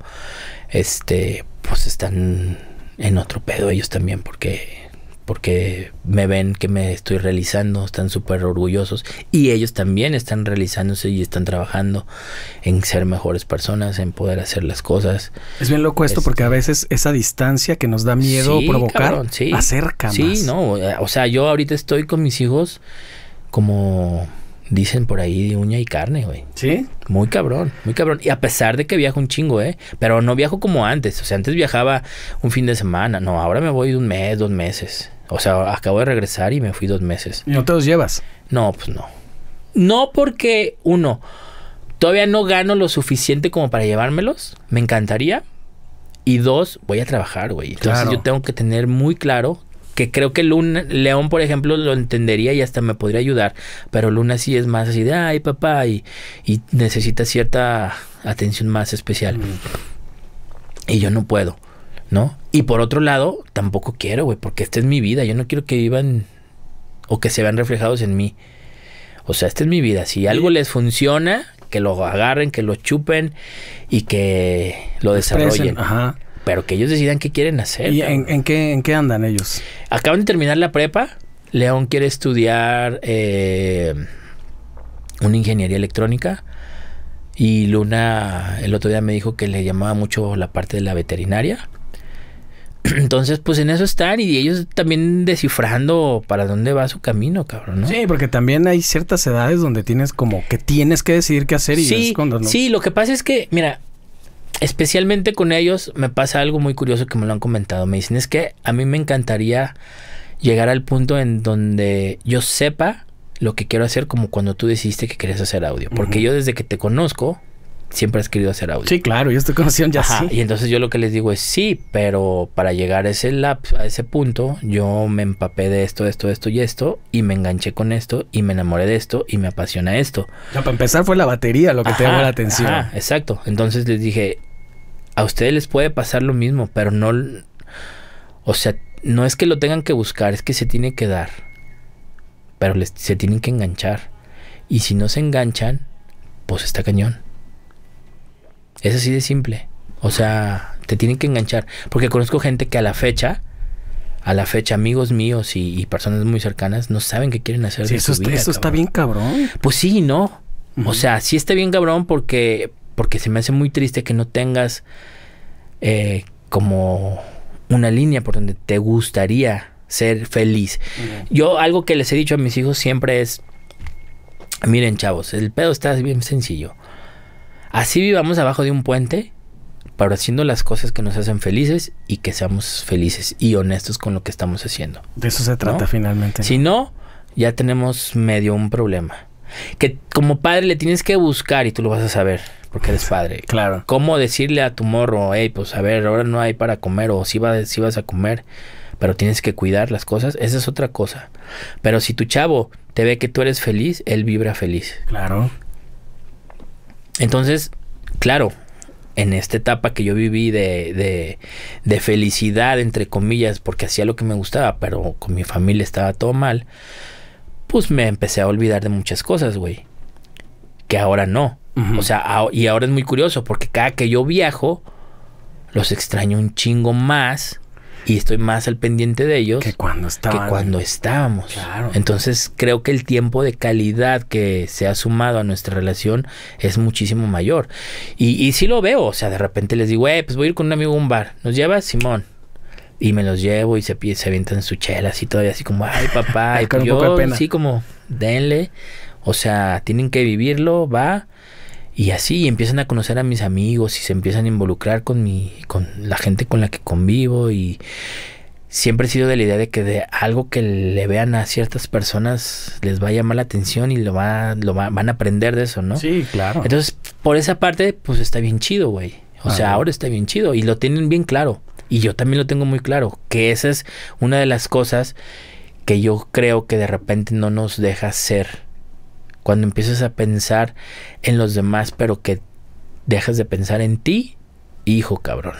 este, pues están en otro pedo ellos también porque porque me ven que me estoy realizando, están súper orgullosos y ellos también están realizándose y están trabajando en ser mejores personas, en poder hacer las cosas. Es bien loco esto porque a veces esa distancia que nos da miedo provocar acerca más. Sí, no, o sea, yo ahorita estoy con mis hijos como dicen por ahí de uña y carne, güey. ¿Sí? Muy cabrón, muy cabrón. Y a pesar de que viajo un chingo, ¿eh? Pero no viajo como antes. O sea, antes viajaba un fin de semana. No, ahora me voy de un mes, dos meses. O sea, acabo de regresar y me fui dos meses. ¿Y no te los llevas? No, pues no. No porque, uno, todavía no gano lo suficiente como para llevármelos. Me encantaría. Y dos, voy a trabajar, güey. Entonces yo tengo que tener muy claro que creo que Luna, León, por ejemplo, lo entendería y hasta me podría ayudar, pero Luna sí es más así de, ay papá, y, necesita cierta atención más especial. Mm. Y yo no puedo, ¿no? Y por otro lado, tampoco quiero, güey, porque esta es mi vida, yo no quiero que vivan o que se vean reflejados en mí. O sea, esta es mi vida, si algo les funciona, que lo agarren, que lo chupen y que lo desarrollen. Ajá pero que ellos decidan qué quieren hacer. ¿Y en, qué, andan ellos? Acaban de terminar la prepa. León quiere estudiar eh, una ingeniería electrónica. Y Luna el otro día me dijo que le llamaba mucho la parte de la veterinaria. Entonces, pues en eso están y ellos también descifrando para dónde va su camino, cabrón, Sí, porque también hay ciertas edades donde tienes como que tienes que decidir qué hacer y sí, Sí, lo que pasa es que, mira, especialmente con ellos me pasa algo muy curioso que me lo han comentado. Me dicen, es que a mí me encantaría llegar al punto en donde yo sepa lo que quiero hacer como cuando tú decidiste que querías hacer audio. Porque yo desde que te conozco, siempre has querido hacer audio. Sí, claro, y esta conociendo ya Y entonces yo lo que les digo es sí, pero para llegar a ese lap a ese punto, yo me empapé de esto, esto, esto y esto, y me enganché con esto, y me enamoré de esto, y me apasiona esto. Ya, para empezar fue la batería lo que te llamó la atención. exacto. Entonces les dije, a ustedes les puede pasar lo mismo, pero no, o sea, no es que lo tengan que buscar, es que se tiene que dar. Pero se tienen que enganchar. Y si no se enganchan, pues está cañón. Es así de simple. O sea, te tienen que enganchar. Porque conozco gente que a la fecha, a la fecha, amigos míos y, personas muy cercanas no saben qué quieren hacer. eso, está, eso está bien cabrón. Pues sí, no. O sea, sí está bien cabrón porque, porque se me hace muy triste que no tengas eh, como una línea por donde te gustaría ser feliz. Yo algo que les he dicho a mis hijos siempre es, miren chavos, el pedo está bien sencillo. Así vivamos abajo de un puente, pero haciendo las cosas que nos hacen felices y que seamos felices y honestos con lo que estamos haciendo. De eso se trata finalmente. Si no, ya tenemos medio un problema. Que como padre le tienes que buscar y tú lo vas a saber, porque eres padre. Claro. ¿Cómo decirle a tu morro, hey, pues a ver, ahora no hay para comer o si vas a comer, pero tienes que cuidar las cosas? Esa es otra cosa. Pero si tu chavo te ve que tú eres feliz, él vibra feliz. Claro. Entonces, claro, en esta etapa que yo viví de, felicidad, entre comillas, porque hacía lo que me gustaba, pero con mi familia estaba todo mal, pues me empecé a olvidar de muchas cosas, güey. Que ahora no. O sea, y ahora es muy curioso, porque cada que yo viajo, los extraño un chingo más y estoy más al pendiente de ellos que cuando, cuando estábamos. Entonces creo que el tiempo de calidad que se ha sumado a nuestra relación es muchísimo mayor. Y, y sí lo veo, o sea, de repente les digo, eh, pues voy a ir con un amigo a un bar, nos lleva Simón. Y me los llevo y se, se avientan sus chelas y todavía así como, ay papá, y yo, así como, denle. O sea, tienen que vivirlo, va. Y así empiezan a conocer a mis amigos y se empiezan a involucrar con, mi, con la gente con la que convivo. Y siempre he sido de la idea de que de algo que le vean a ciertas personas les va a llamar la atención y lo, va, lo van a aprender de eso, ¿no? Sí, claro. Entonces, por esa parte, pues está bien chido, güey. O sea, ahora está bien chido y lo tienen bien claro. Y yo también lo tengo muy claro, que esa es una de las cosas que yo creo que de repente no nos deja ser cuando empiezas a pensar en los demás, pero que dejas de pensar en ti, hijo cabrón.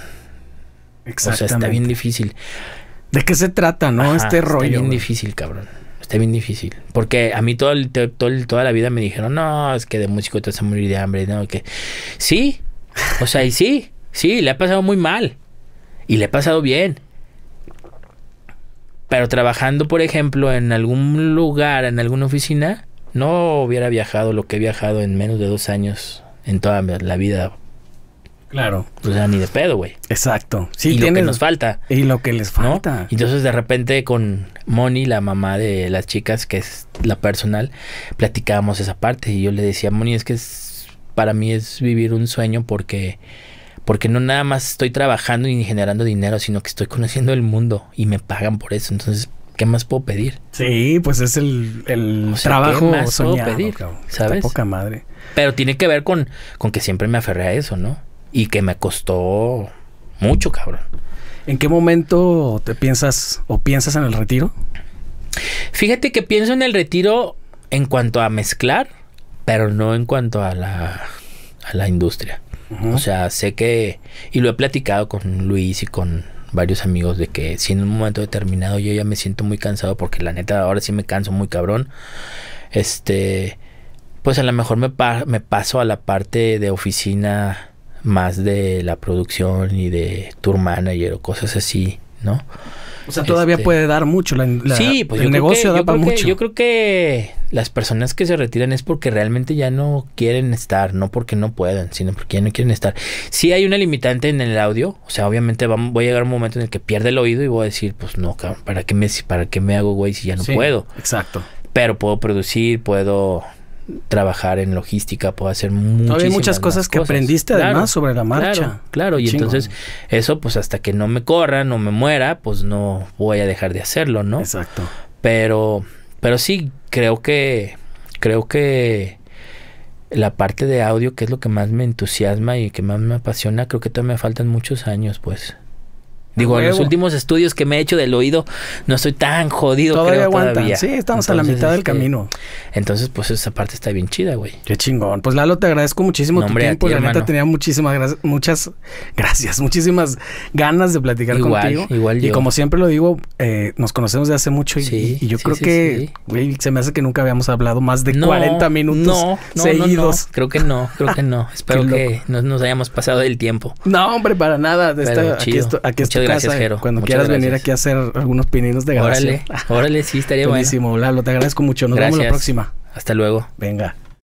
Exactamente. O sea, está bien difícil. ¿De qué se trata, no? este rollo. Está bien difícil, cabrón. Está bien difícil. Porque a mí todo toda la vida me dijeron, no, es que de músico te vas a morir de hambre. No, que. Sí. O sea, y sí. Sí, le ha pasado muy mal. Y le ha pasado bien. Pero trabajando, por ejemplo, en algún lugar, en alguna oficina, no hubiera viajado lo que he viajado en menos de dos años en toda la vida. Claro. O ni de pedo, güey. Exacto. Sí, y lo que nos falta. Y lo que les falta. Entonces, de repente, con Moni, la mamá de las chicas, que es la personal, platicábamos esa parte. Y yo le decía, Moni, es que para mí es vivir un sueño porque porque no nada más estoy trabajando y generando dinero, sino que estoy conociendo el mundo y me pagan por eso. Entonces, ¿qué más puedo pedir? Sí, pues es el, trabajo soñado, pedir, ¿sabes? poca madre. Pero tiene que ver con, con que siempre me aferré a eso, ¿no? Y que me costó mucho, cabrón. ¿En qué momento te piensas o piensas en el retiro? Fíjate que pienso en el retiro en cuanto a mezclar, pero no en cuanto a la, a la industria. O sea, sé que, y lo he platicado con Luis y con varios amigos de que si en un momento determinado yo ya me siento muy cansado, porque la neta ahora sí me canso muy cabrón, este, pues a lo mejor me, me paso a la parte de oficina más de la producción y de tour manager o cosas así ¿no? O sea, todavía este, puede dar mucho la, sí, pues el negocio da mucho. yo creo que las personas que se retiran es porque realmente ya no quieren estar, no porque no puedan, sino porque ya no quieren estar. si hay una limitante en el audio, o sea, obviamente voy a llegar a un momento en el que pierde el oído y voy a decir, pues no, cabrón, ¿para qué me, para qué me hago, güey, si ya no puedo? Exacto. Pero puedo producir, puedo trabajar en logística, puedo hacer muchísimas Hay muchas cosas que aprendiste además sobre la marcha. Claro, y entonces eso pues hasta que no me corran no me muera, pues no voy a dejar de hacerlo, ¿no? Exacto. Pero pero sí creo que creo que la parte de audio, que es lo que más me entusiasma y que más me apasiona, creo que todavía me faltan muchos años, pues. Digo, en los últimos estudios que me he hecho del oído, no estoy tan jodido. Todavía creo, Sí, estamos a la mitad del este, camino. Entonces, pues esa parte está bien chida, güey. Qué chingón. Pues Lalo, te agradezco muchísimo tu tiempo. la neta tenía muchísimas gracias, muchas gracias, muchísimas ganas de platicar contigo. Igual yo. Y como siempre lo digo, eh, nos conocemos de hace mucho y, y yo creo que, güey, se me hace que nunca habíamos hablado más de no, 40 minutos seguidos. Creo que no, creo que no. Espero que no nos hayamos pasado el tiempo. No, hombre, para nada. Está, aquí estoy gracias, Jero. Cuando quieras venir aquí a hacer algunos pininos de gracia, Órale, órale, sí, estaría Buenísimo, bueno. Buenísimo, Lalo, te agradezco mucho. Nos vemos la próxima. Hasta luego. Venga.